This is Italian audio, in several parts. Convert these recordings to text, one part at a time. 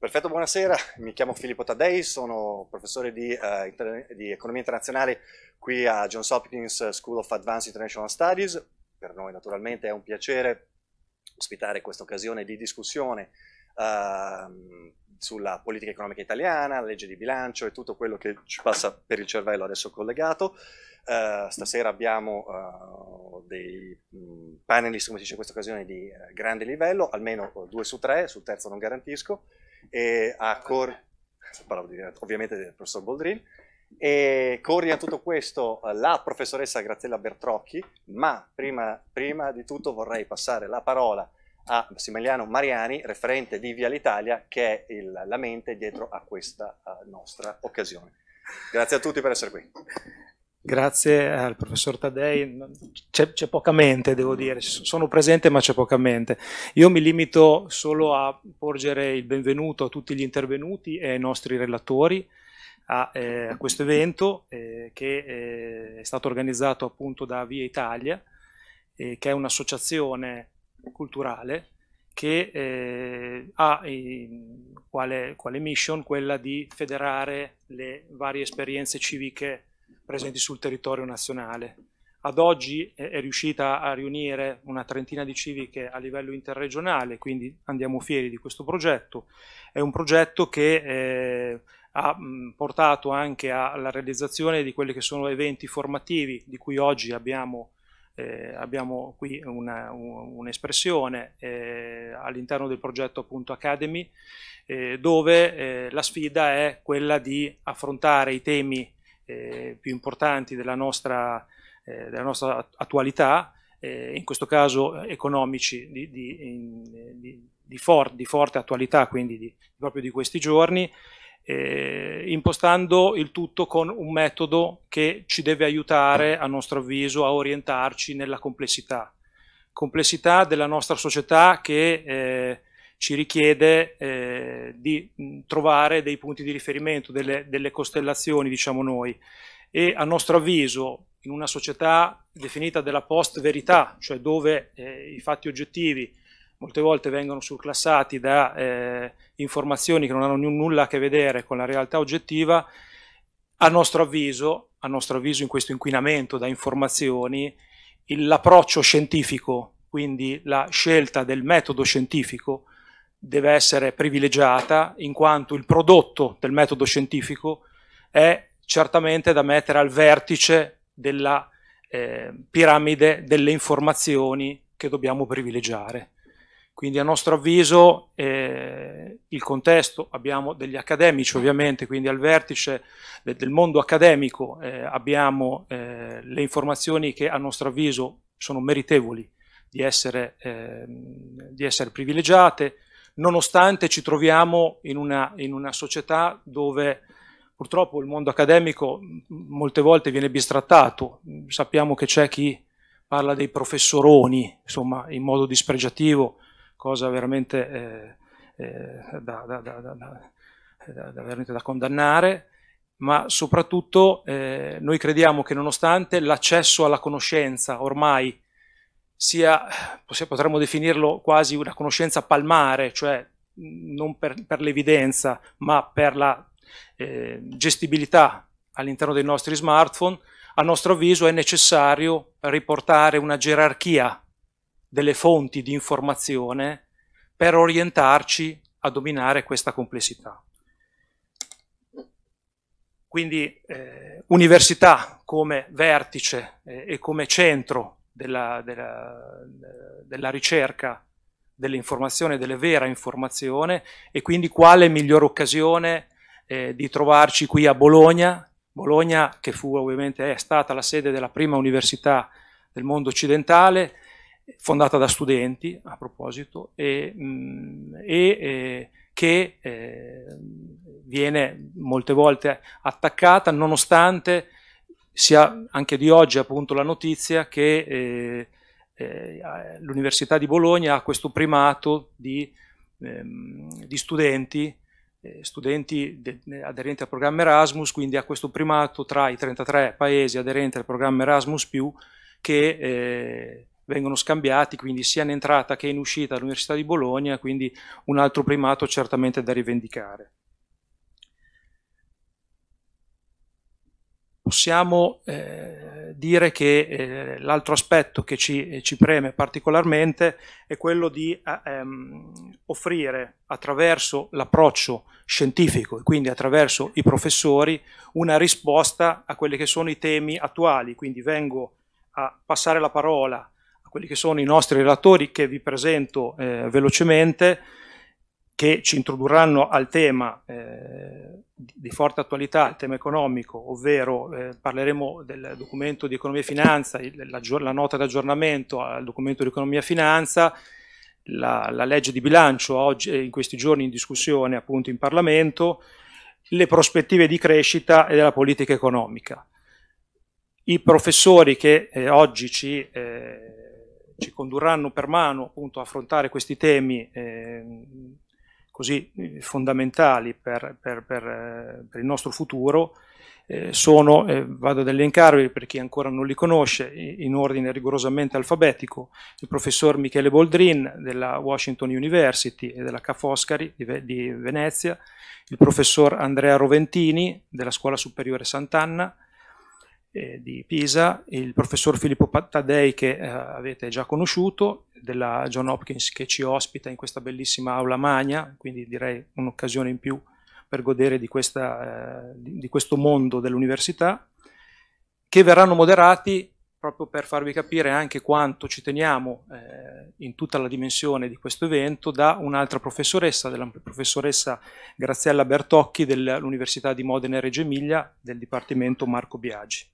Perfetto, buonasera, mi chiamo Filippo Taddei, sono professore di, uh, di economia internazionale qui a Johns Hopkins School of Advanced International Studies. Per noi naturalmente è un piacere ospitare questa occasione di discussione uh, sulla politica economica italiana, la legge di bilancio e tutto quello che ci passa per il cervello adesso collegato. Uh, stasera abbiamo uh, dei panelist, come si dice in questa occasione, di grande livello, almeno due su tre, sul terzo non garantisco e a cor... ovviamente del professor Boldrin, e coordina tutto questo la professoressa Graziella Bertrocchi, ma prima, prima di tutto vorrei passare la parola a Massimiliano Mariani, referente di Via l'Italia, che è il, la mente dietro a questa a eh, nostra occasione. Grazie a tutti per essere qui. Grazie al professor Taddei, c'è, c'è poca mente devo dire, sono presente ma c'è poca mente. Io mi limito solo a porgere il benvenuto a tutti gli intervenuti e ai nostri relatori a, eh, a questo evento eh, che eh, è stato organizzato appunto da Via Italia, eh, che è un'associazione culturale che eh, ha quale, quale mission quella di federare le varie esperienze civiche presenti sul territorio nazionale. Ad oggi è, è riuscita a riunire una trentina di civiche a livello interregionale, quindi andiamo fieri di questo progetto. È un progetto che eh, ha mh, portato anche alla realizzazione di quelli che sono eventi formativi di cui oggi abbiamo eh, abbiamo qui un'espressione un eh, all'interno del progetto appunto Academy eh, dove eh, la sfida è quella di affrontare i temi eh, più importanti della nostra, eh, della nostra attualità, eh, in questo caso eh, economici di, di, di, di for forte attualità, quindi proprio di questi giorni, eh, impostando il tutto con un metodo che ci deve aiutare, a nostro avviso, a orientarci nella complessità. Complessità della nostra società che eh, ci richiede eh, di mm, trovare dei punti di riferimento, delle, delle costellazioni, diciamo noi. E a nostro avviso, in una società definita della post-verità, cioè dove eh, i fatti oggettivi molte volte vengono surclassati da eh, informazioni che non hanno nulla a che vedere con la realtà oggettiva, a nostro avviso, a nostro avviso in questo inquinamento da informazioni, l'approccio scientifico, quindi la scelta del metodo scientifico, deve essere privilegiata in quanto il prodotto del metodo scientifico è certamente da mettere al vertice della eh, piramide delle informazioni che dobbiamo privilegiare. Quindi a nostro avviso eh, il contesto, abbiamo degli accademici ovviamente, quindi al vertice de del mondo accademico eh, abbiamo eh, le informazioni che a nostro avviso sono meritevoli di essere, ehm, di essere privilegiate, nonostante ci troviamo in una, in una società dove purtroppo il mondo accademico molte volte viene bistrattato, sappiamo che c'è chi parla dei professoroni, insomma, in modo dispregiativo, cosa veramente eh, eh, da, da, da, da, eh, condannare, ma soprattutto eh, noi crediamo che nonostante l'accesso alla conoscenza ormai sia, potremmo definirlo quasi una conoscenza palmare, cioè non per, per l'evidenza, ma per la eh, gestibilità all'interno dei nostri smartphone, a nostro avviso è necessario riportare una gerarchia delle fonti di informazione per orientarci a dominare questa complessità. Quindi eh, università come vertice eh, e come centro della, della, della ricerca dell'informazione, della vera informazione e quindi quale migliore occasione eh, di trovarci qui a Bologna, Bologna che fu ovviamente è stata la sede della prima università del mondo occidentale, fondata da studenti a proposito, e, mh, mm, e eh, che eh, viene molte volte attaccata nonostante sia anche di oggi appunto la notizia che eh, eh, l'Università di Bologna ha questo primato di, ehm, di studenti, eh, studenti aderenti al programma Erasmus, quindi ha questo primato tra i 33 paesi aderenti al programma Erasmus che eh, vengono scambiati, quindi sia in entrata che in uscita all'Università di Bologna, quindi un altro primato certamente da rivendicare. possiamo eh, dire che eh, l'altro aspetto che ci, ci, preme particolarmente è quello di eh, ehm, offrire attraverso l'approccio scientifico e quindi attraverso i professori una risposta a quelli che sono i temi attuali. Quindi vengo a passare la parola a quelli che sono i nostri relatori che vi presento eh, velocemente che ci introdurranno al tema eh, di forte attualità, il tema economico, ovvero eh, parleremo del documento di economia e finanza, la, la, nota d'aggiornamento al documento di economia e finanza, la, la legge di bilancio oggi, eh, in questi giorni in discussione appunto in Parlamento, le prospettive di crescita e della politica economica. I professori che eh, oggi ci, eh, ci, condurranno per mano appunto, a affrontare questi temi eh, così eh, fondamentali per, per, per, eh, per il nostro futuro eh, sono, eh, vado ad elencarvi per chi ancora non li conosce, in ordine rigorosamente alfabetico, il professor Michele Boldrin della Washington University e della Ca' Foscari di, di Venezia, il professor Andrea Roventini della Scuola Superiore Sant'Anna, eh, di Pisa, il professor Filippo Pattadei che eh, avete già conosciuto, della John Hopkins che ci ospita in questa bellissima aula magna, quindi direi un'occasione in più per godere di, questa, eh, di questo mondo dell'università, che verranno moderati proprio per farvi capire anche quanto ci teniamo eh, in tutta la dimensione di questo evento da un'altra professoressa, della professoressa Graziella Bertocchi dell'Università di Modena e Reggio Emilia del Dipartimento Marco Biagi.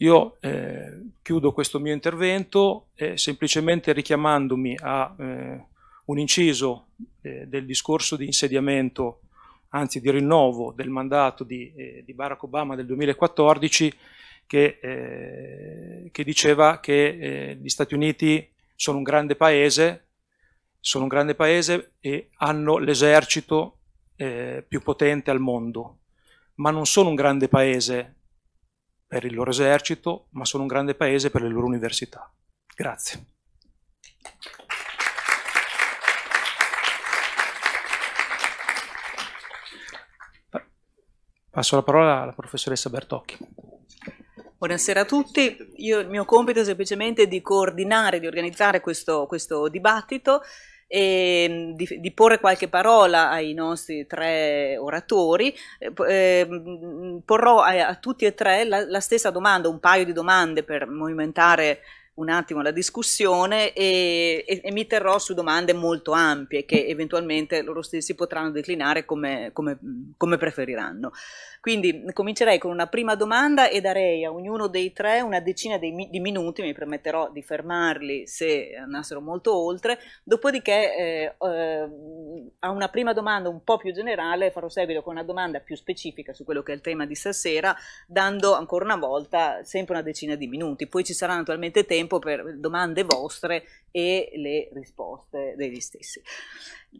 Io eh, chiudo questo mio intervento eh, semplicemente richiamandomi a eh, un inciso eh, del discorso di insediamento, anzi di rinnovo del mandato di, eh, di Barack Obama del 2014 che, eh, che diceva che gli Stati Uniti sono un grande paese, sono un grande paese e hanno l'esercito più potente al mondo, ma non sono un grande paese per il loro esercito, ma sono un grande paese per le loro università. Grazie. Passo la parola alla professoressa Bertocchi. Buonasera a tutti, Io, il mio compito è semplicemente di coordinare, di organizzare questo, questo dibattito e ehm, di, di, porre qualche parola ai nostri tre oratori. Eh, ehm, porrò a, a, tutti e tre la, la, stessa domanda, un paio di domande per movimentare un attimo la discussione e, e, e mi terrò su domande molto ampie che eventualmente loro stessi potranno declinare come, come, come preferiranno. Quindi comincerei con una prima domanda e darei a ognuno dei tre una decina di, di minuti, mi permetterò di fermarli se andassero molto oltre, dopodiché eh, eh, a una prima domanda un po' più generale farò seguito con una domanda più specifica su quello che è il tema di stasera, dando ancora una volta sempre una decina di minuti. Poi ci sarà naturalmente tempo per domande vostre e le risposte degli stessi.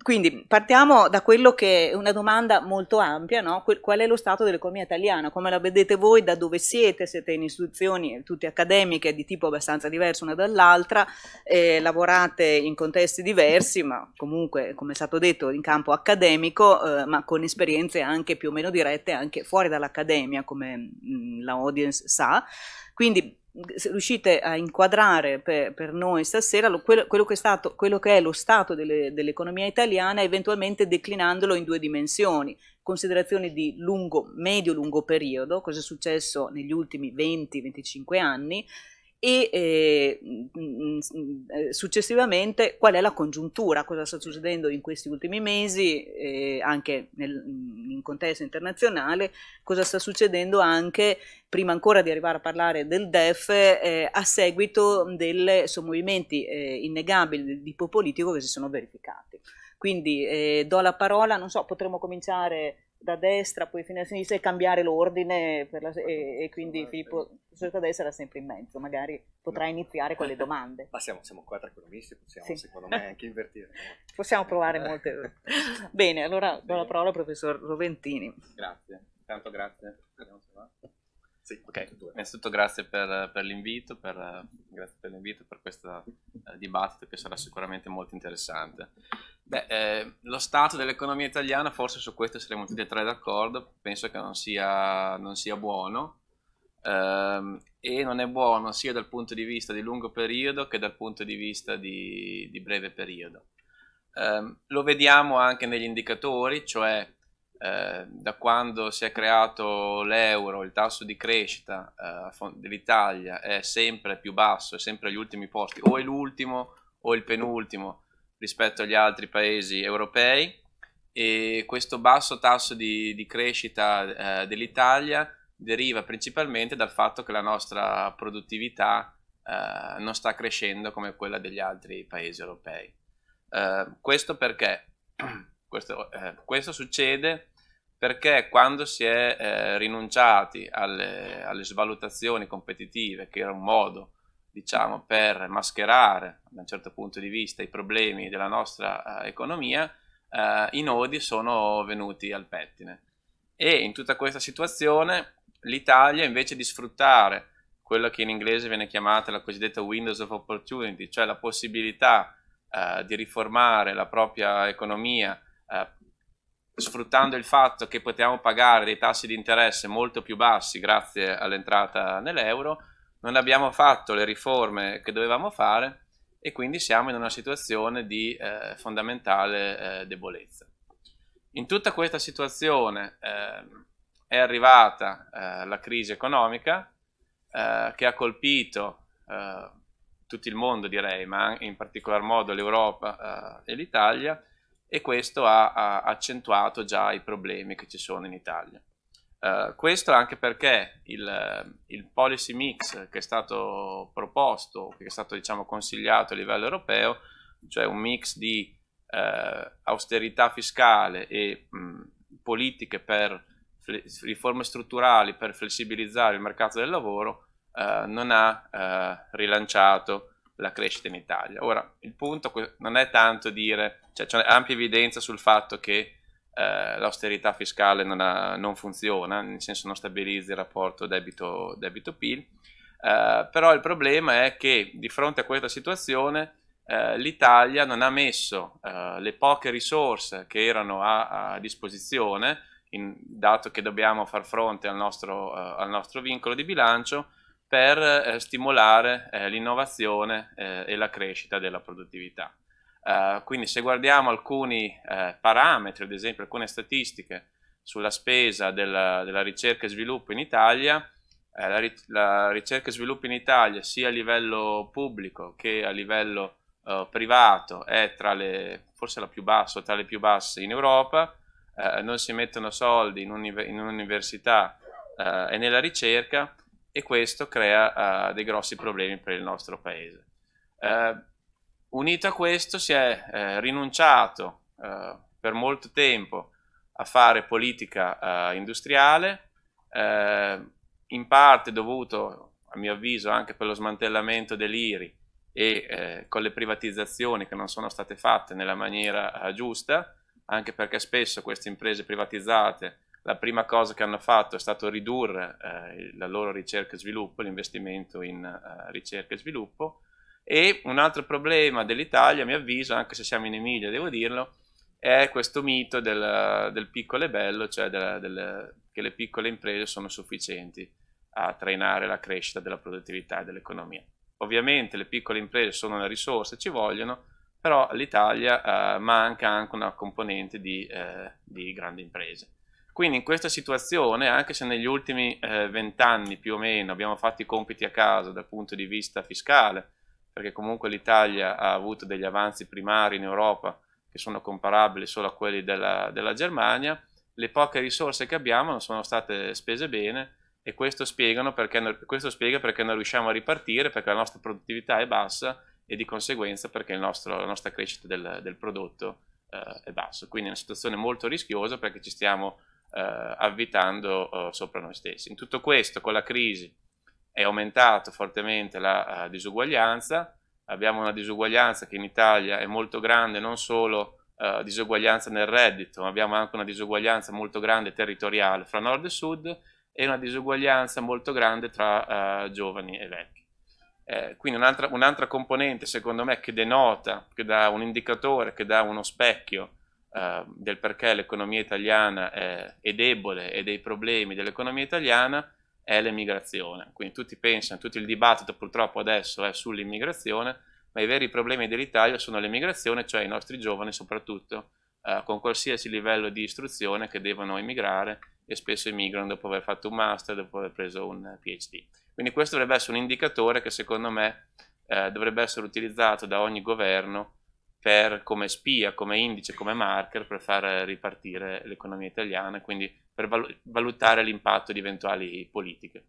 Quindi partiamo da quello che è una domanda molto ampia, no? qual è lo stato dell'economia italiana, come la vedete voi, da dove siete, siete in istituzioni tutte accademiche di tipo abbastanza diverso una dall'altra, eh, lavorate in contesti diversi, ma comunque come è stato detto in campo accademico, eh, ma con esperienze anche più o meno dirette anche fuori dall'accademia, come mh, mm, la audience sa. Quindi riuscite a inquadrare per, per noi stasera lo, quello, quello, che stato, quello, che è lo stato delle, dell'economia italiana, eventualmente declinandolo in due dimensioni, considerazioni di lungo, medio-lungo periodo, cosa è successo negli ultimi 20-25 anni, e eh, mm, mm, mm, eh, successivamente qual è la congiuntura, cosa sta succedendo in questi ultimi mesi, eh, anche nel, in contesto internazionale, cosa sta succedendo anche prima ancora di arrivare a parlare del DEF eh, a seguito dei sommovimenti eh, innegabili di tipo politico che si sono verificati. Quindi eh, do la parola, non so, potremmo cominciare da destra poi fino a sinistra e cambiare l'ordine la, e, e, quindi Filippo cerca destra essere sempre in mezzo, magari potrà mm. iniziare con le domande. Ma siamo, siamo quattro economisti, possiamo sì. secondo me anche invertire. possiamo provare eh. molte Bene, allora do la parola al professor Roventini. Grazie, tanto grazie. Sì, ok, innanzitutto grazie per, per l'invito, per, per, per, questo eh, dibattito che sarà sicuramente molto interessante. Beh, eh, lo stato dell'economia italiana, forse su questo saremo tutti e tre d'accordo, penso che non sia, non sia buono ehm, e non è buono sia dal punto di vista di lungo periodo che dal punto di vista di, di breve periodo. Eh, lo vediamo anche negli indicatori, cioè Ehm, da quando si è creato l'euro, il tasso di crescita eh, dell'Italia è sempre più basso, è sempre agli ultimi posti, o è l'ultimo o il penultimo rispetto agli altri paesi europei e questo basso tasso di, di crescita eh, dell'Italia deriva principalmente dal fatto che la nostra produttività eh, non sta crescendo come quella degli altri paesi europei. Ehm, questo perché questo, eh, questo, succede perché quando si è eh, rinunciati alle, alle, svalutazioni competitive, che era un modo diciamo, per mascherare da un certo punto di vista i problemi della nostra eh, economia, eh, i nodi sono venuti al pettine. E in tutta questa situazione l'Italia invece di sfruttare quello che in inglese viene chiamata la cosiddetta windows of opportunity, cioè la possibilità eh, di riformare la propria economia eh, sfruttando il fatto che potevamo pagare dei tassi di interesse molto più bassi grazie all'entrata nell'euro, non abbiamo fatto le riforme che dovevamo fare e quindi siamo in una situazione di eh, fondamentale eh, debolezza. In tutta questa situazione eh, è arrivata eh, la crisi economica eh, che ha colpito eh, tutto il mondo direi, ma in particolar modo l'Europa e l'Italia, e questo ha, ha accentuato già i problemi che ci sono in Italia. Uh, questo anche perché il, il, policy mix che è stato proposto, che è stato diciamo, consigliato a livello europeo, cioè un mix di uh, austerità fiscale e mh, politiche per riforme strutturali per flessibilizzare il mercato del lavoro, uh, non ha rilanciato la crescita in Italia. Ora, il punto non è tanto dire, cioè c'è ampia evidenza sul fatto che eh, l'austerità fiscale non, ha, non, funziona, nel senso non stabilizza il rapporto debito, debito-PIL, eh, però il problema è che di fronte a questa situazione eh, l'Italia non ha messo eh, le poche risorse che erano a, a disposizione, in, dato che dobbiamo far fronte al nostro, eh, al nostro vincolo di bilancio, per eh, stimolare eh, l'innovazione eh, e la crescita della produttività. Eh, quindi se guardiamo alcuni eh, parametri, ad esempio alcune statistiche sulla spesa della, della ricerca e sviluppo in Italia, eh, la, ri la, ricerca e sviluppo in Italia sia a livello pubblico che a livello privato è tra le, forse la più bassa tra le più basse in Europa, non si mettono soldi in, un, in un'università e nella ricerca, e questo crea uh, dei grossi problemi per il nostro paese. Uh, unito a questo si è uh, rinunciato eh, per molto tempo a fare politica industriale, in parte dovuto a mio avviso anche per lo smantellamento dell'IRI e con le privatizzazioni che non sono state fatte nella maniera giusta, anche perché spesso queste imprese privatizzate la prima cosa che hanno fatto è stato ridurre eh, la loro ricerca e sviluppo, l'investimento in eh, ricerca e sviluppo. E un altro problema dell'Italia, a mio avviso, anche se siamo in Emilia, devo dirlo, è questo mito del, del piccolo e bello, cioè della, del, che le piccole imprese sono sufficienti a trainare la crescita della produttività e dell'economia. Ovviamente le piccole imprese sono una risorsa, ci vogliono, però l'Italia eh, manca anche una componente di, eh, di grandi imprese quindi in questa situazione, anche se negli ultimi eh, vent'anni eh, più o meno abbiamo fatto i compiti a casa dal punto di vista fiscale, perché comunque l'Italia ha avuto degli avanzi primari in Europa che sono comparabili solo a quelli della, della Germania, le poche risorse che abbiamo non sono state spese bene e questo, perché, questo spiega perché non riusciamo a ripartire, perché la nostra produttività è bassa e di conseguenza perché nostro, la nostra crescita del, del prodotto eh, è bassa. Quindi è una situazione molto rischiosa perché ci stiamo eh, avvitando eh, sopra noi stessi. In tutto questo, con la crisi, è aumentata fortemente la uh, disuguaglianza, abbiamo una disuguaglianza che in Italia è molto grande, non solo uh, disuguaglianza nel reddito, ma abbiamo anche una disuguaglianza molto grande territoriale fra nord e sud e una disuguaglianza molto grande tra uh, giovani e vecchi. Eh, quindi un'altra, un'altra componente secondo me che denota, che dà un indicatore, che dà uno specchio Ehm, del perché l'economia italiana è, è debole e dei problemi dell'economia italiana è l'emigrazione. Quindi tutti pensano, tutto il dibattito purtroppo adesso è sull'immigrazione, ma i veri problemi dell'Italia sono l'emigrazione, cioè i nostri giovani soprattutto, eh, con qualsiasi livello di istruzione che devono emigrare e spesso emigrano dopo aver fatto un master, dopo aver preso un PhD. Quindi questo dovrebbe essere un indicatore che secondo me eh, dovrebbe essere utilizzato da ogni governo per, come spia, come indice, come marker per far ripartire l'economia italiana, quindi per valutare l'impatto di eventuali politiche.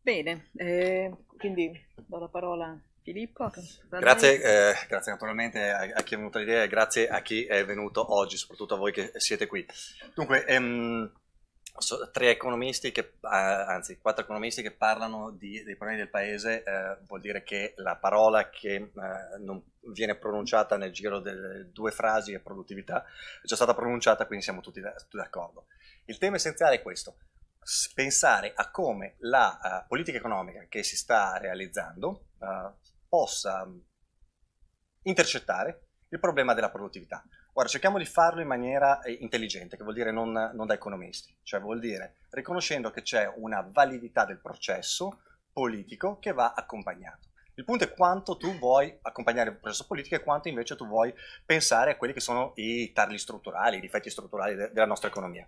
Bene, eh, quindi do la parola a Filippo. Grazie, eh, grazie naturalmente a, a, chi è venuto all'idea e grazie a chi è venuto oggi, soprattutto a voi che siete qui. Dunque, ehm, So, tre economisti, che, eh, anzi quattro economisti che parlano di, dei problemi del paese, eh, vuol dire che la parola che eh, non viene pronunciata nel giro delle due frasi è produttività, è già stata pronunciata, quindi siamo tutti, da, tutti d'accordo. Il tema essenziale è questo, pensare a come la uh, politica economica che si sta realizzando uh, possa intercettare il problema della produttività. Ora, cerchiamo di farlo in maniera eh, intelligente, che vuol dire non, non da economisti, cioè vuol dire riconoscendo che c'è una validità del processo politico che va accompagnato. Il punto è quanto tu vuoi accompagnare il processo politico e quanto invece tu vuoi pensare a quelli che sono i tarli strutturali, i difetti strutturali de- della nostra economia.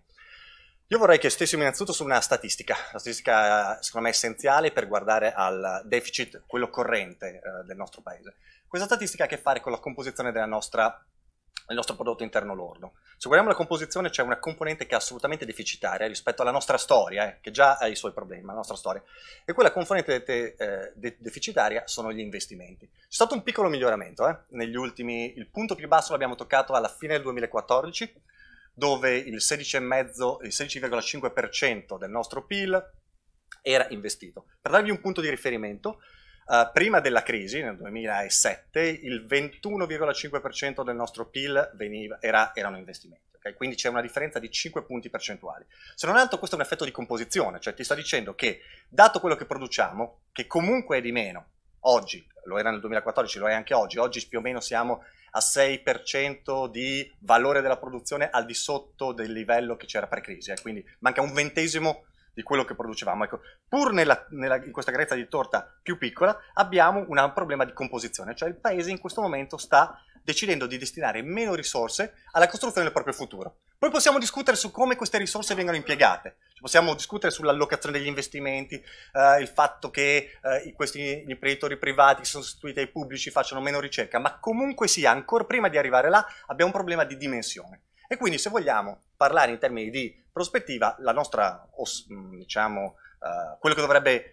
Io vorrei che stessimo innanzitutto su una statistica, la statistica secondo me è essenziale per guardare al deficit, quello corrente eh, del nostro paese. Questa statistica ha a che fare con la composizione della nostra il nostro prodotto interno lordo. Se guardiamo la composizione c'è una componente che è assolutamente deficitaria rispetto alla nostra storia, eh, che già ha i suoi problemi, la nostra storia, e quella componente de- eh, de- de- deficitaria sono gli investimenti. C'è stato un piccolo miglioramento eh, negli ultimi, il punto più basso l'abbiamo toccato alla fine del 2014, dove il 16,5%, il 16,5% del nostro PIL era investito. Per darvi un punto di riferimento, Uh, prima della crisi, nel 2007, il 21,5% del nostro PIL veniva, era, erano investimenti. Okay? Quindi c'è una differenza di 5 punti percentuali. Se non altro questo è un effetto di composizione, cioè ti sto dicendo che dato quello che produciamo, che comunque è di meno, oggi, lo era nel 2014, lo è anche oggi, oggi più o meno siamo a 6% di valore della produzione al di sotto del livello che c'era pre-crisi, eh? quindi manca un ventesimo di quello che producevamo. Ecco, pur nella, nella, in questa grezza di torta più piccola abbiamo una, un problema di composizione, cioè il paese in questo momento sta decidendo di destinare meno risorse alla costruzione del proprio futuro. Poi possiamo discutere su come queste risorse vengono impiegate, possiamo discutere sull'allocazione degli investimenti, eh, il fatto che eh, questi imprenditori privati che sono sostituiti ai pubblici facciano meno ricerca, ma comunque sia, ancora prima di arrivare là, abbiamo un problema di dimensione. E quindi se vogliamo parlare in termini di prospettiva, la nostra, mm, diciamo, Uh, quello che dovrebbe eh,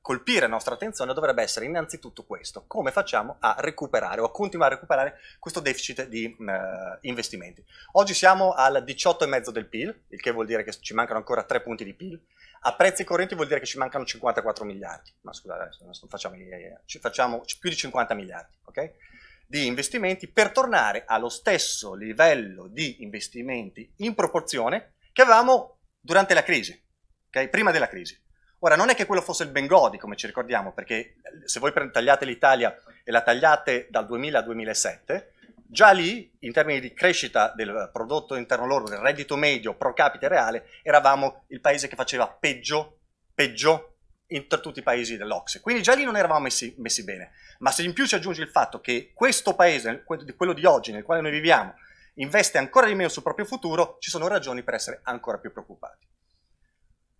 colpire la nostra attenzione dovrebbe essere innanzitutto questo, come facciamo a recuperare o a continuare a recuperare questo deficit di uh, investimenti. Oggi siamo al 18,5 del PIL, il che vuol dire che ci mancano ancora 3 punti di PIL, a prezzi correnti vuol dire che ci mancano 54 miliardi, ma scusate, facciamo, facciamo più di 50 miliardi, ok? di investimenti per tornare allo stesso livello di investimenti in proporzione che avevamo durante la crisi, okay? prima della crisi. Ora, non è che quello fosse il Bengodi, come ci ricordiamo, perché se voi tagliate l'Italia e la tagliate dal 2000 al 2007, già lì, in termini di crescita del prodotto interno lordo, del reddito medio pro capite reale, eravamo il paese che faceva peggio, peggio in, tra tutti i paesi dell'Ocse. Quindi già lì non eravamo messi, messi, bene. Ma se in più ci aggiunge il fatto che questo paese, quello di oggi nel quale noi viviamo, investe ancora di meno sul proprio futuro, ci sono ragioni per essere ancora più preoccupati.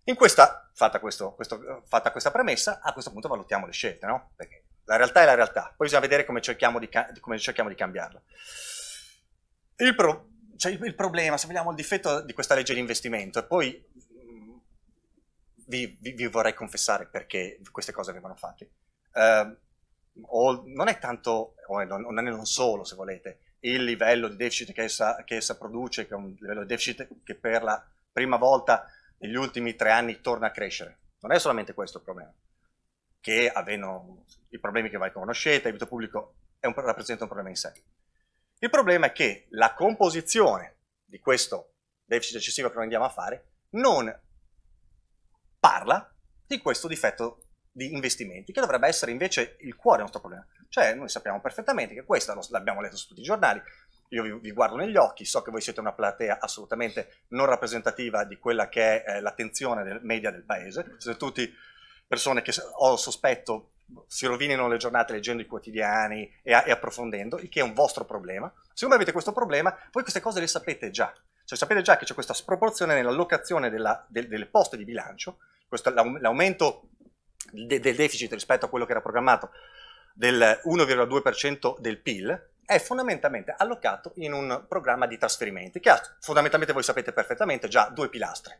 In Questa, fatta, questo, questo, fatta, questa premessa, a questo punto valutiamo le scelte, no? Perché la realtà è la realtà, poi bisogna vedere come cerchiamo di, come cerchiamo di cambiarla. Il, pro, cioè il, il problema, se vogliamo, il difetto di questa legge di investimento, e poi vi, vi, vi, vorrei confessare perché queste cose vengono fatte. Uh, o non è tanto, o non, non, è non solo se volete, il livello di deficit che essa, che essa produce, che è un livello di deficit che per la prima volta negli ultimi tre anni torna a crescere. Non è solamente questo il problema, che avendo i problemi che voi conoscete, il debito pubblico un, rappresenta un problema in sé. Il problema è che la composizione di questo deficit eccessivo che noi andiamo a fare non parla di questo difetto di investimenti, che dovrebbe essere invece il cuore del nostro problema. Cioè, noi sappiamo perfettamente che questa l'abbiamo letto su tutti i giornali, io vi, vi, guardo negli occhi, so che voi siete una platea assolutamente non rappresentativa di quella che è eh, l'attenzione del, media del paese, siete tutti persone che ho sospetto si rovinino le giornate leggendo i quotidiani e, e approfondendo, il che è un vostro problema. Secondo Siccome avete questo problema, voi queste cose le sapete già, cioè sapete già che c'è questa sproporzione nell'allocazione della, del, delle poste di bilancio l'aumento de del deficit rispetto a quello che era programmato del 1,2% del PIL è fondamentalmente allocato in un programma di trasferimenti che ha fondamentalmente, voi sapete perfettamente, già due pilastri.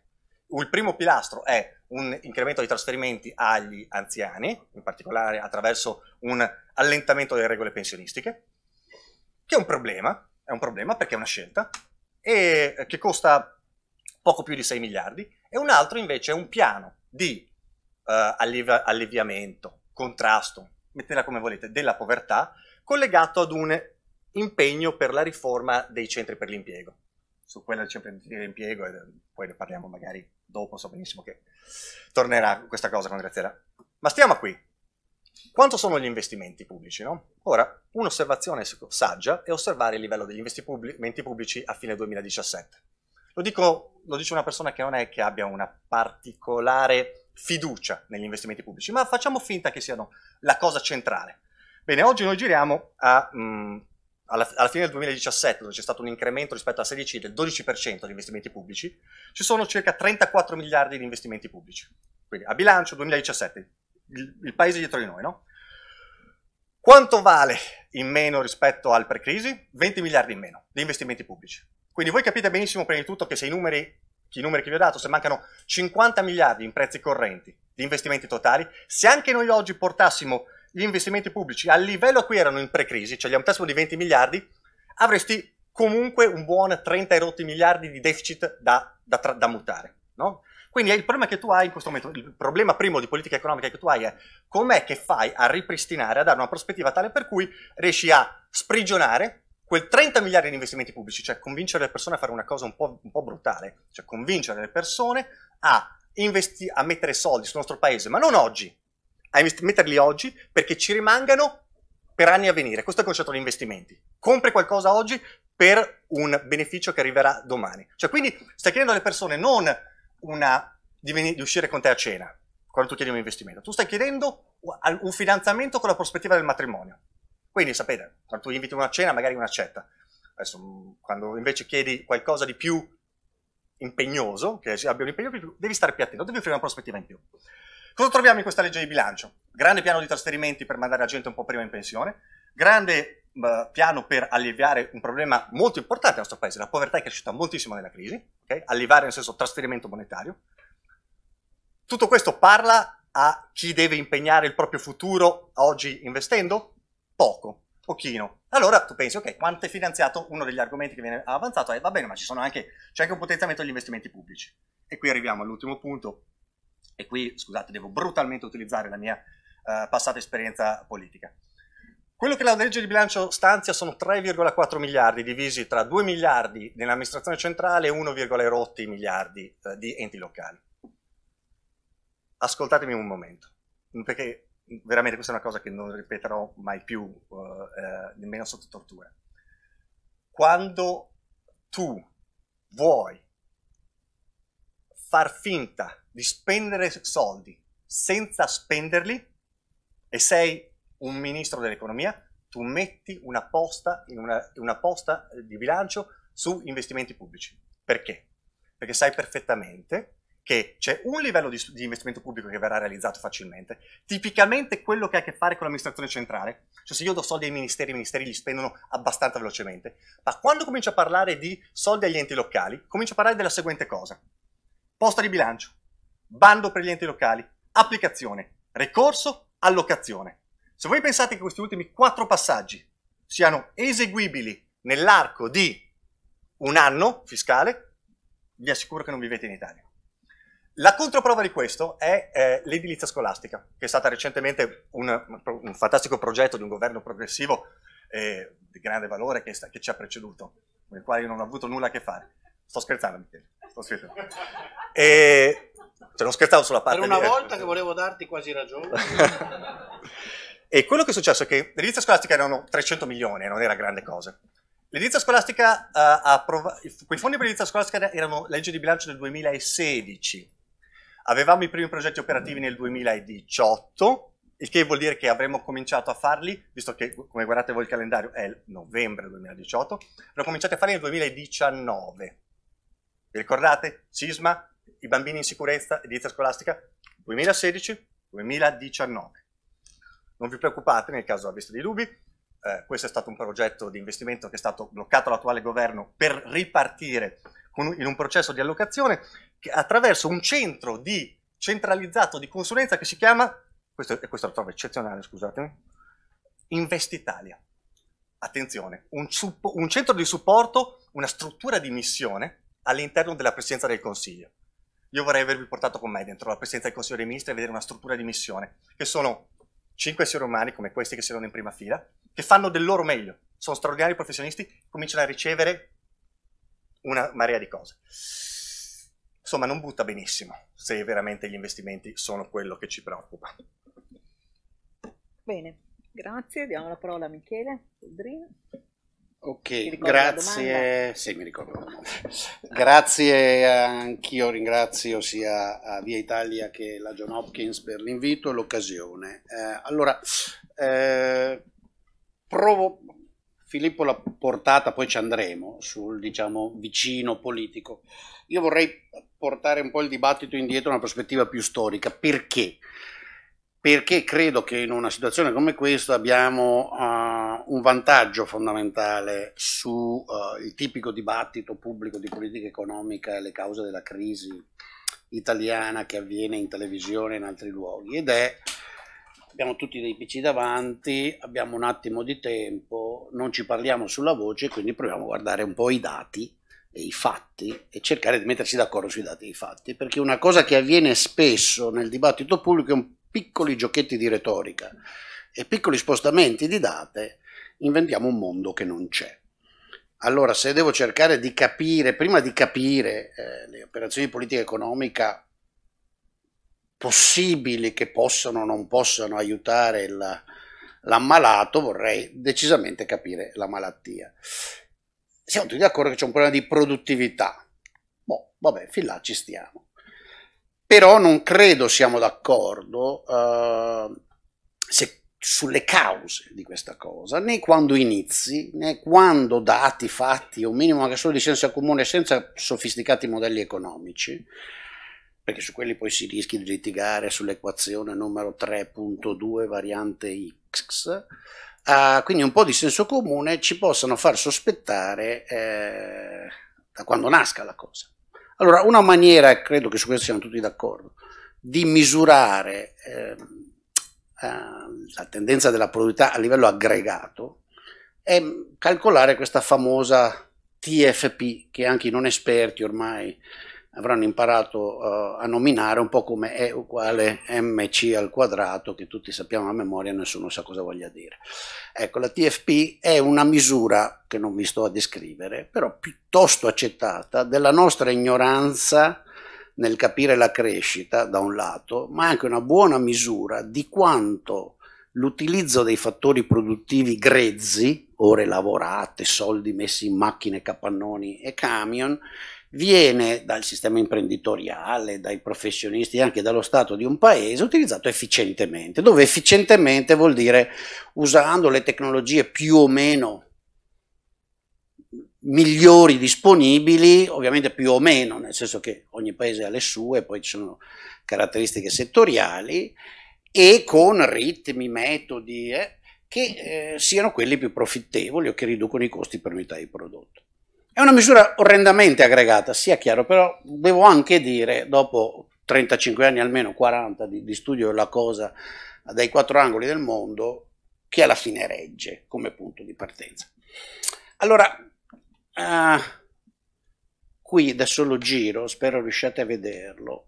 Il primo pilastro è un incremento dei trasferimenti agli anziani, in particolare attraverso un allentamento delle regole pensionistiche, che è un problema, è un problema perché è una scelta, e che costa poco più di 6 miliardi, e un altro invece è un piano di eh, alliv- alleviamento, contrasto, mettetela come volete, della povertà, collegato ad un impegno per la riforma dei centri per l'impiego. Su quello del centro per l'impiego, eh, poi ne parliamo magari dopo, so benissimo che tornerà questa cosa con Graziella. Ma stiamo qui. Quanto sono gli investimenti pubblici? No? Ora, un'osservazione saggia è osservare il livello degli investimenti pubblici a fine 2017. Lo dico lo dice una persona che non è che abbia una particolare fiducia negli investimenti pubblici, ma facciamo finta che siano la cosa centrale. Bene, oggi noi giriamo a, mh, mm, alla, alla, fine del 2017, dove c'è stato un incremento rispetto al 16 del 12% degli investimenti pubblici, ci sono circa 34 miliardi di investimenti pubblici. Quindi a bilancio 2017, il, il paese dietro di noi, no? Quanto vale in meno rispetto al pre-crisi? 20 miliardi in meno di investimenti pubblici. Quindi voi capite benissimo prima di tutto che se i numeri, i numeri che vi ho dato, se mancano 50 miliardi in prezzi correnti di investimenti totali, se anche noi oggi portassimo gli investimenti pubblici al livello a cui erano in pre-crisi, cioè li aumentassimo di 20 miliardi, avresti comunque un buon 30 erotti miliardi di deficit da, da, da mutare. No? Quindi il problema che tu hai in questo momento, il problema primo di politica economica che tu hai è com'è che fai a ripristinare, a dare una prospettiva tale per cui riesci a sprigionare quel 30 miliardi di investimenti pubblici, cioè convincere le persone a fare una cosa un po', un po brutale, cioè convincere le persone a, investi- a mettere soldi sul nostro paese, ma non oggi, a invest- metterli oggi perché ci rimangano per anni a venire. Questo è il concetto di investimenti. Compri qualcosa oggi per un beneficio che arriverà domani. Cioè, quindi stai chiedendo alle persone non una, di, ven- di uscire con te a cena quando tu chiedi un investimento, tu stai chiedendo un finanziamento con la prospettiva del matrimonio. Quindi sapete, quando tu inviti una cena, magari un'accetta. Adesso, mm, quando invece chiedi qualcosa di più impegnoso, che abbia un impegno più, devi stare più attento, devi offrire una prospettiva in più. Cosa troviamo in questa legge di bilancio? Grande piano di trasferimenti per mandare la gente un po' prima in pensione, grande uh, piano per alleviare un problema molto importante nel nostro paese, la povertà è cresciuta moltissimo nella crisi, okay? alleviare nel senso trasferimento monetario. Tutto questo parla a chi deve impegnare il proprio futuro oggi investendo, poco, pochino. Allora tu pensi, ok, quanto è finanziato? Uno degli argomenti che viene avanzato è, eh, va bene, ma ci sono anche, c'è anche un potenziamento degli investimenti pubblici. E qui arriviamo all'ultimo punto, e qui, scusate, devo brutalmente utilizzare la mia uh, passata esperienza politica. Quello che la legge di bilancio stanzia sono 3,4 miliardi divisi tra 2 miliardi nell'amministrazione centrale e 1,8 miliardi uh, di enti locali. Ascoltatemi un momento, perché veramente questa è una cosa che non ripeterò mai più, eh, eh, nemmeno sotto tortura. Quando tu vuoi far finta di spendere soldi senza spenderli e sei un ministro dell'economia, tu metti una posta, una, una posta di bilancio su investimenti pubblici. Perché? Perché sai perfettamente che c'è un livello di, di, investimento pubblico che verrà realizzato facilmente, tipicamente quello che ha a che fare con l'amministrazione centrale, cioè se io do soldi ai ministeri, i ministeri li spendono abbastanza velocemente, ma quando comincio a parlare di soldi agli enti locali, comincio a parlare della seguente cosa. Posta di bilancio, bando per gli enti locali, applicazione, ricorso, allocazione. Se voi pensate che questi ultimi quattro passaggi siano eseguibili nell'arco di un anno fiscale, vi assicuro che non vivete in Italia. La controprova di questo è eh, l'edilizia scolastica, che è stata recentemente un, un, fantastico progetto di un governo progressivo eh, di grande valore che, sta, che, ci ha preceduto, con il quale io non ho avuto nulla a che fare. Sto scherzando, Michele, sto scherzando. E, cioè, non scherzavo sulla parte... Per una di... volta che volevo darti quasi ragione. e quello che è successo è che l'edilizia scolastica erano 300 milioni, non era grande cosa. L'edilizia scolastica uh, ha approvato, Quei fondi per l'edilizia scolastica erano legge di bilancio del 2016 Avevamo i primi progetti operativi nel 2018, il che vuol dire che avremmo cominciato a farli, visto che come guardate voi il calendario è il novembre 2018, avremmo cominciato a farli nel 2019. Vi ricordate? Sisma, i bambini in sicurezza, edilizia scolastica, 2016-2019. Non vi preoccupate nel caso aveste dei dubbi, eh, questo è stato un progetto di investimento che è stato bloccato dall'attuale governo per ripartire un, in un processo di allocazione attraverso un centro di, centralizzato di consulenza che si chiama, questo, questo lo trovo eccezionale, scusatemi, Investitalia. Attenzione, un, un centro di supporto, una struttura di missione all'interno della Presidenza del Consiglio. Io vorrei avervi portato con me dentro la Presidenza del Consiglio dei Ministri a vedere una struttura di missione, che sono cinque esseri umani come questi che siedono in prima fila, che fanno del loro meglio, sono straordinari professionisti, cominciano a ricevere una marea di cose insomma non butta benissimo se veramente gli investimenti sono quello che ci preoccupa. Bene, grazie, diamo la parola a Michele. Dream. Ok, grazie. Sì, mi ricordo. grazie anch'io, ringrazio sia a eh, Via Italia che la John Hopkins per l'invito e l'occasione. Eh, allora, eh, provo, Filippo l'ha portata, poi ci andremo, sul diciamo, vicino politico. Io vorrei portare un po' il dibattito indietro a una prospettiva più storica. Perché? Perché credo che in una situazione come questa abbiamo uh, un vantaggio fondamentale sul eh, uh, tipico dibattito pubblico di politica economica e le cause della crisi italiana che avviene in televisione e in altri luoghi ed è abbiamo tutti dei PC davanti, abbiamo un attimo di tempo, non ci parliamo sulla voce, quindi proviamo a guardare un po' i dati e i fatti e cercare di metterci d'accordo sui dati e i fatti, perché una cosa che avviene spesso nel dibattito pubblico è piccoli giochetti di retorica e piccoli spostamenti di date, inventiamo un mondo che non c'è. Allora, se devo cercare di capire, prima di capire eh, le operazioni di politica economica possibili che possano o non possano aiutare l'ammalato, vorrei decisamente capire la malattia. Siamo tutti d'accordo che c'è un problema di produttività. Boh, vabbè, fin là ci stiamo. Però non credo siamo d'accordo eh, sulle cause di questa cosa, né quando inizi, né quando dati, fatti o minimo anche solo di scienza comune senza sofisticati modelli economici, perché su quelli poi si rischi di litigare sull'equazione numero 3.2 variante x, uh, quindi un po' di senso comune ci possano far sospettare eh, da quando nasca la cosa. Allora, una maniera, credo che su questo siamo tutti d'accordo, di misurare eh, eh, la tendenza della produttività a livello aggregato è calcolare questa famosa TFP che anche i non esperti ormai avranno imparato uh, a nominare un po' come E uguale mc al quadrato che tutti sappiamo a memoria nessuno sa cosa voglia dire ecco la TFP è una misura che non vi sto a descrivere però piuttosto accettata della nostra ignoranza nel capire la crescita da un lato ma anche una buona misura di quanto l'utilizzo dei fattori produttivi grezzi ore lavorate, soldi messi in macchine, capannoni e camion viene dal sistema imprenditoriale, dai professionisti e anche dallo Stato di un paese utilizzato efficientemente, dove efficientemente vuol dire usando le tecnologie più o meno migliori disponibili, ovviamente più o meno, nel senso che ogni paese ha le sue, poi ci sono caratteristiche settoriali e con ritmi, metodi eh, che eh, siano quelli più profittevoli o che riducono i costi per unità di prodotto. È una misura orrendamente aggregata, sia chiaro, però devo anche dire, dopo 35 anni, almeno 40 di, di studio della cosa dai quattro angoli del mondo, che alla fine regge come punto di partenza. Allora, uh, qui adesso lo giro, spero riusciate a vederlo.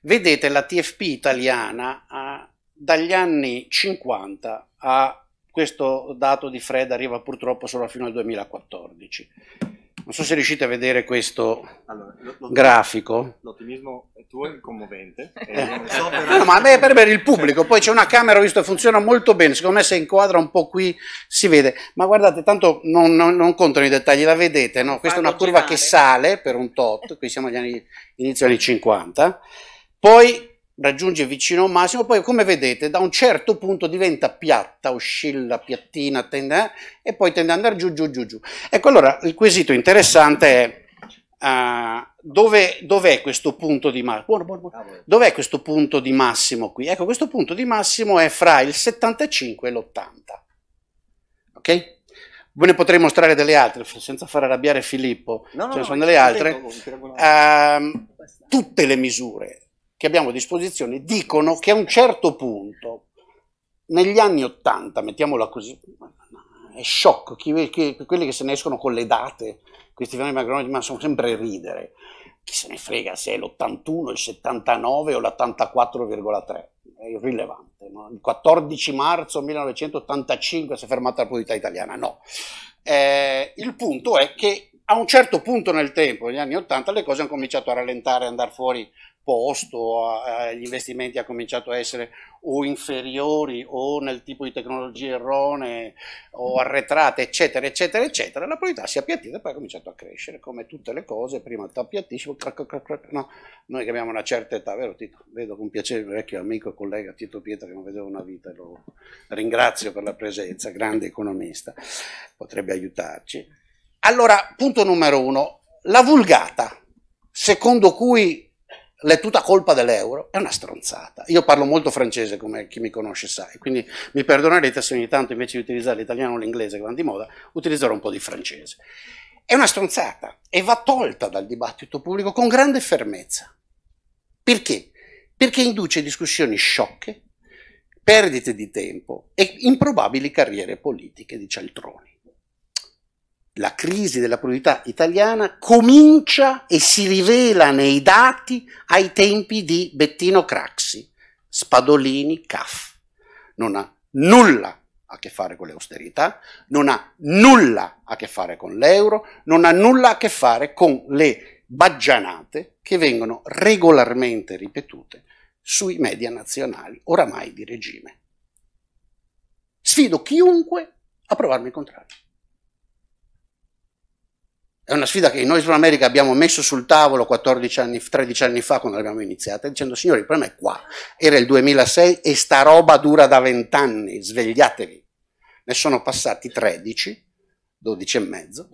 Vedete la TFP italiana uh, dagli anni 50 a questo dato di Fred arriva purtroppo solo fino al 2014. Non so se riuscite a vedere questo allora, grafico. L'ottimismo tuo è commovente. Eh, so però... no, ma è per il pubblico. Poi c'è una camera, ho visto, funziona molto bene. Secondo me se inquadra un po' qui si vede. Ma guardate, tanto non, non, non contano i dettagli, la vedete, no? Questa è una curva che sale per un tot, qui siamo agli anni, inizio anni 50. Poi raggiunge vicino a un massimo, poi come vedete da un certo punto diventa piatta, oscilla, piattina, tende, eh, e poi tende ad andare giù, giù, giù, giù. Ecco allora il quesito interessante è uh, dove, dov'è questo punto di massimo? Buono, buono, buono. Dov'è questo punto di massimo qui? Ecco, questo punto di massimo è fra il 75 e l'80. Ok? Ve ne potrei mostrare delle altre, senza far arrabbiare Filippo, no, ce ne sono no, delle altre. Tempo, uh, ehm, tutte le misure che abbiamo a disposizione dicono che a un certo punto, negli anni Ottanta, mettiamola così, è shock, chi, chi, quelli che se ne escono con le date, questi fenomeni macroeconomici, ma sono sempre ridere, chi se ne frega se è l'81, il 79 o l'84,3, è irrilevante. No? Il 14 marzo 1985 si è fermata la politica italiana, no. Eh, il punto è che a un certo punto nel tempo, negli anni 80, le cose hanno cominciato a rallentare, a andare fuori posto agli investimenti ha cominciato a essere o inferiori o nel tipo di tecnologie erronee o arretrate eccetera eccetera eccetera la proprietà si è appiattita e poi ha cominciato a crescere come tutte le cose prima ti appiattisci no, noi che abbiamo una certa età vero Tito? Vedo con piacere il vecchio amico e collega Tito Pietro che non vedevo una vita e lo ringrazio per la presenza grande economista potrebbe aiutarci allora punto numero uno la vulgata secondo cui è tutta colpa dell'euro, è una stronzata. Io parlo molto francese come chi mi conosce sa, e quindi mi perdonerete se ogni tanto invece di utilizzare l'italiano o l'inglese che vanno di moda, utilizzerò un po' di francese. È una stronzata e va tolta dal dibattito pubblico con grande fermezza. Perché? Perché induce discussioni sciocche, perdite di tempo e improbabili carriere politiche di cialtroni la crisi della produttività italiana comincia e si rivela nei dati ai tempi di Bettino Craxi, Spadolini, CAF. Non ha nulla a che fare con l'austerità, non ha nulla a che fare con l'euro, non ha nulla a che fare con le baggianate che vengono regolarmente ripetute sui media nazionali oramai di regime. Sfido chiunque a provarmi il contrario. È una sfida che noi Sud America abbiamo messo sul tavolo 14 anni, 13 anni fa quando l'abbiamo iniziata, dicendo signori il problema è qua, era il 2006 e sta roba dura da 20 anni, svegliatevi. Ne sono passati 13, 12 e mezzo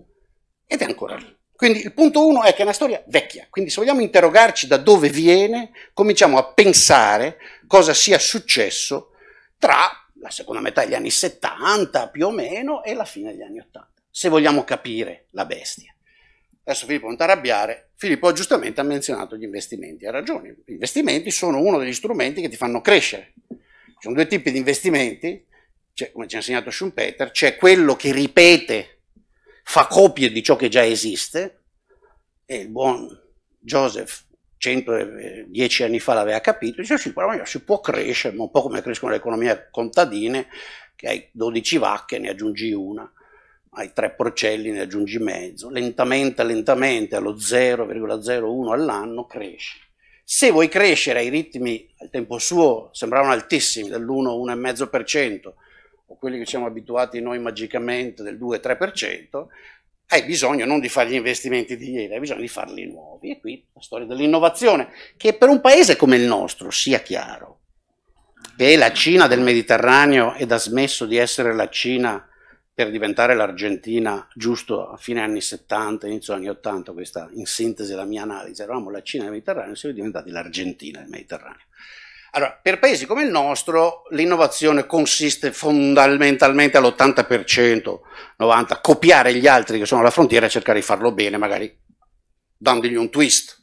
ed è ancora lì. Quindi il punto uno è che è una storia vecchia, quindi se vogliamo interrogarci da dove viene, cominciamo a pensare cosa sia successo tra la seconda metà degli anni 70 più o meno e la fine degli anni 80, se vogliamo capire la bestia. Adesso Filippo non ti arrabbiare, Filippo giustamente ha menzionato gli investimenti, ha ragione, gli investimenti sono uno degli strumenti che ti fanno crescere. Ci sono due tipi di investimenti, cioè, come ci ha insegnato Schumpeter, c'è quello che ripete, fa copie di ciò che già esiste, e il buon Joseph 110 eh, anni fa l'aveva capito, dice sì, però si può crescere, ma un po' come crescono le economie contadine, che hai 12 vacche, e ne aggiungi una, ai tre porcelli ne aggiungi mezzo, lentamente, lentamente, allo 0,01 all'anno cresci. Se vuoi crescere ai ritmi, al tempo suo, sembravano altissimi, dell'1-1,5%, o quelli che siamo abituati noi magicamente del 2-3%, hai bisogno non di fare gli investimenti di ieri, hai bisogno di farli nuovi. E qui la storia dell'innovazione, che per un paese come il nostro, sia chiaro, che è la Cina del Mediterraneo ed ha smesso di essere la Cina per diventare l'Argentina giusto a fine anni 70, inizio anni 80, questa in sintesi la mia analisi, eravamo la Cina del Mediterraneo, siamo diventati l'Argentina del Mediterraneo. Allora, per paesi come il nostro l'innovazione consiste fondamentalmente all'80%, 90%, copiare gli altri che sono alla frontiera e cercare di farlo bene, magari dandogli un twist,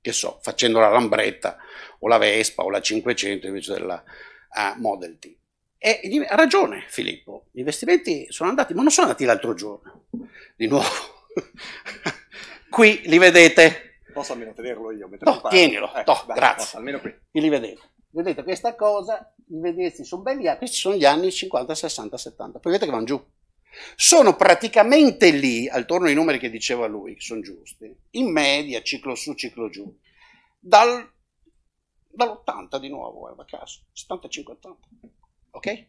che so, facendo la Lambretta o la Vespa o la 500 invece della uh, Model T. E ha ragione Filippo, gli investimenti sono andati, ma non sono andati l'altro giorno, di nuovo. qui li vedete. Posso almeno tenerlo io? no, tienilo, eh, no, dai, grazie. Posso, almeno qui. Qui li vedete. Vedete questa cosa, i vedetti sono belli ah, questi sono gli anni 50, 60, 70, poi vedete che vanno giù. Sono praticamente lì, attorno ai numeri che diceva lui, che sono giusti, in media, ciclo su, ciclo giù, dal, dall'80 di nuovo, a caso, 75-80. Ok?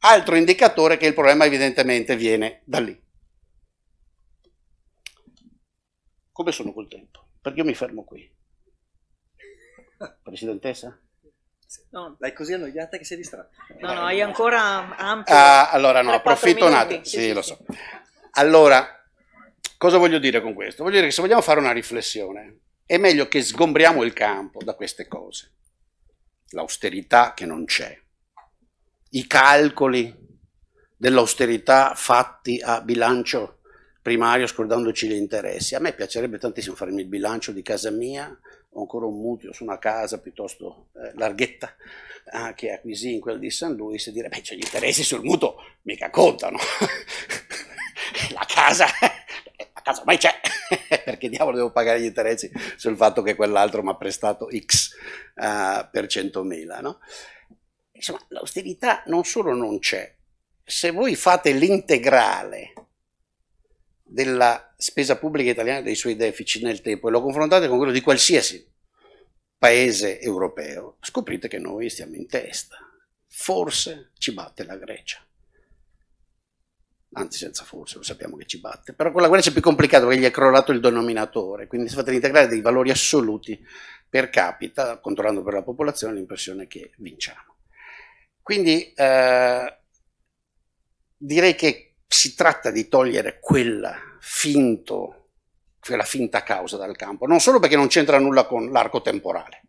Altro indicatore che il problema evidentemente viene da lì. Come sono col tempo? Perché io mi fermo qui. Presidentessa? No, l'hai così annoiata che sei distratta. No, no, hai ancora ampio. Ah, allora no, approfitto un attimo. Sì, sì, lo so. Allora, cosa voglio dire con questo? Voglio dire che se vogliamo fare una riflessione, è meglio che sgombriamo il campo da queste cose. L'austerità che non c'è, i calcoli dell'austerità fatti a bilancio primario scordandoci gli interessi. A me piacerebbe tantissimo farmi il bilancio di casa mia, ho ancora un mutuo su una casa piuttosto eh, larghetta eh, che acquisì in quella di San Luis e dire, beh, c'è cioè, gli interessi sul mutuo, mica contano. la casa, la casa mai c'è, perché diavolo devo pagare gli interessi sul fatto che quell'altro mi ha prestato X eh, per 100.000, no? Insomma, l'austerità non solo non c'è, se voi fate l'integrale della spesa pubblica italiana dei suoi deficit nel tempo e lo confrontate con quello di qualsiasi paese europeo, scoprite che noi stiamo in testa. Forse ci batte la Grecia. Anzi, senza forse, lo sappiamo che ci batte. Però con la Grecia è più complicato perché gli è crollato il denominatore. Quindi se fate l'integrale dei valori assoluti per capita, controllando per la popolazione, l'impressione che vinciamo. Quindi eh, direi che si tratta di togliere quella, finto, quella finta causa dal campo, non solo perché non c'entra nulla con l'arco temporale,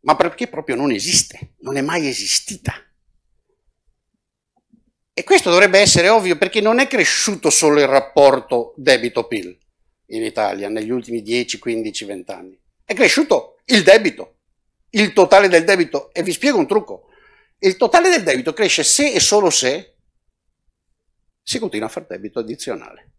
ma perché proprio non esiste, non è mai esistita. E questo dovrebbe essere ovvio perché non è cresciuto solo il rapporto debito-PIL in Italia negli ultimi 10, 15, 20 anni, è cresciuto il debito, il totale del debito. E vi spiego un trucco il totale del debito cresce se e solo se si continua a fare debito addizionale.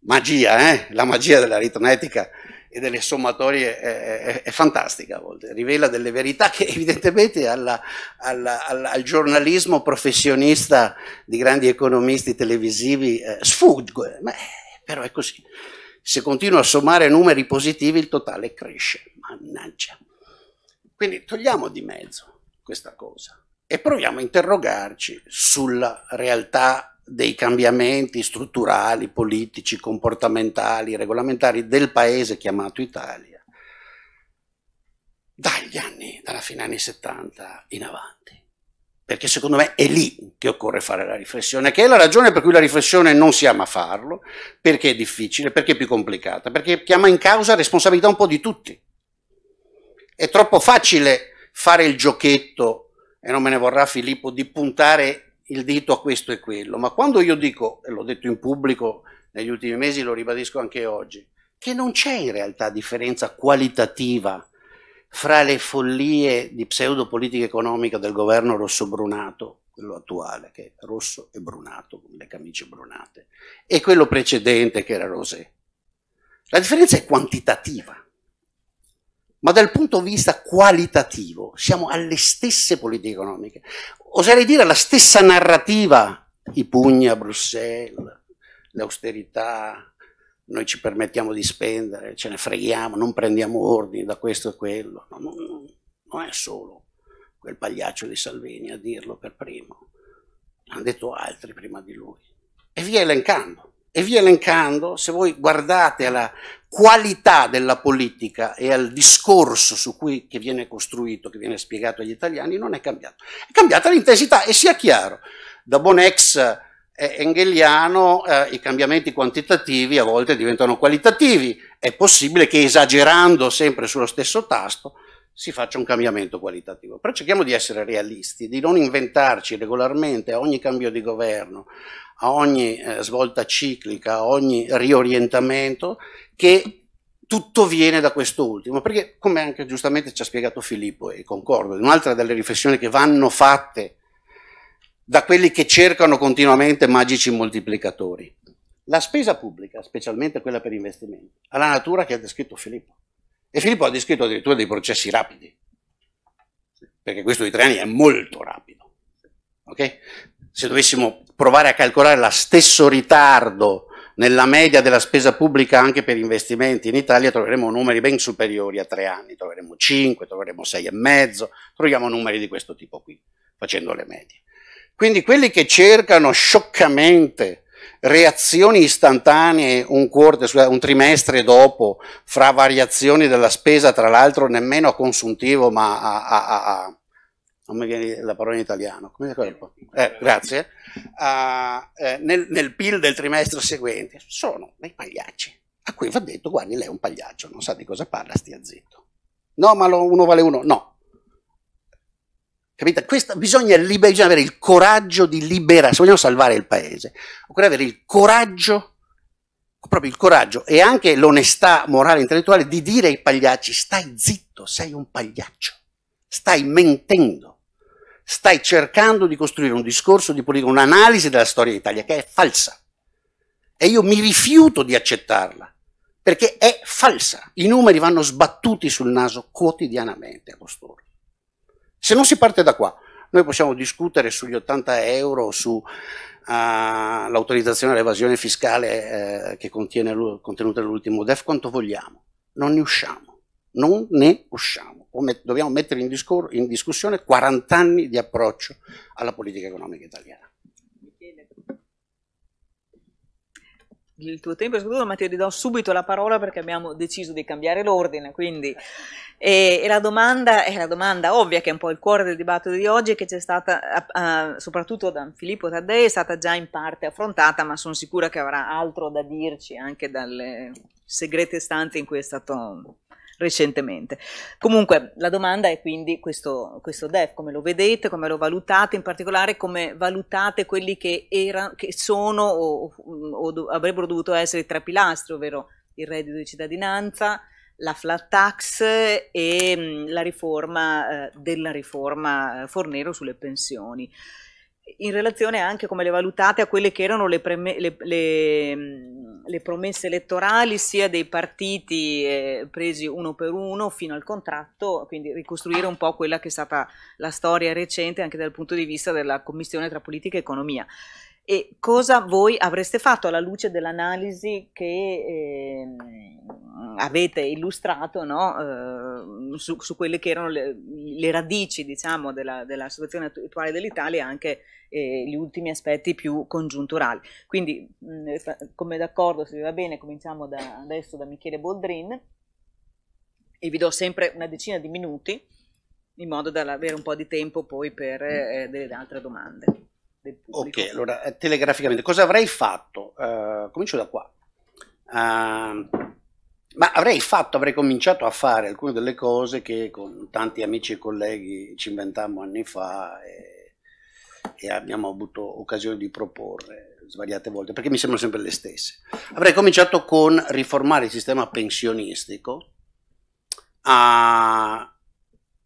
Magia, eh? La magia dell'aritmetica e delle sommatorie è, è, è, fantastica a volte, rivela delle verità che evidentemente alla, alla, alla, al giornalismo professionista di grandi economisti televisivi eh, sfugge, ma, eh, però è così. Se continua a sommare numeri positivi il totale cresce, mannaggia. Quindi togliamo di mezzo questa cosa e proviamo a interrogarci sulla realtà dei cambiamenti strutturali, politici, comportamentali, regolamentari del paese chiamato Italia dagli anni, dalla fine anni 70 in avanti. Perché secondo me è lì che occorre fare la riflessione, che è la ragione per cui la riflessione non si ama farlo, perché è difficile, perché è più complicata, perché chiama in causa responsabilità un po' di tutti. È troppo facile fare il giochetto e non me ne vorrà Filippo di puntare il dito a questo e quello, ma quando io dico, e l'ho detto in pubblico negli ultimi mesi, lo ribadisco anche oggi, che non c'è in realtà differenza qualitativa fra le follie di pseudopolitica economica del governo rosso-brunato, quello attuale che è rosso e brunato, con le camicie brunate, e quello precedente che era rosé. La differenza è quantitativa ma dal punto di vista qualitativo siamo alle stesse politiche economiche. Oserei dire la stessa narrativa, i pugni a Bruxelles, l'austerità, noi ci permettiamo di spendere, ce ne freghiamo, non prendiamo ordini da questo e quello. non, non, non è solo quel pagliaccio di Salvini a dirlo per primo, hanno detto altri prima di lui. E via elencando e vi elencando, se voi guardate alla qualità della politica e al discorso su cui che viene costruito, che viene spiegato agli italiani, non è cambiato. È cambiata l'intensità e sia chiaro, da buon ex eh, engeliano eh, i cambiamenti quantitativi a volte diventano qualitativi, è possibile che esagerando sempre sullo stesso tasto si faccia un cambiamento qualitativo. Però cerchiamo di essere realisti, di non inventarci regolarmente a ogni cambio di governo, a ogni eh, svolta ciclica, a ogni riorientamento, che tutto viene da questo ultimo, perché come anche giustamente ci ha spiegato Filippo e concordo, un'altra delle riflessioni che vanno fatte da quelli che cercano continuamente magici moltiplicatori. La spesa pubblica, specialmente quella per investimenti, ha la natura che ha descritto Filippo. E Filippo ha descritto addirittura dei processi rapidi, perché questo di tre anni è molto rapido. Okay? Se dovessimo provare a calcolare lo stesso ritardo nella media della spesa pubblica anche per investimenti in Italia troveremo numeri ben superiori a tre anni, troveremo cinque, troveremo sei e mezzo, troviamo numeri di questo tipo qui, facendo le medie. Quindi quelli che cercano scioccamente reazioni istantanee un, quarter, un trimestre dopo, fra variazioni della spesa, tra l'altro nemmeno a consuntivo, ma a, a, a, a non mi viene la parola in italiano. Eh, grazie uh, nel, nel, PIL del trimestre seguente, sono dei pagliacci, a cui va detto guardi lei è un pagliaccio, non sa di cosa parla, stia zitto. No, ma lo, uno vale uno, no. Capite? Questa, bisogna, bisogna avere il coraggio di liberare, se vogliamo salvare il paese, occorre avere il coraggio proprio il coraggio e anche l'onestà morale e intellettuale di dire ai pagliacci stai zitto, sei un pagliaccio, stai mentendo stai cercando di costruire un discorso di politica, un'analisi della storia d'Italia che è falsa. E io mi rifiuto di accettarla, perché è falsa. I numeri vanno sbattuti sul naso quotidianamente a costoro. Se non si parte da qua, noi possiamo discutere sugli 80 euro, sull'autorizzazione ah, uh, all'evasione fiscale eh, che contiene, contenuta nell'ultimo DEF, quanto vogliamo. Non ne usciamo, non ne usciamo met dobbiamo mettere in, in, discussione 40 anni di approccio alla politica economica italiana. Il tuo tempo è scaduto, ma ti ridò subito la parola perché abbiamo deciso di cambiare l'ordine. Quindi... E, e la, domanda, la domanda, ovvia, che è un po' il cuore del dibattito di oggi, che c'è stata, uh, soprattutto da Filippo Taddei, è stata già in parte affrontata, ma sono sicura che avrà altro da dirci anche dalle segrete stanze in cui è stato recentemente. Comunque la domanda è quindi questo, questo DEF, come lo vedete, come lo valutate, in particolare come valutate quelli che, era, che sono o, o, o avrebbero dovuto essere i tre pilastri, ovvero il reddito di cittadinanza, la flat tax e mm, la riforma eh, della riforma eh, Fornero sulle pensioni in relazione anche come le valutate a quelle che erano le, preme, le, le, mm, le promesse elettorali sia dei partiti eh, presi uno per uno fino al contratto, quindi ricostruire un po' quella che è stata la storia recente anche dal punto di vista della commissione tra politica e economia e cosa voi avreste fatto alla luce dell'analisi che eh, avete illustrato no? eh, su, su, quelle che erano le, le radici diciamo, della, della, situazione attuale dell'Italia e anche eh, gli ultimi aspetti più congiunturali. Quindi, mh, mm, eh, come d'accordo, se vi va bene, cominciamo da, adesso da Michele Boldrin e vi do sempre una decina di minuti in modo da avere un po' di tempo poi per eh, delle altre domande del pubblico. Ok, allora eh, telegraficamente cosa avrei fatto? Uh, comincio da qua. Uh, ma avrei fatto, avrei cominciato a fare alcune delle cose che con tanti amici e colleghi ci inventammo anni fa e, e abbiamo avuto occasione di proporre svariate volte, perché mi sembrano sempre le stesse. Avrei cominciato con riformare il sistema pensionistico a, ah,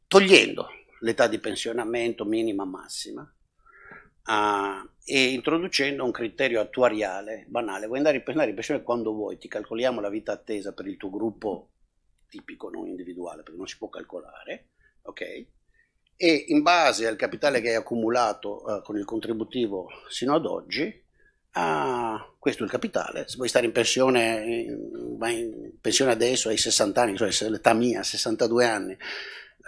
togliendo l'età di pensionamento minima massima uh, e introducendo un criterio attuariale banale. Vuoi andare in pensione, in pensione quando vuoi, ti calcoliamo la vita attesa per il tuo gruppo tipico, non individuale, perché non si può calcolare, ok? E in base al capitale che hai accumulato uh, con il contributivo sino ad oggi, Ah, questo è il capitale. Se vuoi stare in pensione, vai in pensione adesso, hai 60 anni, cioè l'età mia, 62 anni,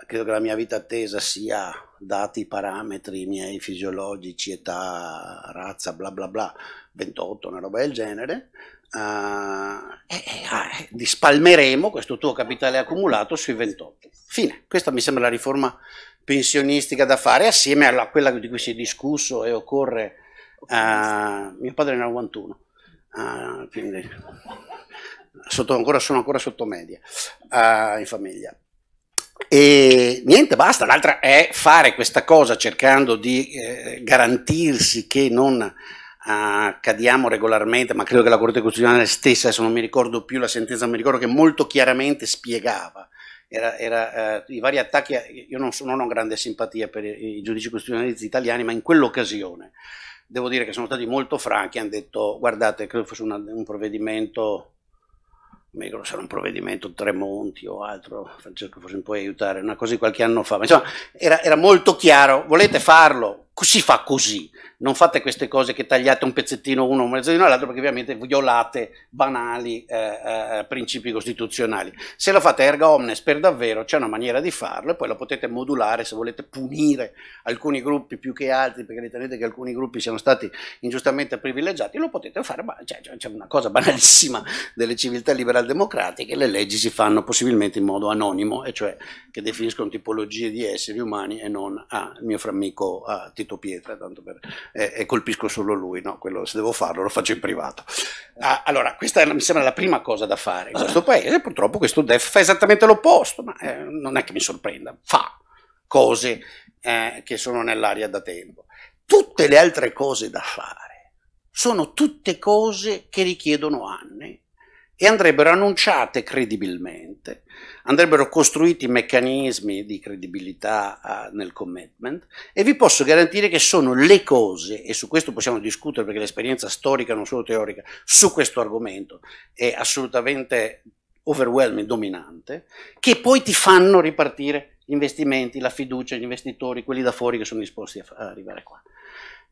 credo che la mia vita attesa sia, dati i parametri miei fisiologici, età, razza, bla bla bla, 28, una roba del genere, uh, e, e, ah, e, dispalmeremo questo tuo capitale accumulato sui 28. Fine. Questa mi sembra la riforma pensionistica da fare assieme a quella di cui si è discusso e occorre... Uh, mio padre ne era 91, uh, quindi sotto, ancora, sono ancora sotto media uh, eh, in famiglia. E niente, basta. L'altra è fare questa cosa cercando di eh, garantirsi che non eh, cadiamo regolarmente, ma credo che la Corte Costituzionale stessa, adesso non mi ricordo più la sentenza, mi ricordo che molto chiaramente spiegava. Era, era, eh, I vari attacchi, io non, sono, non ho grande simpatia per i, i giudici costituzionalisti italiani, ma in quell'occasione devo dire che sono stati molto franchi, hanno detto guardate, credo fosse una, un provvedimento meglio sarà un provvedimento Tremonti o altro, Francesco forse mi puoi aiutare, una cosa di qualche anno fa, ma insomma era, era, molto chiaro, volete farlo, si fa così, non fate queste cose che tagliate un pezzettino uno, un pezzettino l'altro, perché ovviamente violate banali eh, eh, principi costituzionali. Se lo fate erga omnes per davvero, c'è una maniera di farlo e poi lo potete modulare se volete punire alcuni gruppi più che altri, perché ritenete che alcuni gruppi siano stati ingiustamente privilegiati, lo potete fare, ma c'è, cioè, c'è una cosa banalissima delle civiltà liberali liberal-democratiche le leggi si fanno possibilmente in modo anonimo, e cioè che definiscono tipologie di esseri umani e non a ah, mio framico ah, Tito Pietra, tanto per, eh, e colpisco solo lui, no? Quello, se devo farlo lo faccio in privato. Ah, allora, questa mi sembra la prima cosa da fare in questo paese, purtroppo questo DEF fa esattamente l'opposto, ma eh, non è che mi sorprenda, fa cose eh, che sono nell'aria da tempo. Tutte le altre cose da fare sono tutte cose che richiedono anni e andrebbero annunciate credibilmente, andrebbero costruiti meccanismi di credibilità uh, nel commitment e vi posso garantire che sono le cose, e su questo possiamo discutere perché l'esperienza storica, non solo teorica, su questo argomento è assolutamente overwhelming, dominante, che poi ti fanno ripartire gli investimenti, la fiducia, gli investitori, quelli da fuori che sono disposti a, a arrivare qua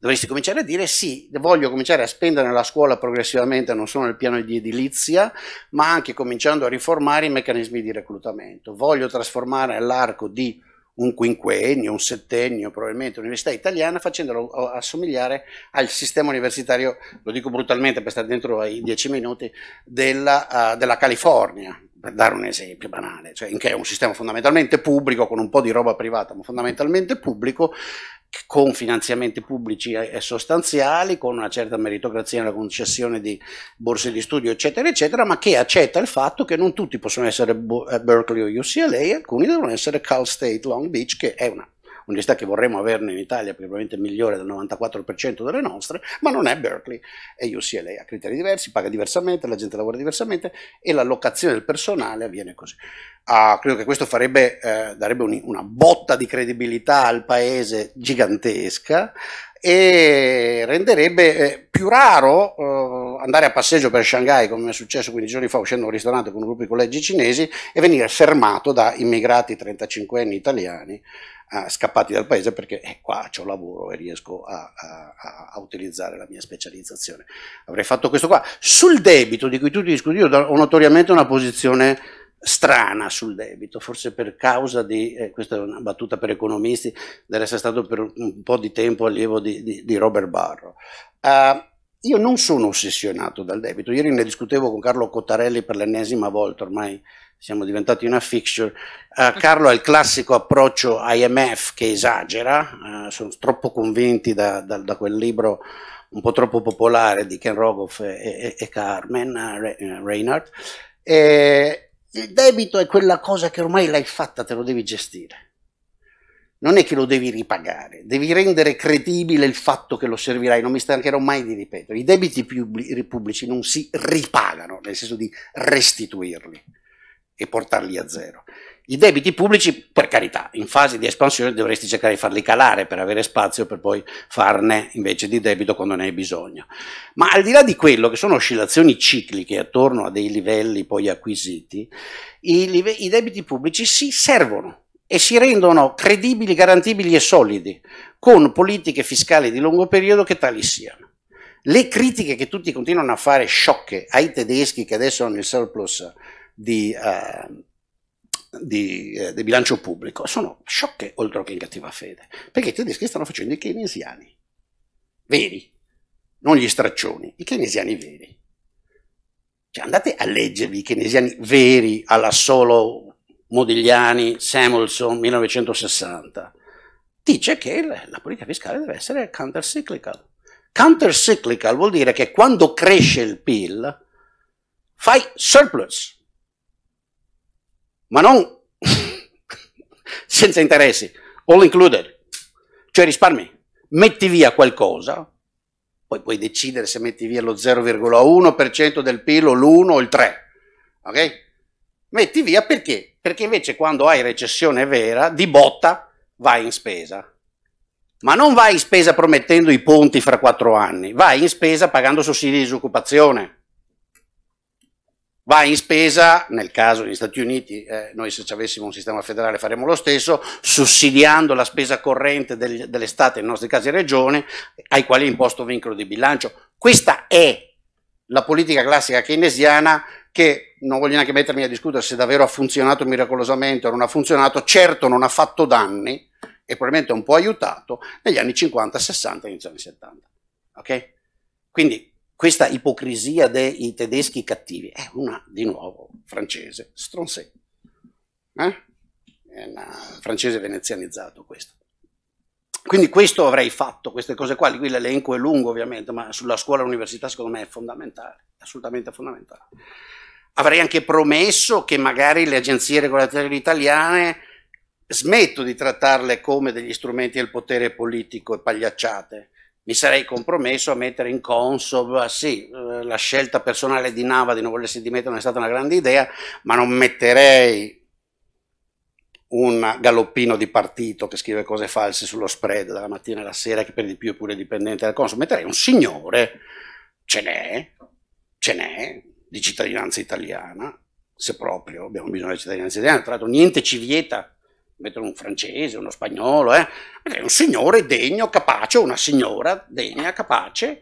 dovresti cominciare a dire sì, voglio cominciare a spendere nella scuola progressivamente non solo nel piano di edilizia, ma anche cominciando a riformare i meccanismi di reclutamento. Voglio trasformare all'arco di un quinquennio, un settennio, probabilmente un'università italiana, facendolo oh, assomigliare al sistema universitario, lo dico brutalmente per stare dentro ai dieci minuti, della, uh, della California, per dare un esempio banale, cioè in che è un sistema fondamentalmente pubblico con un po' di roba privata, ma fondamentalmente pubblico, con finanziamenti pubblici e sostanziali, con una certa meritocrazia nella concessione di borse di studio, eccetera, eccetera, ma che accetta il fatto che non tutti possono essere eh, Berkeley o UCLA, alcuni devono essere Cal State Long Beach, che è una un'università che vorremmo averne in Italia perché probabilmente è migliore del 94% delle nostre, ma non è Berkeley, è UCLA, ha criteri diversi, paga diversamente, la gente lavora diversamente e l'allocazione del personale avviene così. Ah, credo che questo farebbe, eh, darebbe un, una botta di credibilità al paese gigantesca e renderebbe eh, più raro uh, andare a passeggio per Shanghai, come mi è successo 15 giorni fa uscendo da un ristorante con un gruppo di colleghi cinesi, e venire fermato da immigrati 35 anni italiani scappati dal paese perché eh, qua ho lavoro e riesco a, a, a, utilizzare la mia specializzazione. Avrei fatto questo qua. Sul debito di cui tu discuti, io ho notoriamente una posizione strana sul debito, forse per causa di, eh, questa è una battuta per economisti, dell'essere stato per un po' di tempo allievo di, di, di Robert Barro. Uh, io non sono ossessionato dal debito, ieri ne discutevo con Carlo Cottarelli per l'ennesima volta ormai siamo diventati una fixture. Uh, Carlo ha il classico approccio IMF che esagera, uh, sono troppo convinti da, da, da, quel libro un po' troppo popolare di Ken Rogoff e, e, e Carmen uh, eh, Reinhardt. E il debito è quella cosa che ormai l'hai fatta, te lo devi gestire non è che lo devi ripagare, devi rendere credibile il fatto che lo servirai, non mi stancherò mai di ripetere, i debiti pubblici non si ripagano, nel senso di restituirli e portarli a zero. I debiti pubblici, per carità, in fase di espansione dovresti cercare di farli calare per avere spazio per poi farne invece di debito quando ne hai bisogno. Ma al di là di quello, che sono oscillazioni cicliche attorno a dei livelli poi acquisiti, i, live i debiti pubblici si servono e si rendono credibili, garantibili e solidi con politiche fiscali di lungo periodo che tali siano. Le critiche che tutti continuano a fare sciocche ai tedeschi che adesso hanno il surplus di, eh, di, eh, di, bilancio pubblico sono sciocche oltre che in cattiva fede, perché i tedeschi stanno facendo i keynesiani veri, non gli straccioni, i keynesiani veri. Cioè andate a leggervi i keynesiani veri alla solo Modigliani, Samuelson, 1960. Dice che la politica fiscale deve essere counter-cyclical. Counter-cyclical vuol dire che quando cresce il PIL fai surplus, ma non senza interessi, all included, cioè risparmi, metti via qualcosa, poi puoi decidere se metti via lo 0,1% del PIL o l'1 o il 3, ok? Metti via perché? Perché invece quando hai recessione vera, di botta vai in spesa. Ma non vai in spesa promettendo i ponti fra quattro anni, vai in spesa pagando sussidi di disoccupazione va in spesa, nel caso degli Stati Uniti, eh, noi se avessimo un sistema federale faremmo lo stesso, sussidiando la spesa corrente del, delle Stati, nei nostri casi regioni, ai quali è imposto vincolo di bilancio. Questa è la politica classica keynesiana che non voglio neanche mettermi a discutere se davvero ha funzionato miracolosamente o non ha funzionato, certo non ha fatto danni e probabilmente un po' aiutato negli anni 50, 60 e inizio anni 70. Okay? Quindi questa ipocrisia dei tedeschi cattivi è una, di nuovo, francese, stronzè. Eh? È una francese venezianizzato questo. Quindi questo avrei fatto, queste cose qua, qui l'elenco è lungo ovviamente, ma sulla scuola e l'università secondo me è fondamentale, assolutamente fondamentale. Avrei anche promesso che magari le agenzie regolatorie italiane smetto di trattarle come degli strumenti del potere politico e pagliacciate, mi sarei compromesso a mettere in consob, ah, sì, eh, la scelta personale di Nava di non volersi dimettere non è stata una grande idea, ma non metterei un galoppino di partito che scrive cose false sullo spread dalla mattina alla sera, che per di più è pure dipendente dal consob, metterei un signore, ce n'è, ce n'è, di cittadinanza italiana, se proprio abbiamo bisogno di cittadinanza italiana, tra l'altro niente ci vieta mettono un francese, uno spagnolo, eh? un signore degno, capace, una signora degna, capace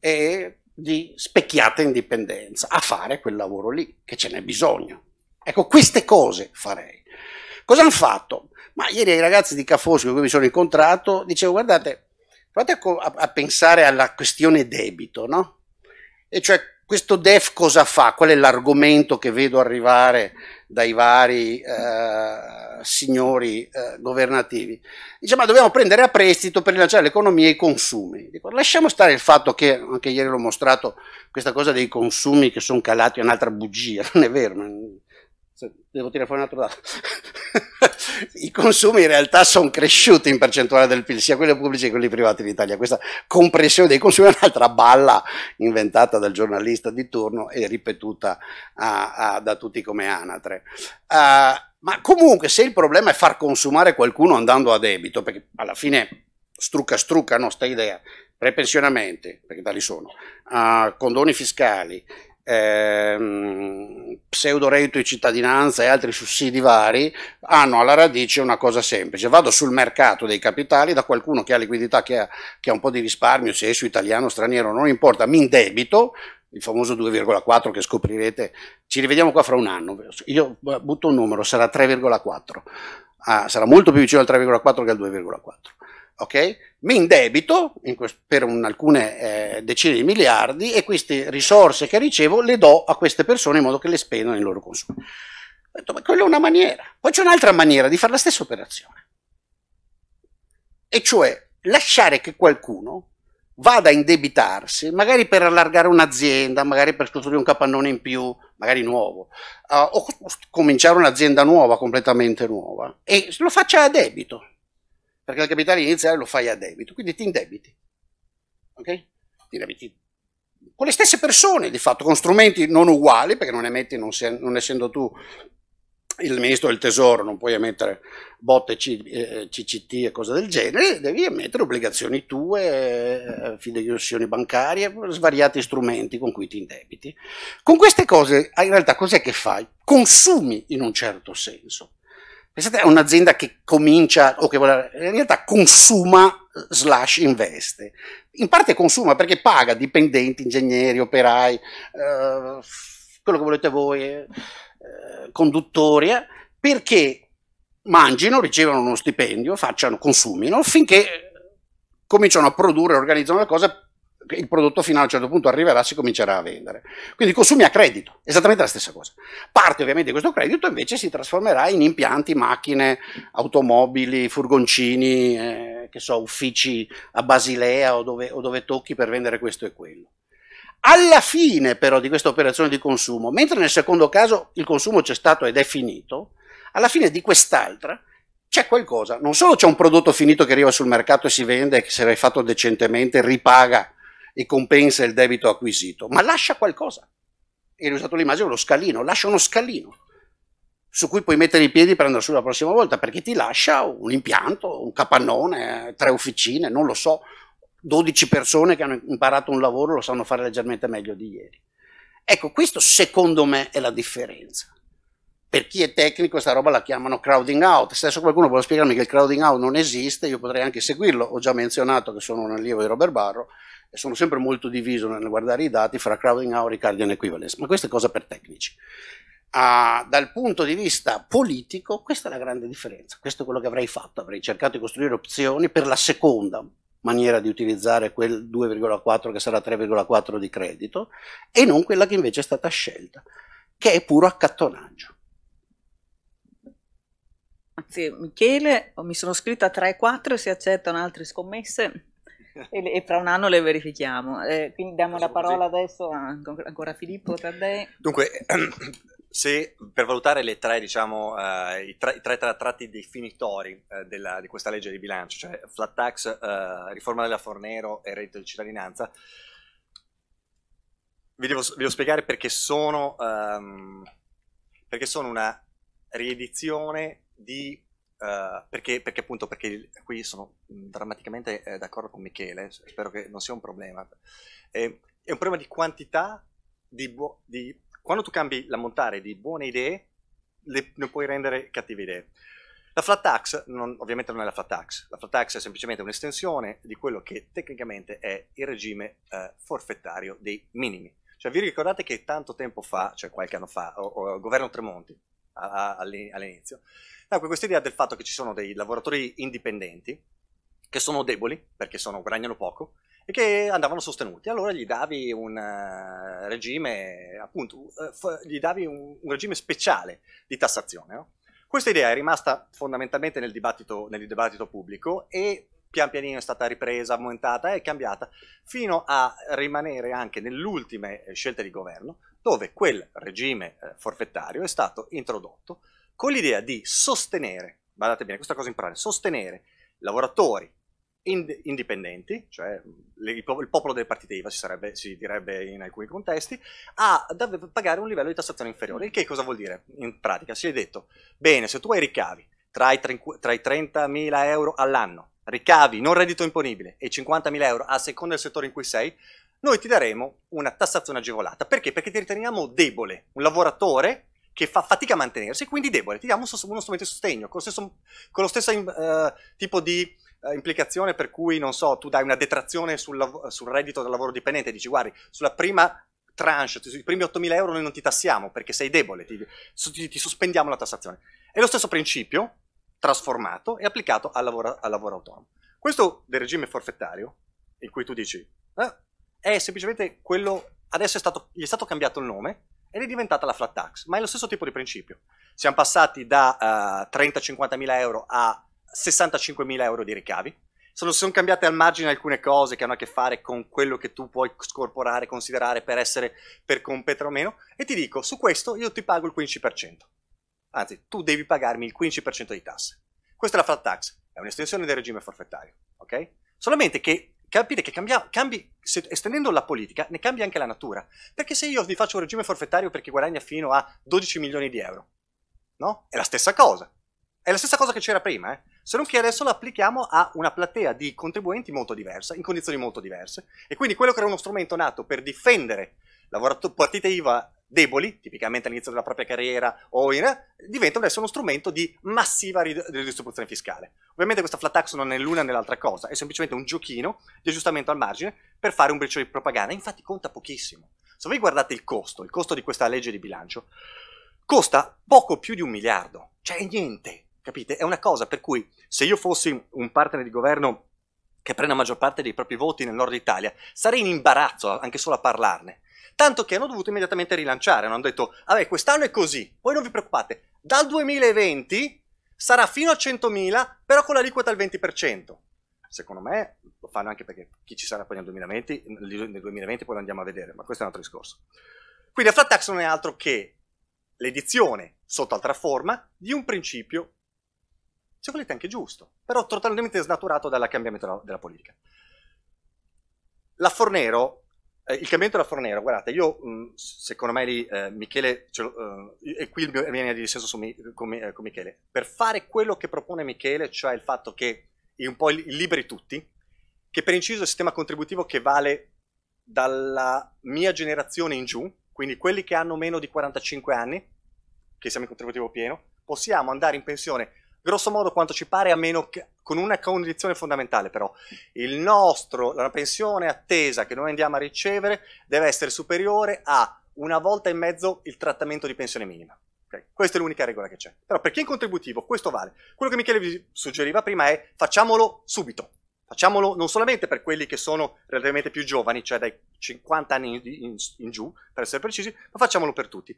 e di specchiata indipendenza a fare quel lavoro lì, che ce n'è bisogno. Ecco, queste cose farei. Cosa hanno fatto? Ma ieri ai ragazzi di Cafosco che mi sono incontrato, dicevo, guardate, provate a, a pensare alla questione debito, no? E cioè, questo DEF cosa fa? Qual è l'argomento che vedo arrivare dai vari eh, signori eh, governativi. Dice diciamo, ma dobbiamo prendere a prestito per rilanciare l'economia e i consumi. Dico, lasciamo stare il fatto che, anche ieri l'ho mostrato, questa cosa dei consumi che sono calati è un'altra bugia, non è vero, non devo tirare fuori un altro dato. I consumi in realtà sono cresciuti in percentuale del PIL, sia quelli pubblici che quelli privati in Italia. Questa compressione dei consumi è un'altra balla inventata dal giornalista di turno e ripetuta a, a, da tutti come anatre. Uh, ma comunque, se il problema è far consumare qualcuno andando a debito, perché alla fine strucca strucca sta idea, prepensionamenti, perché tali sono, uh, condoni fiscali, ehm, pseudo reddito di cittadinanza e altri sussidi vari hanno alla radice una cosa semplice. Vado sul mercato dei capitali da qualcuno che ha liquidità, che ha, che ha un po' di risparmio, se esso italiano, o straniero, non importa, mi indebito, il famoso 2,4 che scoprirete, ci rivediamo qua fra un anno, io butto un numero, sarà 3,4, ah, sarà molto più vicino al 3,4 che al 2,4 ok? Mi indebito in per alcune eh, decine di miliardi e queste risorse che ricevo le do a queste persone in modo che le spendano nei loro consumi. detto, ma quella è una maniera. Poi c'è un'altra maniera di fare la stessa operazione. E cioè lasciare che qualcuno vada a indebitarsi, magari per allargare un'azienda, magari per costruire un capannone in più, magari nuovo, uh, o cominciare un'azienda nuova, completamente nuova, e lo faccia a debito perché il capitale iniziale lo fai a debito, quindi ti indebiti. Ok? Ti indebiti con le stesse persone, di fatto, con strumenti non uguali, perché non emetti, non, se, non essendo tu il ministro del tesoro, non puoi emettere botte C, eh, eh CCT e cose del genere, devi emettere obbligazioni tue, eh, fideiussioni bancarie, svariati strumenti con cui ti indebiti. Con queste cose, in realtà, cos'è che fai? Consumi in un certo senso Pensate a un'azienda che comincia o che vuole, in realtà consuma eh, slash investe. In parte consuma perché paga dipendenti, ingegneri, operai, eh, quello che volete voi, eh, eh conduttori, eh, perché mangino, ricevono uno stipendio, facciano, consumino, finché cominciano a produrre, organizzano la cosa il prodotto fino a un certo punto arriverà, si comincerà a vendere. Quindi consumi a credito, esattamente la stessa cosa. Parte ovviamente di questo credito invece si trasformerà in impianti, macchine, automobili, furgoncini, eh, che so, uffici a Basilea o dove, o dove tocchi per vendere questo e quello. Alla fine però di questa operazione di consumo, mentre nel secondo caso il consumo c'è stato ed è finito, alla fine di quest'altra c'è qualcosa, non solo c'è un prodotto finito che arriva sul mercato e si vende, che se l'hai fatto decentemente ripaga e compensa il debito acquisito, ma lascia qualcosa. E ho usato l'immagine, lo scalino, lascia uno scalino su cui puoi mettere i piedi per andare su la prossima volta, perché ti lascia un impianto, un capannone, eh, tre officine, non lo so, 12 persone che hanno imparato un lavoro lo sanno fare leggermente meglio di ieri. Ecco, questo secondo me è la differenza. Per chi è tecnico, questa roba la chiamano crowding out. Se adesso qualcuno vuole spiegarmi che il crowding out non esiste, io potrei anche seguirlo. Ho già menzionato che sono un allievo di Robert Barro e sono sempre molto diviso nel guardare i dati fra crowding out e cardian equivalence, ma questa è cosa per tecnici. Ah, dal punto di vista politico questa è la grande differenza, questo è quello che avrei fatto, avrei cercato di costruire opzioni per la seconda maniera di utilizzare quel 2,4 che sarà 3,4 di credito e non quella che invece è stata scelta, che è puro accattonaggio. Grazie Michele, mi sono scritta 3-4 se accettano altre scommesse e, e, fra un anno le verifichiamo. Eh, quindi diamo la parola così. adesso a, ancora a Filippo Taddei. Dunque, se per valutare le tre, diciamo, uh, i, tre, i tre, tratti definitori uh, della, di questa legge di bilancio, cioè flat tax, uh, riforma della Fornero e reddito di cittadinanza, vi devo, vi devo spiegare perché sono, um, perché sono una riedizione di Uh, perché, perché, appunto perché qui sono mm, drammaticamente eh, d'accordo con Michele spero che non sia un problema eh, è un problema di quantità di bu- di... quando tu cambi la montare di buone idee le, ne puoi rendere cattive idee la flat tax non, ovviamente non è la flat tax la flat tax è semplicemente un'estensione di quello che tecnicamente è il regime eh, forfettario dei minimi cioè vi ricordate che tanto tempo fa cioè qualche anno fa o, o, governo Tremonti all'inizio. Dunque, questa idea del fatto che ci sono dei lavoratori indipendenti che sono deboli perché sono, guadagnano poco e che andavano sostenuti. Allora gli davi un eh, regime, appunto, eh, gli davi un, un regime speciale di tassazione. No? Questa idea è rimasta fondamentalmente nel dibattito, nel dibattito pubblico e pian pianino è stata ripresa, aumentata e cambiata, fino a rimanere anche nell'ultima eh, scelta di governo, dove quel regime eh, forfettario è stato introdotto con l'idea di sostenere, guardate bene, questa cosa in pratica, sostenere lavoratori ind- indipendenti, cioè mm, le, il, po- il, popolo delle partite IVA si, sarebbe, si, direbbe in alcuni contesti, a pagare un livello di tassazione inferiore. Il che cosa vuol dire? In pratica si è detto, bene, se tu hai ricavi tra i, tr- tra i 30.000 euro all'anno ricavi non reddito imponibile e 50.000 euro a seconda del settore in cui sei, noi ti daremo una tassazione agevolata. Perché? Perché ti riteniamo debole, un lavoratore che fa fatica a mantenersi, quindi debole. Ti diamo uno strumento di sostegno con lo stesso, con lo stesso uh, tipo di uh, implicazione per cui, non so, tu dai una detrazione sul, sul reddito del lavoro dipendente dici, guardi, sulla prima tranche, sui primi 8.000 euro noi non ti tassiamo perché sei debole, ti, ti, ti sospendiamo la tassazione. È lo stesso principio trasformato e applicato al lavoro, al lavoro autonomo. Questo del regime forfettario, in cui tu dici, eh, è semplicemente quello, adesso è stato, gli è stato cambiato il nome ed è diventata la flat tax, ma è lo stesso tipo di principio. Siamo passati da uh, 30-50 mila euro a 65 mila euro di ricavi, sono, sono cambiate al margine alcune cose che hanno a che fare con quello che tu puoi scorporare, considerare per essere per competere o meno, e ti dico, su questo io ti pago il 15%. Anzi, tu devi pagarmi il 15% di tasse. Questa è la flat tax, è un'estensione del regime forfettario, ok? Solamente che capite che cambia, cambi, se, estendendo la politica ne cambia anche la natura. Perché se io vi faccio un regime forfettario perché chi guadagna fino a 12 milioni di euro, no? È la stessa cosa. È la stessa cosa che c'era prima, eh? se non che adesso lo applichiamo a una platea di contribuenti molto diversa, in condizioni molto diverse. E quindi quello che era uno strumento nato per difendere partite IVA deboli, tipicamente all'inizio della propria carriera o in, diventano adesso uno strumento di massiva ridistribuzione fiscale. Ovviamente questa flat tax non è l'una né l'altra cosa, è semplicemente un giochino di aggiustamento al margine per fare un briciolo di propaganda, infatti conta pochissimo. Se voi guardate il costo, il costo di questa legge di bilancio, costa poco più di un miliardo, cioè niente, capite? È una cosa per cui se io fossi un partner di governo che prende la maggior parte dei propri voti nel nord Italia, sarei in imbarazzo anche solo a parlarne Tanto che hanno dovuto immediatamente rilanciare, hanno detto, vabbè, quest'anno è così, voi non vi preoccupate, dal 2020 sarà fino a 100.000, però con l'aliquota al 20%. Secondo me lo fanno anche perché chi ci sarà poi nel 2020, nel 2020 poi lo andiamo a vedere, ma questo è un altro discorso. Quindi la flat tax non è altro che l'edizione, sotto altra forma, di un principio, se volete anche giusto, però totalmente snaturato dal cambiamento della politica. La Fornero eh, il cambiamento della Fornero, guardate, io mh, secondo me lì eh, Michele, cioè, e qui mio, viene di dissenso mi, con, eh, con, Michele, per fare quello che propone Michele, cioè il fatto che è un po' liberi tutti, che per inciso è il sistema contributivo che vale dalla mia generazione in giù, quindi quelli che hanno meno di 45 anni, che siamo in contributivo pieno, possiamo andare in pensione grosso modo quanto ci pare, a meno che con una condizione fondamentale però. Nostro, la pensione attesa che noi andiamo a ricevere deve essere superiore a una volta e mezzo il trattamento di pensione minima. Okay. Questa è l'unica regola che c'è. Però per chi è contributivo questo vale. Quello che Michele vi suggeriva prima è facciamolo subito. Facciamolo non solamente per quelli che sono relativamente più giovani, cioè dai 50 anni in, in, in giù, per essere precisi, ma facciamolo per tutti.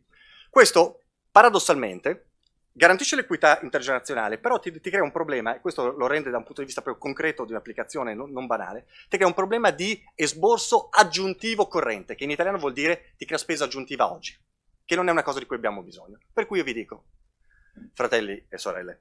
Questo, paradossalmente, garantisce l'equità intergenerazionale, però ti, ti, crea un problema, e questo lo rende da un punto di vista proprio concreto di un'applicazione non, non, banale, ti crea un problema di esborso aggiuntivo corrente, che in italiano vuol dire ti crea spesa aggiuntiva oggi, che non è una cosa di cui abbiamo bisogno. Per cui io vi dico, fratelli e sorelle,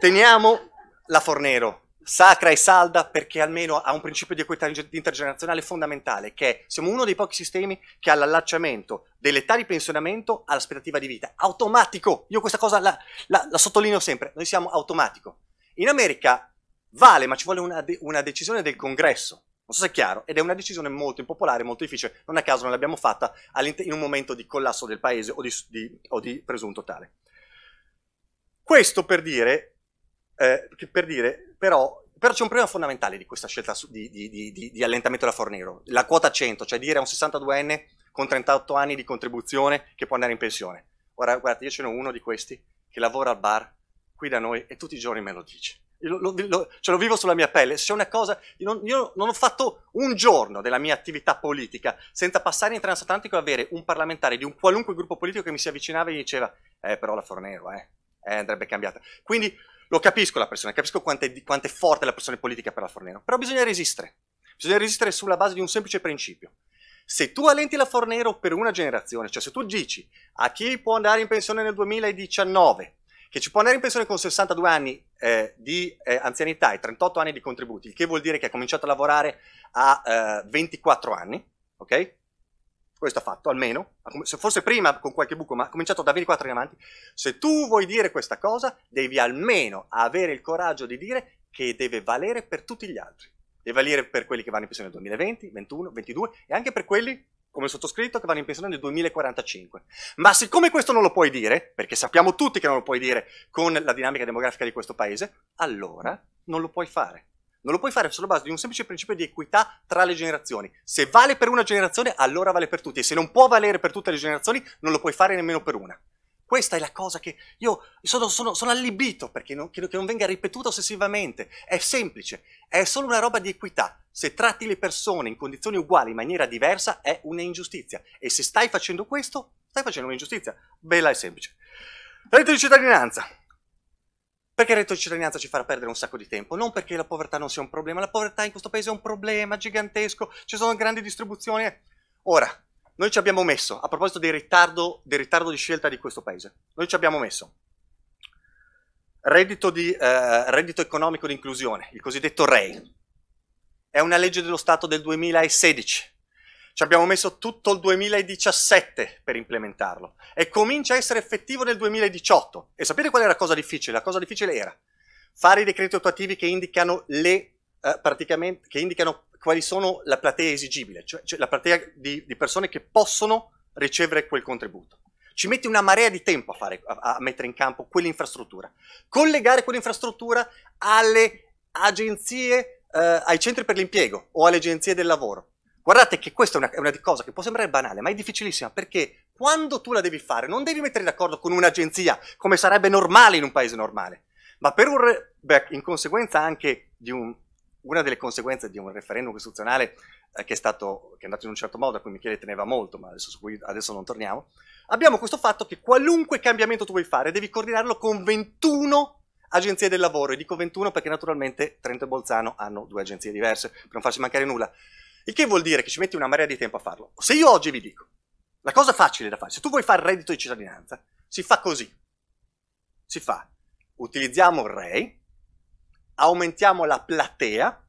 teniamo la Fornero sacra e salda perché almeno ha un principio di equità intergenerazionale fondamentale, che è, siamo uno dei pochi sistemi che ha l'allacciamento dell'età di pensionamento all'aspettativa di vita. Automatico! Io questa cosa la, la, la sottolineo sempre, noi siamo automatico. In America vale, ma ci vuole una, una decisione del congresso. Non so se è chiaro, ed è una decisione molto impopolare, molto difficile, non a caso non l'abbiamo fatta in un momento di collasso del paese o di, di, o di presunto tale. Questo per dire eh, per dire, però, però, c'è un problema fondamentale di questa scelta di, di, di, di, allentamento della Fornero, la quota 100, cioè dire a un 62enne con 38 anni di contribuzione che può andare in pensione. Ora, guardate, io ce n'ho uno di questi che lavora al bar qui da noi e tutti i giorni me lo dice. Lo, lo, lo, ce lo vivo sulla mia pelle. c'è una cosa, io non, io non, ho fatto un giorno della mia attività politica senza passare in transatlantico e avere un parlamentare di un qualunque gruppo politico che mi si avvicinava e gli diceva: Eh, però la Fornero, eh, eh andrebbe cambiata. Quindi lo capisco la pressione, capisco quanto è, quanto è forte la pressione politica per la Fornero, però bisogna resistere. Bisogna resistere sulla base di un semplice principio. Se tu allenti la Fornero per una generazione, cioè se tu dici a chi può andare in pensione nel 2019 che ci può andare in pensione con 62 anni eh, di eh, anzianità e 38 anni di contributi, il che vuol dire che ha cominciato a lavorare a eh, 24 anni, ok? questo ha fatto almeno, forse prima con qualche buco, ma ha cominciato da 24 in avanti, se tu vuoi dire questa cosa, devi almeno avere il coraggio di dire che deve valere per tutti gli altri. Deve valere per quelli che vanno in pensione nel 2020, 2021, 2022 e anche per quelli, come sottoscritto, che vanno in pensione nel 2045. Ma siccome questo non lo puoi dire, perché sappiamo tutti che non lo puoi dire con la dinamica demografica di questo paese, allora non lo puoi fare. Non lo puoi fare sulla base di un semplice principio di equità tra le generazioni. Se vale per una generazione, allora vale per tutti. E se non può valere per tutte le generazioni, non lo puoi fare nemmeno per una. Questa è la cosa che io sono, sono, sono allibito perché non, che, che non venga ripetuta ossessivamente. È semplice, è solo una roba di equità. Se tratti le persone in condizioni uguali in maniera diversa è un'ingiustizia. E se stai facendo questo, stai facendo un'ingiustizia. Bella e semplice. Reddito di cittadinanza. Perché il reddito di cittadinanza ci farà perdere un sacco di tempo, non perché la povertà non sia un problema, la povertà in questo paese è un problema gigantesco, ci sono grandi distribuzioni. Ora, noi ci abbiamo messo, a proposito del ritardo, del ritardo di scelta di questo paese, noi ci abbiamo messo reddito, di, eh, reddito economico di inclusione, il cosiddetto REI, è una legge dello Stato del 2016, ci abbiamo messo tutto il 2017 per implementarlo e comincia a essere effettivo nel 2018. E sapete qual era la cosa difficile? La cosa difficile era fare i decreti attuativi che indicano le eh, praticamente che indicano quali sono la platea esigibile, cioè, cioè la platea di, di, persone che possono ricevere quel contributo. Ci metti una marea di tempo a, fare, a, a mettere in campo quell'infrastruttura. Collegare quell'infrastruttura alle agenzie, eh, ai centri per l'impiego o alle agenzie del lavoro Guardate che questa è una, è una, cosa che può sembrare banale, ma è difficilissima perché quando tu la devi fare non devi mettere d'accordo con un'agenzia, come sarebbe normale in un paese normale, ma per un re- beh, in conseguenza anche di un, una delle conseguenze di un referendum costituzionale eh, che, è stato, che è andato in un certo modo, a cui Michele teneva molto, ma adesso, su cui adesso non torniamo, abbiamo questo fatto che qualunque cambiamento tu vuoi fare devi coordinarlo con 21 agenzie del lavoro, e dico 21 perché naturalmente Trento e Bolzano hanno due agenzie diverse, per non farci mancare nulla. Il che vuol dire che ci metti una marea di tempo a farlo. Se io oggi vi dico, la cosa facile da fare, se tu vuoi fare il reddito di cittadinanza, si fa così. Si fa, utilizziamo il REI, aumentiamo la platea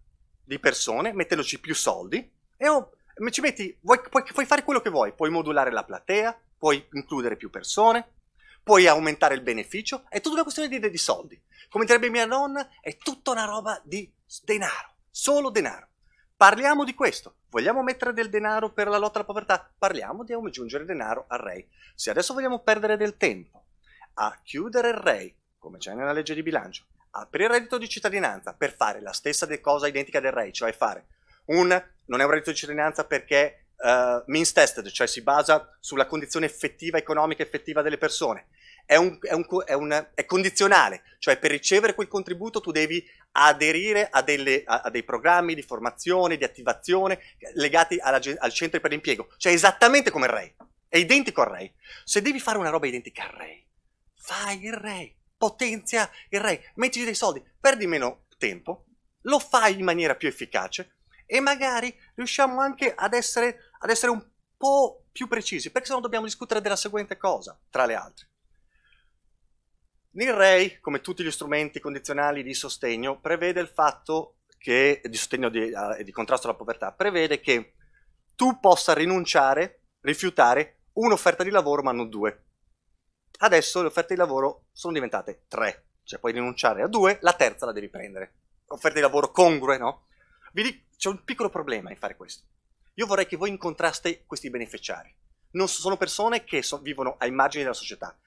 di persone, mettendoci più soldi, e ci metti, vuoi, puoi, puoi fare quello che vuoi, puoi modulare la platea, puoi includere più persone, puoi aumentare il beneficio, è tutta una questione di, di soldi. Come direbbe mia nonna, è tutta una roba di denaro, solo denaro. Parliamo di questo. Vogliamo mettere del denaro per la lotta alla povertà? Parliamo di aggiungere denaro al REI. Se adesso vogliamo perdere del tempo a chiudere il REI, come c'è nella legge di bilancio, aprire il reddito di cittadinanza per fare la stessa cosa identica del REI, cioè fare un... non è un reddito di cittadinanza perché uh, means tested, cioè si basa sulla condizione effettiva, economica effettiva delle persone. È, un, è, un, è, un, è condizionale, cioè per ricevere quel contributo tu devi aderire a, delle, a, a dei programmi di formazione, di attivazione legati alla, al centro per l'impiego, cioè esattamente come il REI, è identico al REI. Se devi fare una roba identica al REI, fai il REI, potenzia il REI, mettici dei soldi, perdi meno tempo, lo fai in maniera più efficace e magari riusciamo anche ad essere, ad essere un po' più precisi, perché se no dobbiamo discutere della seguente cosa, tra le altre. Nel Ray, come tutti gli strumenti condizionali di sostegno, prevede il fatto che, di sostegno e di, di contrasto alla povertà, prevede che tu possa rinunciare, rifiutare un'offerta di lavoro ma non due. Adesso le offerte di lavoro sono diventate tre, cioè puoi rinunciare a due, la terza la devi prendere. Offerte di lavoro congrue, no? Dico, c'è un piccolo problema in fare questo. Io vorrei che voi incontraste questi beneficiari. Non sono persone che so, vivono ai margini della società,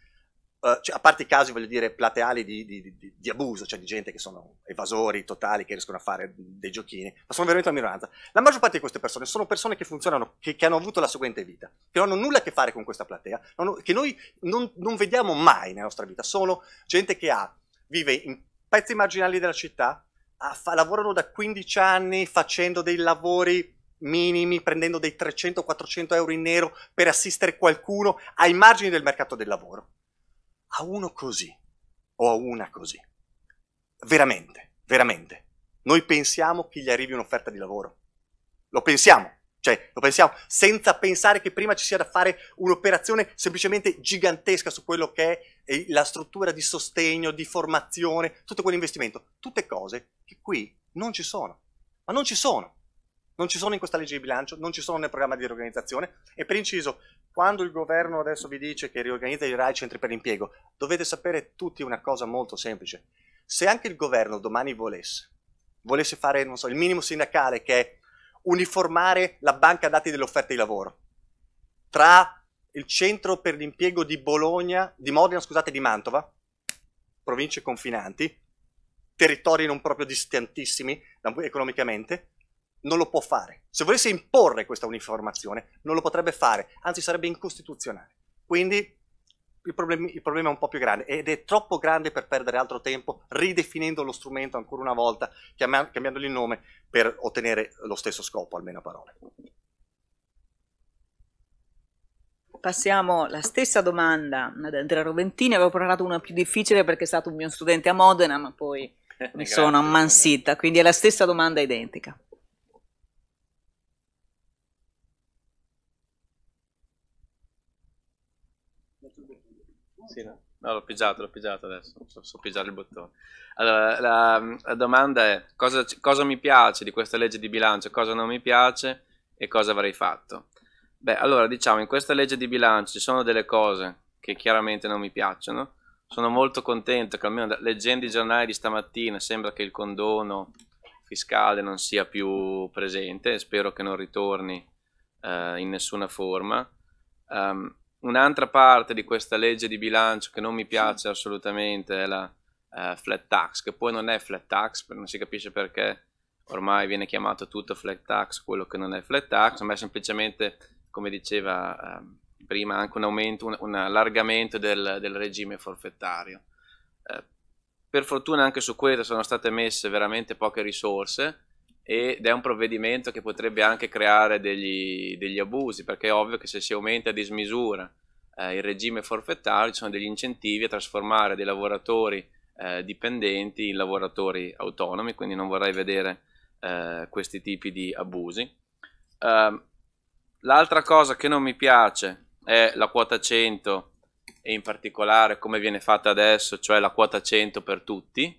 eh, cioè, a parte i casi, voglio dire, plateali di, di, di, di, abuso, cioè di gente che sono evasori totali, che riescono a fare dei giochini, ma sono veramente una minoranza. La maggior parte di queste persone sono persone che funzionano, che, che hanno avuto la seguente vita, che non hanno nulla a che fare con questa platea, non, che noi non, non, vediamo mai nella nostra vita. Sono gente che ha, vive in pezzi marginali della città, a, fa, lavorano da 15 anni facendo dei lavori minimi, prendendo dei 300-400 euro in nero per assistere qualcuno ai margini del mercato del lavoro a uno così o a una così. Veramente, veramente. Noi pensiamo che gli arrivi un'offerta di lavoro. Lo pensiamo, cioè lo pensiamo senza pensare che prima ci sia da fare un'operazione semplicemente gigantesca su quello che è la struttura di sostegno, di formazione, tutto quell'investimento. Tutte cose che qui non ci sono, ma non ci sono non ci sono in questa legge di bilancio, non ci sono nel programma di riorganizzazione e per inciso, quando il governo adesso vi dice che riorganizza i RAI centri per l'impiego, dovete sapere tutti una cosa molto semplice. Se anche il governo domani volesse, volesse fare, non so, il minimo sindacale che è uniformare la banca dati delle offerte di lavoro tra il centro per l'impiego di Bologna, di Modena, scusate, di Mantova, province confinanti, territori non proprio distantissimi economicamente, non lo può fare. Se volesse imporre questa uniformazione, non lo potrebbe fare, anzi sarebbe incostituzionale. Quindi il, problemi, il, problema è un po' più grande ed è troppo grande per perdere altro tempo ridefinendo lo strumento ancora una volta, cambiandogli il nome per ottenere lo stesso scopo, almeno a parole. Passiamo alla stessa domanda ad Andrea Roventini, avevo preparato una più difficile perché è stato un mio studente a Modena, ma poi mi sono ammansita, quindi è la stessa domanda identica. Sì, no. no l'ho pigiato, l'ho pigiato adesso, so, so pigiare il bottone. Allora, la, la domanda è cosa, cosa, mi piace di questa legge di bilancio, cosa non mi piace e cosa avrei fatto? Beh, allora diciamo, in questa legge di bilancio ci sono delle cose che chiaramente non mi piacciono. Sono molto contento che almeno leggendo i giornali di stamattina sembra che il condono fiscale non sia più presente, spero che non ritorni eh, in nessuna forma. Um, Un'altra parte di questa legge di bilancio che non mi piace assolutamente è la eh, flat tax, che poi non è flat tax, non si capisce perché ormai viene chiamato tutto flat tax quello che non è flat tax, ma è semplicemente, come diceva eh, prima, anche un aumento, un, un allargamento del, del, regime forfettario. Eh, per fortuna anche su questo sono state messe veramente poche risorse, ed è un provvedimento che potrebbe anche creare degli, degli abusi, perché è ovvio che se si aumenta a dismisura eh, il regime forfettario ci sono degli incentivi a trasformare dei lavoratori eh, dipendenti in lavoratori autonomi, quindi non vorrei vedere eh, questi tipi di abusi. Ehm, l'altra cosa che non mi piace è la quota 100 e in particolare come viene fatta adesso, cioè la quota 100 per tutti,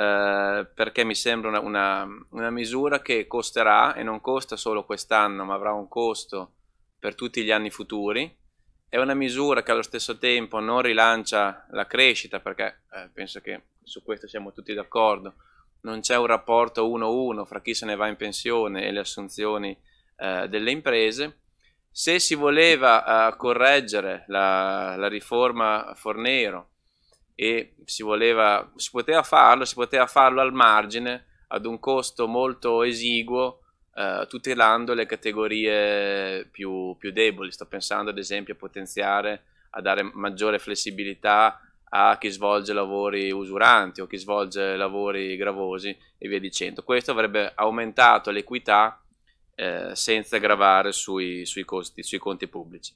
eh, perché mi sembra una, una, una, misura che costerà e non costa solo quest'anno, ma avrà un costo per tutti gli anni futuri. È una misura che allo stesso tempo non rilancia la crescita, perché eh, penso che su questo siamo tutti d'accordo. Non c'è un rapporto 1-1 fra chi se ne va in pensione e le assunzioni eh, delle imprese. Se si voleva eh, correggere la, la riforma Fornero, e si, voleva, si poteva farlo, si poteva farlo al margine ad un costo molto esiguo eh, tutelando le categorie più, più, deboli. Sto pensando ad esempio a potenziare, a dare maggiore flessibilità a chi svolge lavori usuranti o chi svolge lavori gravosi e via dicendo. Questo avrebbe aumentato l'equità eh, senza gravare sui, sui, costi, sui conti pubblici.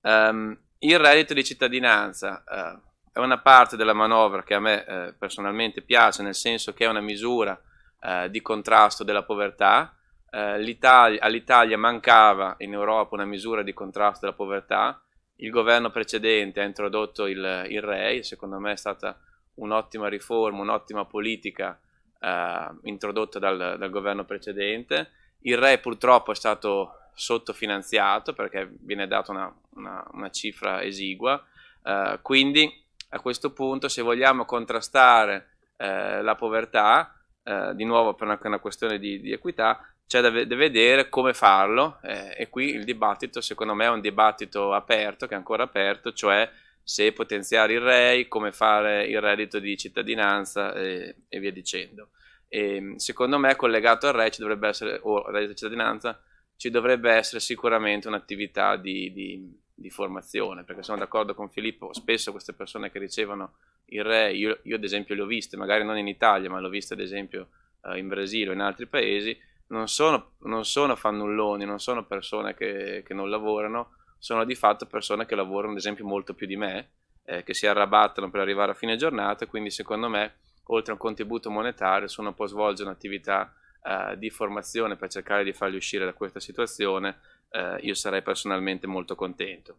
Um, il reddito di cittadinanza, eh, è una parte della manovra che a me eh, personalmente piace, nel senso che è una misura eh, di contrasto della povertà. Eh, All'Italia mancava in Europa una misura di contrasto della povertà. Il governo precedente ha introdotto il, il REI, secondo me è stata un'ottima riforma, un'ottima politica eh, introdotta dal, dal governo precedente. Il REI purtroppo è stato sottofinanziato perché viene data una, una, una, cifra esigua, uh, quindi a questo punto se vogliamo contrastare eh, la povertà, eh, di nuovo per una, una questione di, di equità, c'è da, da, vedere come farlo eh, e qui il dibattito secondo me è un dibattito aperto, che è ancora aperto, cioè se potenziare il REI, come fare il reddito di cittadinanza e, e via dicendo. E, secondo me collegato al REI ci dovrebbe essere, o al reddito di cittadinanza, ci dovrebbe essere sicuramente un'attività di, di di formazione, perché sono d'accordo con Filippo, spesso queste persone che ricevono il re, io, io ad esempio le ho viste, magari non in Italia, ma le ho viste ad esempio eh, in Brasile o in altri paesi, non sono, non sono fannulloni, non sono persone che, che, non lavorano, sono di fatto persone che lavorano ad esempio molto più di me, eh, che si arrabattano per arrivare a fine giornata, quindi secondo me oltre a un contributo monetario se uno può svolgere un'attività eh, di formazione per cercare di farli uscire da questa situazione eh, io sarei personalmente molto contento.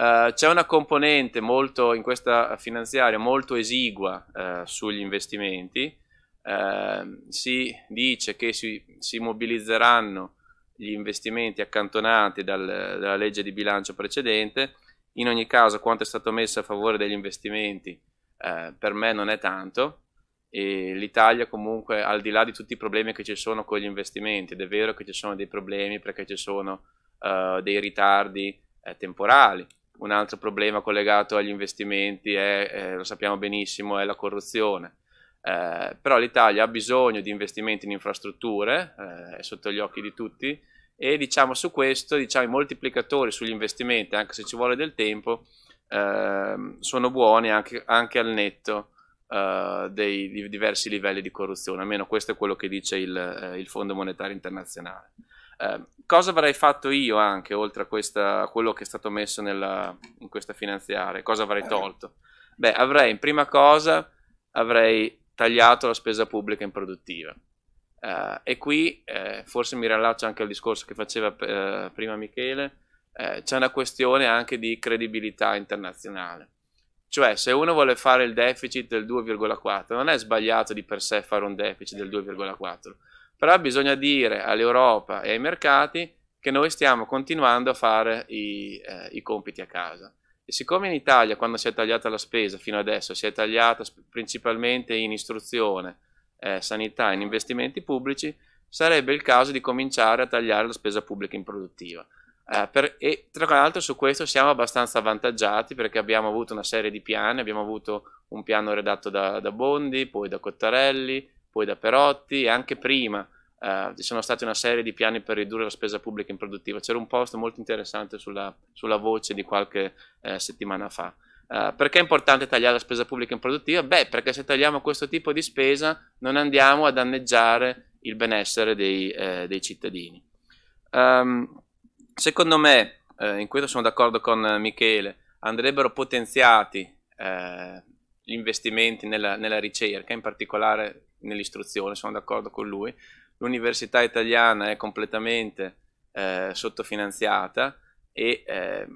Uh, c'è una componente molto, in questa finanziaria molto esigua uh, sugli investimenti, uh, si dice che si, si, mobilizzeranno gli investimenti accantonati dal, dalla legge di bilancio precedente, in ogni caso quanto è stato messo a favore degli investimenti per me non è tanto, E l'Italia comunque al di là di tutti i problemi che ci sono con gli investimenti, ed è vero che ci sono dei problemi perché ci sono eh, dei ritardi eh, temporali. Un altro problema collegato agli investimenti è, eh, lo sappiamo benissimo, è la corruzione. Eh, però l'Italia ha bisogno di investimenti in infrastrutture, eh, è sotto gli occhi di tutti, e diciamo su questo diciamo, i moltiplicatori sugli investimenti, anche se ci vuole del tempo, ehm, sono buoni anche, anche al netto Uh, dei, dei diversi livelli di corruzione, almeno questo è quello che dice il, il Fondo Monetario Internazionale. Ehm, cosa avrei fatto io anche oltre a, questa, a quello che è stato messo nella, in questa finanziaria? Cosa avrei eh. tolto? Beh, avrei in prima cosa avrei tagliato la spesa pubblica improduttiva. Eh, e qui eh, forse mi rallaccio anche al discorso che faceva eh, prima Michele, eh, c'è una questione anche di credibilità internazionale. Cioè, se uno vuole fare il deficit del 2,4, non è sbagliato di per sé fare un deficit del 2,4 però bisogna dire all'Europa e ai mercati che noi stiamo continuando a fare i, eh, i compiti a casa. E siccome in Italia, quando si è tagliata la spesa fino adesso, si è tagliata principalmente in istruzione, eh, sanità, in investimenti pubblici, sarebbe il caso di cominciare a tagliare la spesa pubblica improduttiva. Eh, per, e tra l'altro su questo siamo abbastanza avvantaggiati perché abbiamo avuto una serie di piani, abbiamo avuto un piano redatto da, da Bondi, poi da Cottarelli, poi da Perotti e anche prima eh, ci sono state una serie di piani per ridurre la spesa pubblica improduttiva. C'era un post molto interessante sulla, sulla voce di qualche eh, settimana fa. Uh, perché è importante tagliare la spesa pubblica improduttiva? Beh, perché se tagliamo questo tipo di spesa non andiamo a danneggiare il benessere dei, eh, dei cittadini. Um, secondo me, eh, in questo sono d'accordo con eh, Michele, andrebbero potenziati eh, gli investimenti nella, nella, ricerca, in particolare nell'istruzione, sono d'accordo con lui. L'università italiana è completamente eh, sottofinanziata e eh,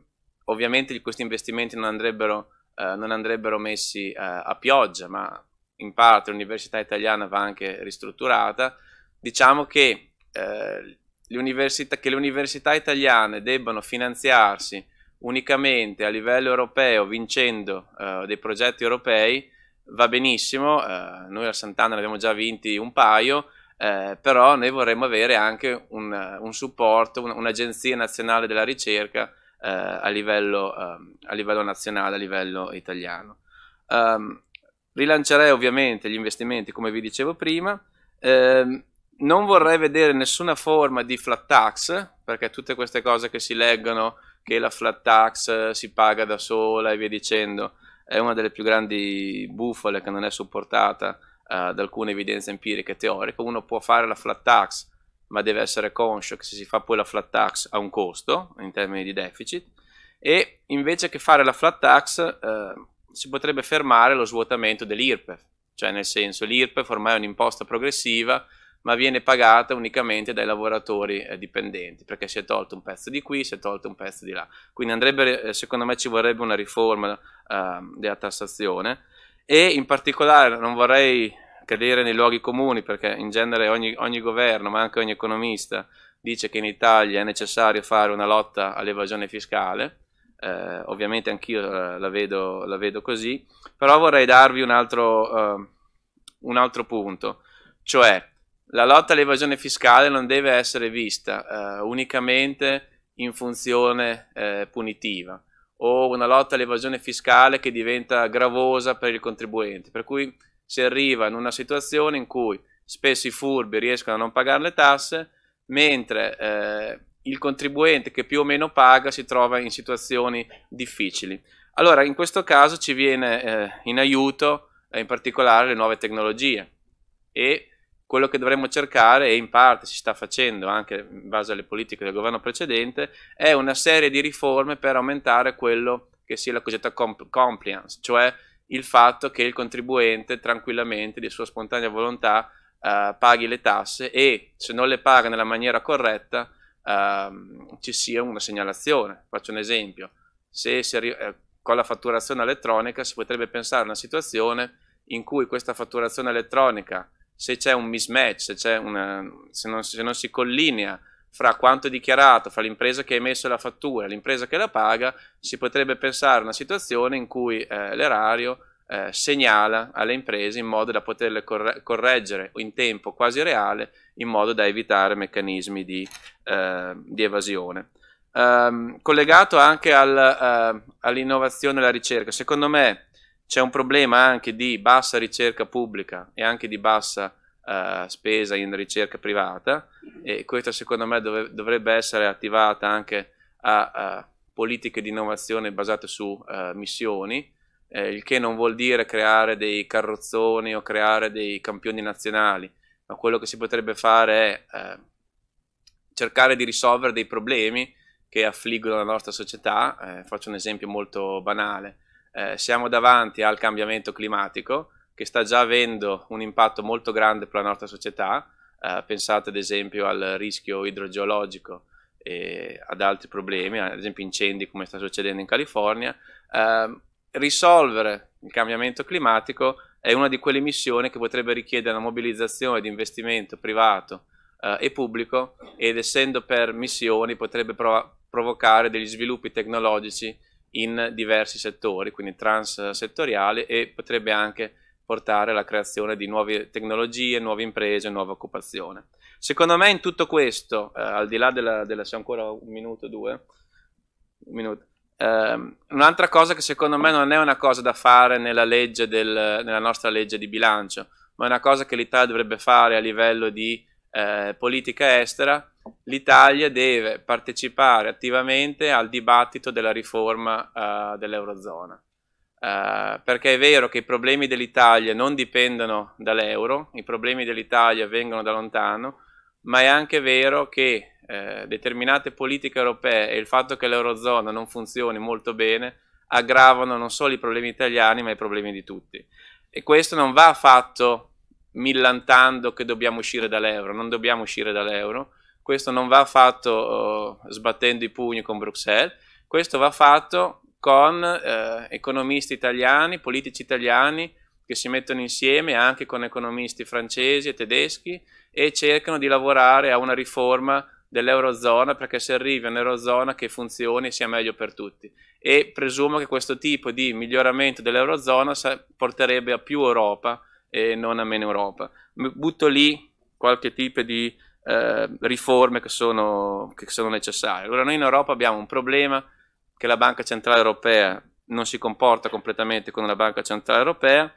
ovviamente questi investimenti non andrebbero, eh, non andrebbero messi eh, a pioggia, ma in parte l'università italiana va anche ristrutturata. Diciamo che, eh, che le università italiane debbano finanziarsi unicamente a livello europeo vincendo eh, dei progetti europei va benissimo, eh, noi al Sant'Anna ne abbiamo già vinti un paio, eh, però noi vorremmo avere anche un, eh, un supporto, un, un'agenzia nazionale della ricerca eh, a, livello, ehm, a, livello, nazionale, a livello italiano. Um, rilancerei ovviamente gli investimenti come vi dicevo prima, ehm, non vorrei vedere nessuna forma di flat tax, perché tutte queste cose che si leggono, che la flat tax eh, si paga da sola e via dicendo, è una delle più grandi bufale che non è supportata uh, da alcune evidenze empiriche teoriche. Uno può fare la flat tax, ma deve essere conscio che se si fa poi la flat tax ha un costo in termini di deficit e invece che fare la flat tax eh, si potrebbe fermare lo svuotamento dell'IRPEF, cioè nel senso l'IRPEF ormai è un'imposta progressiva ma viene pagata unicamente dai lavoratori eh, dipendenti, perché si è tolto un pezzo di qui, si è tolto un pezzo di là. Quindi andrebbe, eh, secondo me ci vorrebbe una riforma eh, della tassazione e in particolare non vorrei cadere nei luoghi comuni, perché in genere ogni, ogni governo, ma anche ogni economista, dice che in Italia è necessario fare una lotta all'evasione fiscale, eh, ovviamente anch'io eh, la, la, vedo, così, però vorrei darvi un altro, ehm, un altro punto, cioè la lotta all'evasione fiscale non deve essere vista eh, unicamente in funzione eh, punitiva o una lotta all'evasione fiscale che diventa gravosa per il contribuente, per cui si arriva in una situazione in cui spesso i furbi riescono a non pagare le tasse, mentre eh, il contribuente che più o meno paga si trova in situazioni difficili. Allora, in questo caso ci viene eh, in aiuto eh, in particolare le nuove tecnologie e quello che dovremmo cercare, e in parte si sta facendo anche in base alle politiche del governo precedente, è una serie di riforme per aumentare quello che sia la cosiddetta comp compliance, cioè il fatto che il contribuente tranquillamente, di sua spontanea volontà, eh, paghi le tasse e se non le paga nella maniera corretta eh, ci sia una segnalazione. Faccio un esempio, se si, eh, con la fatturazione elettronica si potrebbe pensare a una situazione in cui questa fatturazione elettronica se c'è un mismatch, se, una, se, non, se non si collinea fra quanto dichiarato, fra l'impresa che ha emesso la fattura e l'impresa che la paga, si potrebbe pensare a una situazione in cui eh, l'erario eh, segnala alle imprese in modo da poterle corre- correggere in tempo quasi reale, in modo da evitare meccanismi di, eh, di evasione. Um, collegato anche al, uh, all'innovazione e alla ricerca, secondo me c'è un problema anche di bassa ricerca pubblica e anche di bassa eh, spesa in ricerca privata e questa secondo me dov- dovrebbe essere attivata anche a, a, politiche di innovazione basate su uh, missioni, eh, il che non vuol dire creare dei carrozzoni o creare dei campioni nazionali, ma quello che si potrebbe fare è eh, cercare di risolvere dei problemi che affliggono la nostra società. Eh, faccio un esempio molto banale eh, siamo davanti al cambiamento climatico che sta già avendo un impatto molto grande per la nostra società, eh, pensate ad esempio al rischio idrogeologico e ad altri problemi, ad esempio incendi come sta succedendo in California, eh, risolvere il cambiamento climatico è una di quelle missioni che potrebbe richiedere una mobilizzazione di investimento privato eh, e pubblico ed essendo per missioni potrebbe prov provocare degli sviluppi tecnologici in diversi settori, quindi transsettoriale e potrebbe anche portare alla creazione di nuove tecnologie, nuove imprese, nuova occupazione. Secondo me in tutto questo, eh, al di là della, della se ancora un minuto o due, un minuto, Um, ehm, un'altra cosa che secondo me non è una cosa da fare nella, legge del, nella nostra legge di bilancio, ma è una cosa che l'Italia dovrebbe fare a livello di eh, politica estera, l'Italia deve partecipare attivamente al dibattito della riforma uh, dell'Eurozona. Uh, perché è vero che i problemi dell'Italia non dipendono dall'euro, i problemi dell'Italia vengono da lontano, ma è anche vero che eh, determinate politiche europee e il fatto che l'Eurozona non funzioni molto bene aggravano non solo i problemi italiani ma i problemi di tutti. E questo non va fatto millantando che dobbiamo uscire dall'euro, non dobbiamo uscire dall'euro, questo non va fatto eh, sbattendo i pugni con Bruxelles, questo va fatto con uh, economisti italiani, politici italiani che si mettono insieme anche con economisti francesi e tedeschi e cercano di lavorare a una riforma dell'Eurozona perché si arrivi a un'Eurozona che funzioni e sia meglio per tutti. E presumo che questo tipo di miglioramento dell'Eurozona porterebbe a più Europa e non a meno Europa. Butto lì qualche tipo di eh, riforme che sono, che sono necessarie. Allora noi in Europa abbiamo un problema che la Banca Centrale Europea non si comporta completamente con la Banca Centrale Europea,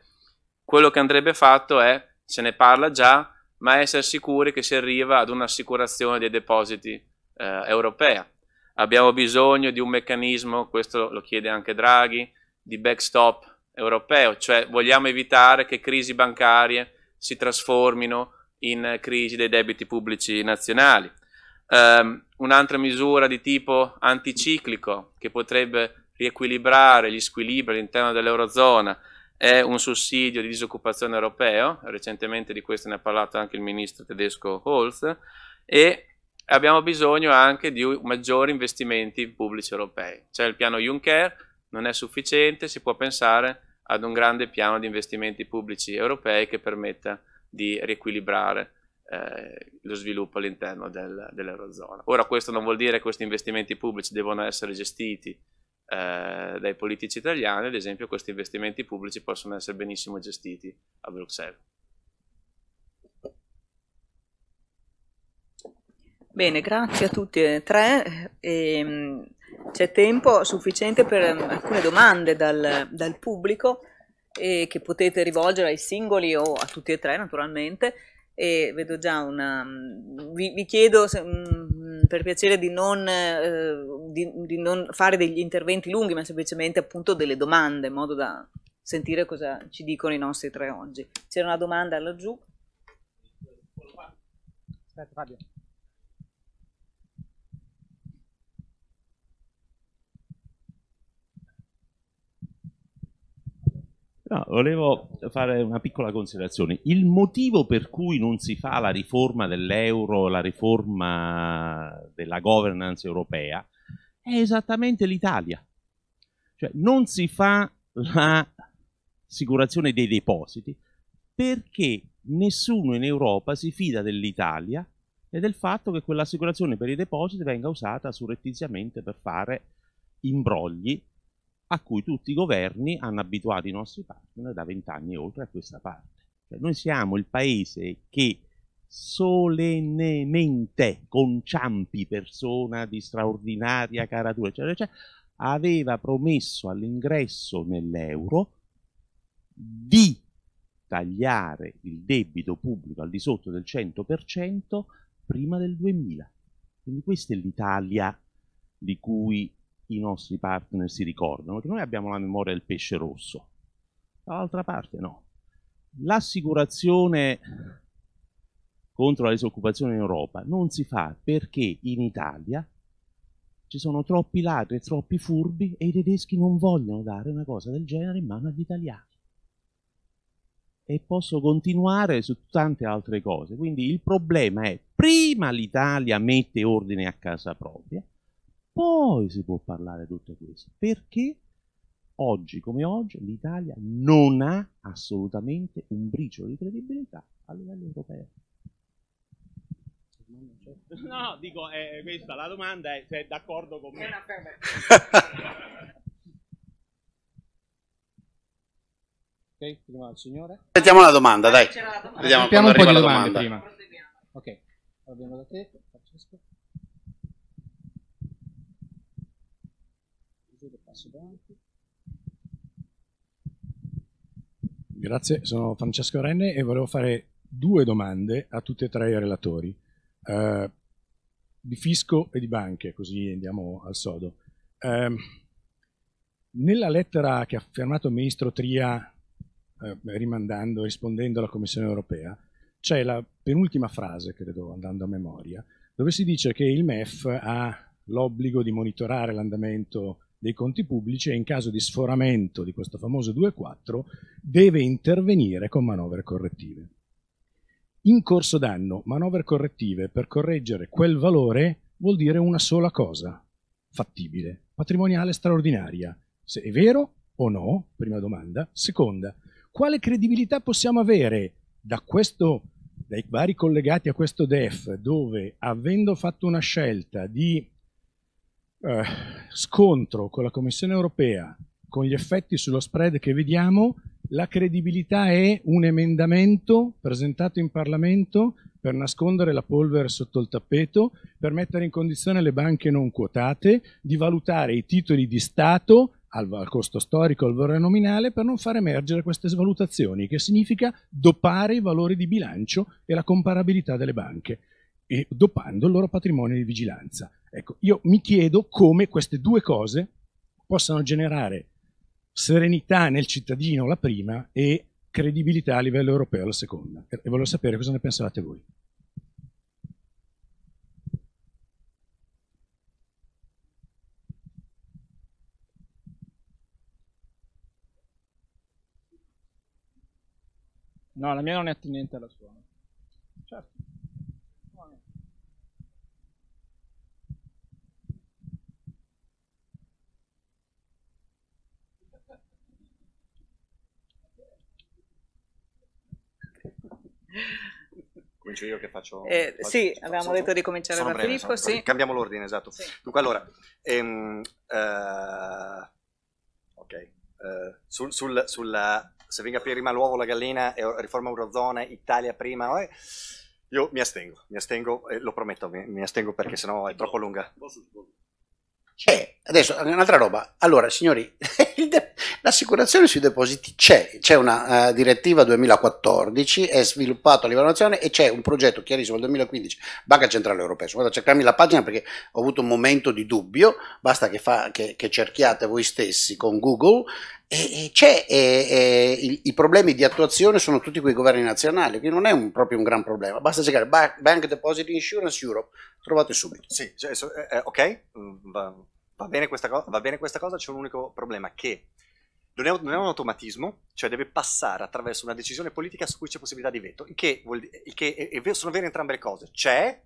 quello che andrebbe fatto è, se ne parla già, ma essere sicuri che si arriva ad un'assicurazione dei depositi eh, europea. Abbiamo bisogno di un meccanismo, questo lo chiede anche Draghi, di backstop europeo, cioè vogliamo evitare che crisi bancarie si trasformino in crisi dei debiti pubblici nazionali. Um, un'altra misura di tipo anticiclico che potrebbe riequilibrare gli squilibri all'interno dell'Eurozona è un sussidio di disoccupazione europeo, recentemente di questo ne ha parlato anche il ministro tedesco Holz, e abbiamo bisogno anche di maggiori investimenti pubblici europei. C'è il piano Juncker, non è sufficiente, si può pensare ad un grande piano di investimenti pubblici europei che permetta di riequilibrare eh, lo sviluppo all'interno del, dell'Eurozona. Ora questo non vuol dire che questi investimenti pubblici devono essere gestiti eh, dai politici italiani, ad esempio questi investimenti pubblici possono essere benissimo gestiti a Bruxelles. Bene, grazie a tutti e tre. Ehm, c'è tempo sufficiente per alcune domande dal, dal pubblico e che potete rivolgere ai singoli o a tutti e tre naturalmente e vedo già una mm, vi, vi chiedo se, mh, mm, mm, per piacere di non, eh, di, di non, fare degli interventi lunghi ma semplicemente appunto delle domande in modo da sentire cosa ci dicono i nostri tre oggi c'era una domanda laggiù aspetta Fabio No, volevo fare una piccola considerazione. Il motivo per cui non si fa la riforma dell'euro, la riforma della governance europea, è esattamente l'Italia. Cioè, non si fa l'assicurazione dei depositi perché nessuno in Europa si fida dell'Italia e del fatto che quell'assicurazione per i depositi venga usata surrettiziamente per fare imbrogli a cui tutti i governi hanno abituato i nostri partner da vent'anni e oltre a questa parte. Cioè noi siamo il paese che solennemente con Ciampi, persona di straordinaria caratura, eccetera, eccetera, aveva promesso all'ingresso nell'euro di tagliare il debito pubblico al di sotto del 100% prima del 2000. Quindi questa è l'Italia di cui i nostri partner si ricordano, che noi abbiamo la memoria del pesce rosso, dall'altra parte no. L'assicurazione contro la disoccupazione in Europa non si fa perché in Italia ci sono troppi ladri e troppi furbi e i tedeschi non vogliono dare una cosa del genere in mano agli italiani. E posso continuare su tante altre cose. Quindi il problema è prima l'Italia mette ordine a casa propria, poi si può parlare di tutto questo. Perché oggi come oggi l'Italia non ha assolutamente un briciolo di credibilità a livello europeo. No, dico, eh, questa la domanda è se è d'accordo con me. È ok, prima al signore. Aspettiamo la domanda, dai. La domanda. Vediamo un po' di domande domanda. prima. Ok, abbiamo da te, Francesco. passo avanti. Grazie, sono Francesco Renne e volevo fare due domande a tutti e tre i relatori, eh, di fisco e di banche, così andiamo al sodo. Eh, nella lettera che ha firmato il ministro Tria, eh, rimandando, rispondendo alla Commissione europea, c'è la penultima frase, credo, andando a memoria, dove si dice che il MEF ha l'obbligo di monitorare l'andamento dei conti pubblici e in caso di sforamento di questo famoso 2,4 deve intervenire con manovre correttive. In corso d'anno, manovre correttive per correggere quel valore vuol dire una sola cosa, fattibile, patrimoniale straordinaria. Se è vero o no, prima domanda. Seconda, quale credibilità possiamo avere da questo, dai vari collegati a questo DEF, dove avendo fatto una scelta di eh, scontro con la Commissione europea, con gli effetti sullo spread che vediamo, la credibilità è un emendamento presentato in Parlamento per nascondere la polvere sotto il tappeto, per mettere in condizione le banche non quotate di valutare i titoli di Stato al, al costo storico, al valore nominale, per non far emergere queste svalutazioni, che significa dopare i valori di bilancio e la comparabilità delle banche e dopando il loro patrimonio di vigilanza. Ecco, io mi chiedo come queste due cose possano generare serenità nel cittadino la prima e credibilità a livello europeo la seconda. E volevo sapere cosa ne pensavate voi. No, la mia non è attinente alla sua. Certo. Comincio io che faccio... Eh, qualche, sì, faccio avevamo detto di cominciare da breve, Filippo, sì. Cambiamo l'ordine, esatto. Sì. Dunque, allora, ehm, uh, ok, uh, sul, sul, sulla, se venga prima l'uovo la gallina, riforma Eurozona, Italia prima... Eh, io mi astengo, mi astengo, eh, lo prometto, mi, mi astengo perché sennò è troppo lunga. Posso, posso. C'è, cioè, adesso un'altra roba. Allora, signori, de- l'assicurazione sui depositi c'è, c'è una uh, direttiva 2014, è sviluppato a livello nazionale e c'è un progetto chiarissimo del 2015, Banca Centrale Europea. Vado a cercarmi la pagina perché ho avuto un momento di dubbio, basta che, fa, che, che cerchiate voi stessi con Google e, e, e, i, i, problemi di attuazione sono tutti quei governi nazionali, quindi non è un, proprio un gran problema. Basta cercare Bank Deposit Insurance Europe, trovate subito. Sì, cioè, eh, eh, ok, mm, va, va, bene cosa, va, bene questa cosa, c'è un unico problema che non è, non è, un automatismo, cioè deve passare attraverso una decisione politica su cui c'è possibilità di veto, il che, vuol, il che è, è, sono vere entrambe le cose. C'è,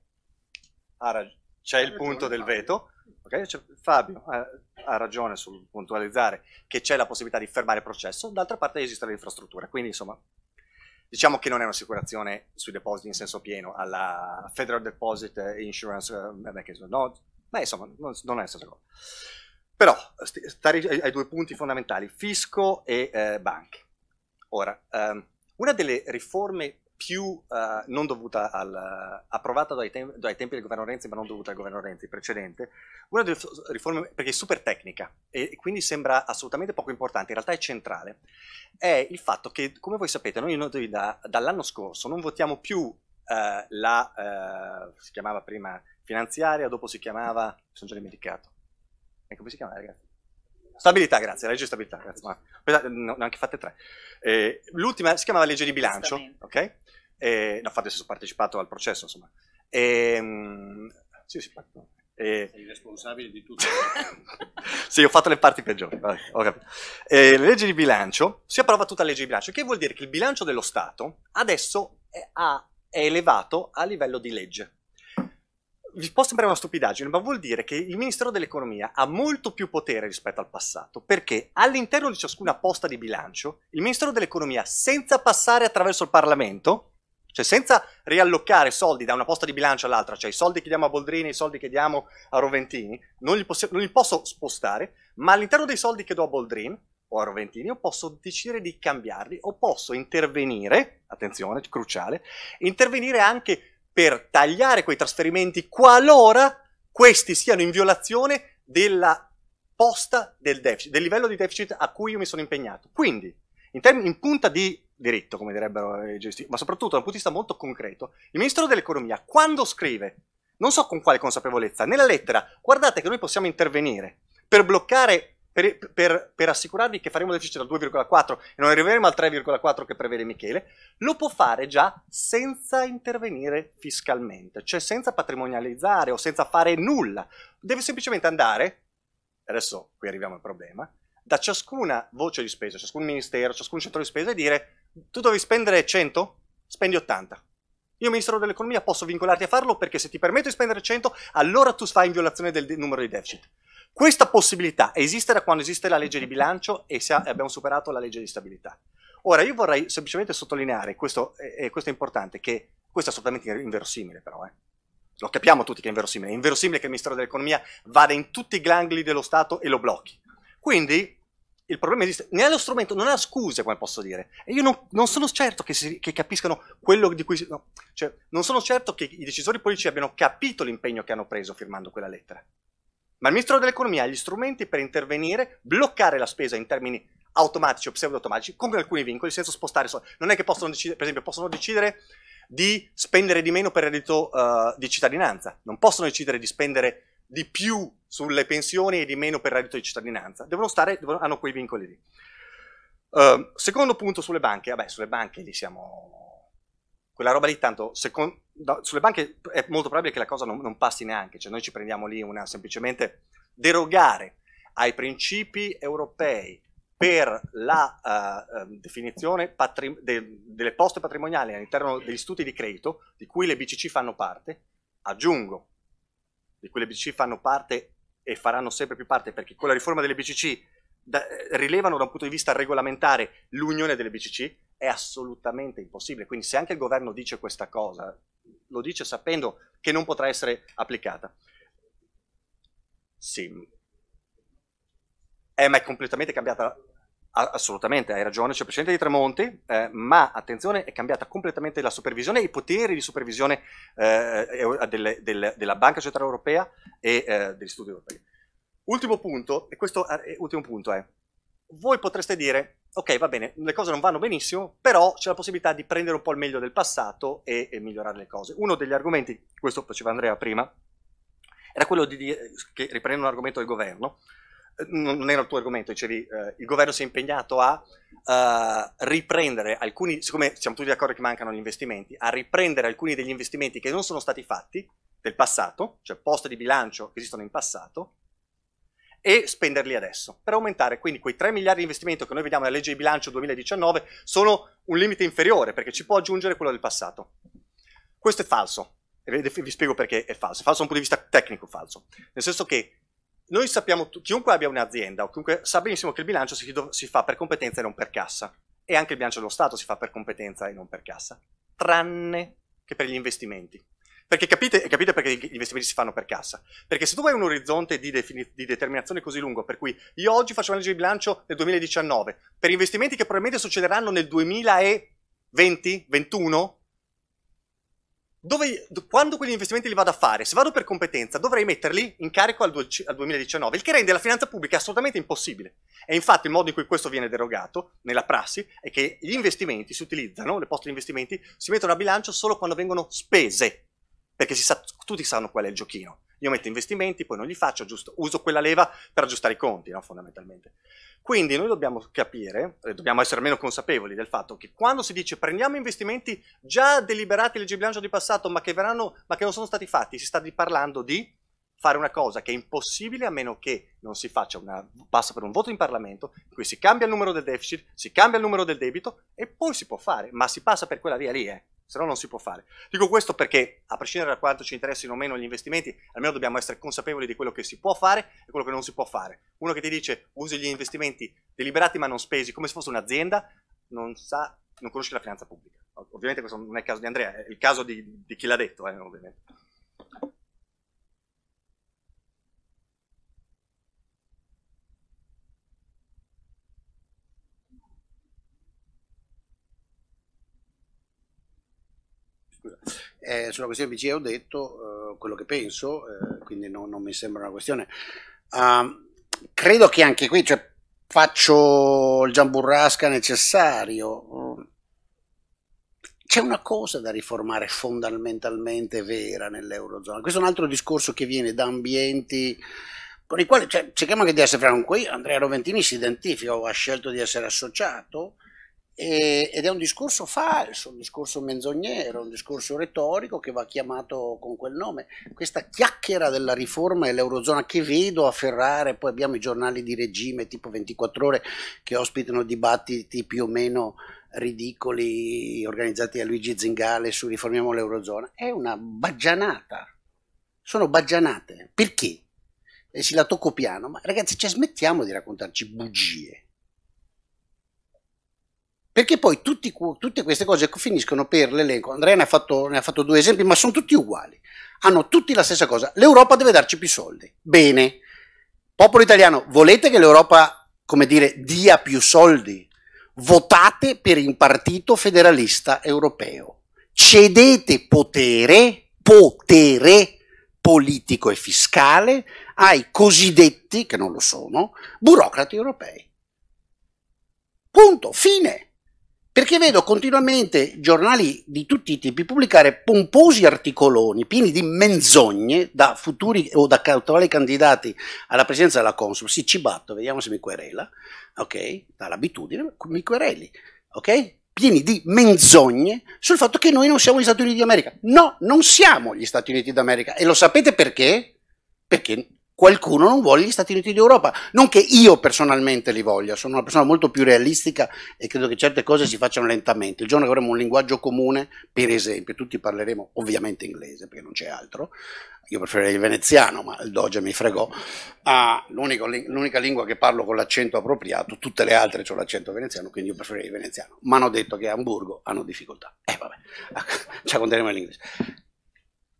ah, c'è il punto del veto Okay? Cioè, Fabio eh, ha, ragione sul puntualizzare che c'è la possibilità di fermare il processo, d'altra parte esiste l'infrastruttura, quindi insomma diciamo che non è un'assicurazione sui depositi in senso pieno alla Federal Deposit Insurance eh, Mechanism, no? ma insomma non, non è stessa cosa. Però stare ai due punti fondamentali, fisco e eh, banche. Ora, ehm, una delle riforme più uh, non dovuta al, approvata dai, tem- dai, tempi del governo Renzi, ma non dovuta al governo Renzi precedente, una delle riforme, perché è super tecnica e quindi sembra assolutamente poco importante, in realtà è centrale, è il fatto che, come voi sapete, noi, noi da, dall'anno scorso non votiamo più uh, la, uh, si chiamava prima finanziaria, dopo si chiamava, mi sono già dimenticato, e ecco, come si chiama ragazzi? Stabilità, grazie, la legge di stabilità, grazie. Ma, eh, ne ho anche fatte tre. Eh, l'ultima si chiamava legge di bilancio, ok? Eh, no, infatti sono partecipato al processo, insomma. Eh, sì, sì, eh, Sei responsabile di tutto. sì, ho fatto le parti peggiori, vabbè, Eh, la legge di bilancio, si approva tutta la legge di bilancio, che vuol dire che il bilancio dello Stato adesso è, è elevato a livello di legge vi può sembrare una stupidaggine, ma vuol dire che il Ministero dell'Economia ha molto più potere rispetto al passato, perché all'interno di ciascuna posta di bilancio, il Ministero dell'Economia, senza passare attraverso il Parlamento, cioè senza riallocare soldi da una posta di bilancio all'altra, cioè i soldi che diamo a Boldrini, i soldi che diamo a Roventini, non li, posso, non li posso spostare, ma all'interno dei soldi che do a Boldrini o a Roventini io posso decidere di cambiarli o posso intervenire, attenzione, cruciale, intervenire anche per tagliare quei trasferimenti qualora questi siano in violazione della posta del deficit, del livello di deficit a cui io mi sono impegnato. Quindi, in, term- in punta di diritto, come direbbero i giuristi, ma soprattutto da un punto di vista molto concreto, il ministro dell'economia quando scrive, non so con quale consapevolezza, nella lettera, guardate che noi possiamo intervenire per bloccare per, per, per assicurarvi che faremo deficit al 2,4 e non arriveremo al 3,4 che prevede Michele, lo può fare già senza intervenire fiscalmente, cioè senza patrimonializzare o senza fare nulla. Deve semplicemente andare, adesso qui arriviamo al problema, da ciascuna voce di spesa, ciascun ministero, ciascun centro di spesa e dire tu devi spendere 100, spendi 80. Io ministro dell'economia posso vincolarti a farlo perché se ti permetto di spendere 100 allora tu stai in violazione del numero di deficit. Questa possibilità esiste da quando esiste la legge di bilancio e abbiamo superato la legge di stabilità. Ora, io vorrei semplicemente sottolineare, questo, e questo è importante, che questo è assolutamente inverosimile però, eh. lo capiamo tutti che è inverosimile, è inverosimile che il Ministero dell'Economia vada in tutti i gangli dello Stato e lo blocchi. Quindi il problema esiste, non è lo strumento, non ha scuse, come posso dire. E io non, non sono certo che, si, che, capiscano quello di cui... No, cioè, non sono certo che i decisori politici abbiano capito l'impegno che hanno preso firmando quella lettera. Ma il ministro dell'economia ha gli strumenti per intervenire, bloccare la spesa in termini automatici o pseudo-automatici, con alcuni vincoli, senza spostare soldi. Non è che possono decidere, per esempio, possono decidere di spendere di meno per reddito uh, di cittadinanza, non possono decidere di spendere di più sulle pensioni e di meno per reddito di cittadinanza, devono stare, devono, hanno quei vincoli lì. Uh, secondo punto sulle banche, vabbè sulle banche lì siamo quella roba lì tanto con, da, sulle banche è molto probabile che la cosa non, non, passi neanche, cioè noi ci prendiamo lì una semplicemente derogare ai principi europei per la uh, definizione patri, de, delle poste patrimoniali all'interno degli istituti di credito di cui le BCC fanno parte, aggiungo, di cui le BCC fanno parte e faranno sempre più parte perché con la riforma delle BCC da, eh, rilevano da un punto di vista regolamentare l'unione delle BCC, è assolutamente impossibile. Quindi se anche il governo dice questa cosa, lo dice sapendo che non potrà essere applicata. Sì. Eh, ma è completamente cambiata Assolutamente, hai ragione, c'è il Presidente di Tremonti, eh, ma attenzione, è cambiata completamente la supervisione, i poteri di supervisione eh, eh delle, delle, della Banca Centrale Europea e eh, degli studi europei. Ultimo punto, e questo è, eh, ultimo punto è, voi potreste dire, ok, va bene, le cose non vanno benissimo, però c'è la possibilità di prendere un po' il meglio del passato e, e migliorare le cose. Uno degli argomenti, questo faceva Andrea prima, era quello di dire, che riprendendo un argomento del governo, eh, non era il tuo argomento, dicevi, eh, il governo si è impegnato a eh, riprendere alcuni, siccome siamo tutti d'accordo che mancano gli investimenti, a riprendere alcuni degli investimenti che non sono stati fatti del passato, cioè poste di bilancio che esistono in passato, e spenderli adesso per aumentare. Quindi quei 3 miliardi di investimento che noi vediamo nella legge di bilancio 2019 sono un limite inferiore perché ci può aggiungere quello del passato. Questo è falso. vi spiego perché è falso. È falso da un punto di vista tecnico falso. Nel senso che noi sappiamo, chiunque abbia un'azienda o chiunque sa benissimo che il bilancio si, si fa per competenza e non per cassa. E anche il bilancio dello Stato si fa per competenza e non per cassa. Tranne che per gli investimenti. Perché capite, capite, perché gli investimenti si fanno per cassa? Perché se tu hai un orizzonte di, di, determinazione così lungo, per cui io oggi faccio una legge di bilancio nel 2019, per investimenti che probabilmente succederanno nel 2020, 21, dove, quando quegli investimenti li vado a fare, se vado per competenza, dovrei metterli in carico al, al 2019, il che rende la finanza pubblica assolutamente impossibile. E infatti il modo in cui questo viene derogato nella prassi è che gli investimenti si utilizzano, le poste di investimenti si mettono a bilancio solo quando vengono spese perché sa, tutti sanno qual è il giochino. Io metto investimenti, poi non li faccio, giusto, uso quella leva per aggiustare i conti, no, fondamentalmente. Quindi noi dobbiamo capire, dobbiamo essere meno consapevoli del fatto che quando si dice prendiamo investimenti già deliberati legge bilancio di passato, ma che, verranno, ma che non sono stati fatti, si sta parlando di fare una cosa che è impossibile a meno che non si faccia una passa per un voto in Parlamento in cui si cambia il numero del deficit, si cambia il numero del debito e poi si può fare, ma si passa per quella via lì, eh se no non si può fare. Dico questo perché, a prescindere da quanto ci interessino o meno gli investimenti, almeno dobbiamo essere consapevoli di quello che si può fare e quello che non si può fare. Uno che ti dice usi gli investimenti deliberati ma non spesi come se fosse un'azienda, non, sa, non conosce la finanza pubblica. Ovviamente questo non è il caso di Andrea, è il caso di, di chi l'ha detto, eh, ovviamente. scusa, eh, sulla questione BCE ho detto eh, quello che penso, eh, quindi no, non mi sembra una questione. Um, credo che anche qui cioè, faccio il giamburrasca necessario. Mm. C'è una cosa da riformare fondamentalmente vera nell'Eurozona. Questo è un altro discorso che viene da ambienti con i quali cioè, cerchiamo anche di essere franchi. Andrea Roventini si identifica o ha scelto di essere associato ed è un discorso falso, un discorso menzognero, un discorso retorico che va chiamato con quel nome. Questa chiacchiera della riforma e l'Eurozona che vedo a Ferrare, poi abbiamo i giornali di regime tipo 24 ore che ospitano dibattiti più o meno ridicoli organizzati da Luigi Zingale su riformiamo l'Eurozona, è una baggianata. Sono baggianate. Perché? E si la tocco piano, ma ragazzi, cioè, smettiamo di raccontarci bugie perché poi tutti, tutte queste cose finiscono per l'elenco. Andrea ne ha, fatto, ne ha fatto due esempi, ma sono tutti uguali. Hanno tutti la stessa cosa. L'Europa deve darci più soldi. Bene. Popolo italiano, volete che l'Europa, come dire, dia più soldi? Votate per il partito federalista europeo. Cedete potere, potere politico e fiscale ai cosiddetti, che non lo sono, burocrati europei. Punto, fine. Perché vedo continuamente giornali di tutti i tipi pubblicare pomposi articoloni pieni di menzogne da futuri o da attuali candidati alla presidenza della Consul. Sì, ci batto, vediamo se mi querela. Ok? Dall'abitudine mi quereli. Ok? pieni di menzogne sul fatto che noi non siamo gli Stati Uniti d'America. No, non siamo gli Stati Uniti d'America. E lo sapete perché? Perché qualcuno non vuole gli Stati Uniti d'Europa. Non che io personalmente li voglia, sono una persona molto più realistica e credo che certe cose si facciano lentamente. Il giorno che avremo un linguaggio comune, per esempio, tutti parleremo ovviamente inglese perché non c'è altro, io preferirei il veneziano, ma il Doge mi fregò, ah, l'unica lingua che parlo con l'accento appropriato, tutte le altre ho l'accento veneziano, quindi io preferirei il veneziano. Ma hanno detto che a Hamburgo hanno difficoltà. Eh vabbè, ci acconteremo l'inglese.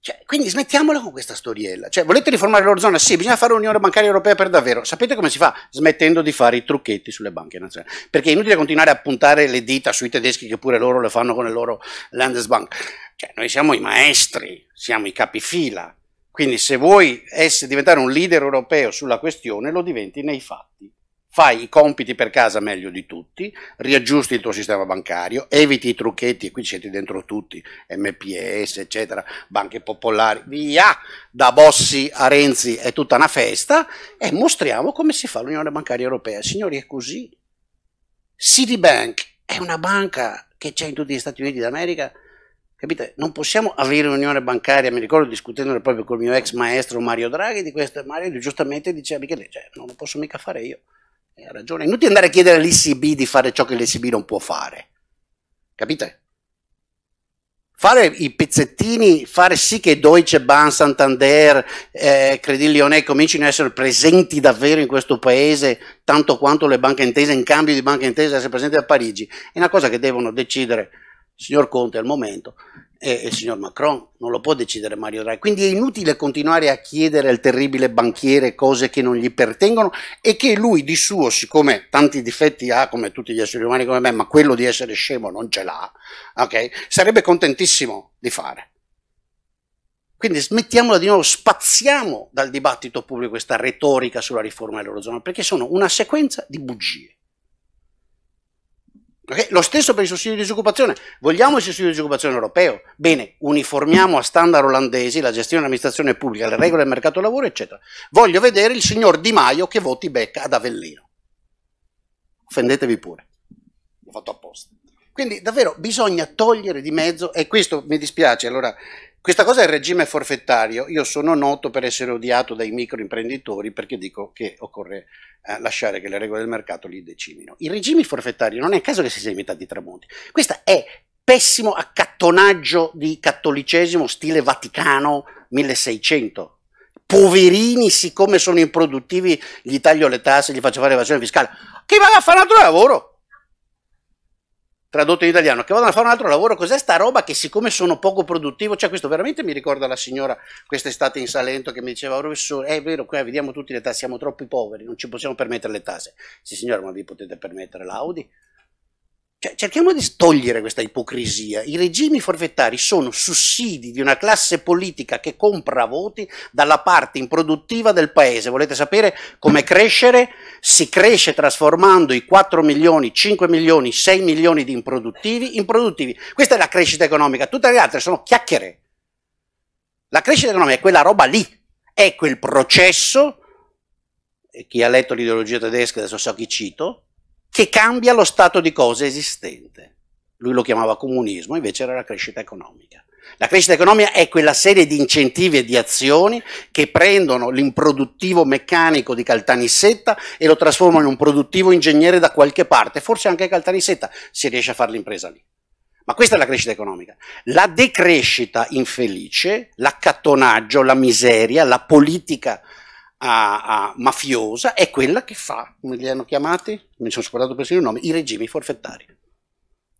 Cioè, quindi smettiamola con questa storiella. Cioè, volete riformare l'Eurozona? Sì, bisogna fare un'unione bancaria europea per davvero. Sapete come si fa? Smettendo di fare i trucchetti sulle banche nazionali. Perché è inutile continuare a puntare le dita sui tedeschi che pure loro le fanno con le loro Landesbank. Cioè, noi siamo i maestri, siamo i capifila. Quindi se vuoi essere, diventare un leader europeo sulla questione, lo diventi nei fatti fai i compiti per casa meglio di tutti, riaggiusti il tuo sistema bancario, eviti i trucchetti, e qui siete dentro tutti, MPS, eccetera, banche popolari, via, da Bossi a Renzi è tutta una festa, e mostriamo come si fa l'Unione Bancaria Europea. Signori, è così. Citibank è una banca che c'è in tutti gli Stati Uniti d'America, capite? Non possiamo avere un'unione bancaria, mi ricordo discutendone proprio col mio ex maestro Mario Draghi di questo, e Mario giustamente diceva, Michele, cioè, non lo posso mica fare io. Eh, ha ragione, inutile andare a chiedere all'ICB di fare ciò che l'ICB non può fare. Capite? Fare i pezzettini, fare sì che Deutsche Bank, Santander, eh, Credit Lyonnais comincino a essere presenti davvero in questo paese, tanto quanto le banche intese, in cambio di banche intese, essere presenti a Parigi, è una cosa che devono decidere signor Conte al momento è il signor Macron, non lo può decidere Mario Draghi. Quindi è inutile continuare a chiedere al terribile banchiere cose che non gli pertengono e che lui di suo, siccome tanti difetti ha come tutti gli esseri umani come me, ma quello di essere scemo non ce l'ha, okay, sarebbe contentissimo di fare. Quindi smettiamola di nuovo, spaziamo dal dibattito pubblico questa retorica sulla riforma dell'Eurozona, perché sono una sequenza di bugie. Okay? Lo stesso per il sussidio di disoccupazione. Vogliamo il sussidio di disoccupazione europeo? Bene, uniformiamo a standard olandesi la gestione dell'amministrazione pubblica, le regole del mercato del lavoro, eccetera. Voglio vedere il signor Di Maio che voti Becca ad Avellino. Offendetevi pure. L'ho fatto apposta. Quindi davvero bisogna togliere di mezzo, e questo mi dispiace, allora questa cosa è il regime forfettario. Io sono noto per essere odiato dai microimprenditori perché dico che occorre eh, lasciare che le regole del mercato li decimino. I regimi forfettari non è il caso che si sia inventati i tramonti. Questo è pessimo accattonaggio di cattolicesimo stile Vaticano 1600. Poverini, siccome sono improduttivi, gli taglio le tasse, gli faccio fare evasione fiscale. Chi va a fare altro lavoro? tradotto in italiano, che vadano a fare un altro lavoro, cos'è sta roba che siccome sono poco produttivo, cioè questo veramente mi ricorda la signora quest'estate in Salento che mi diceva, oh, professore, è vero, qua vediamo tutti le tasse, siamo troppo poveri, non ci possiamo permettere le tasse. Sì signora, ma vi potete permettere l'Audi? Cioè, cerchiamo di togliere questa ipocrisia. I regimi forfettari sono sussidi di una classe politica che compra voti dalla parte improduttiva del paese. Volete sapere come crescere? Si cresce trasformando i 4 milioni, 5 milioni, 6 milioni di improduttivi in produttivi. Questa è la crescita economica. Tutte le altre sono chiacchiere. La crescita economica è quella roba lì. È quel processo, chi ha letto l'ideologia tedesca, adesso so chi cito, che cambia lo stato di cose esistente. Lui lo chiamava comunismo, invece era la crescita economica. La crescita economica è quella serie di incentivi e di azioni che prendono l'improduttivo meccanico di Caltanissetta e lo trasformano in un produttivo ingegnere da qualche parte, forse anche Caltanissetta si riesce a fare l'impresa lì. Ma questa è la crescita economica. La decrescita infelice, l'accattonaggio, la miseria, la politica a, a mafiosa è quella che fa, come li hanno chiamati, mi sono scordato persino il nome, i regimi forfettari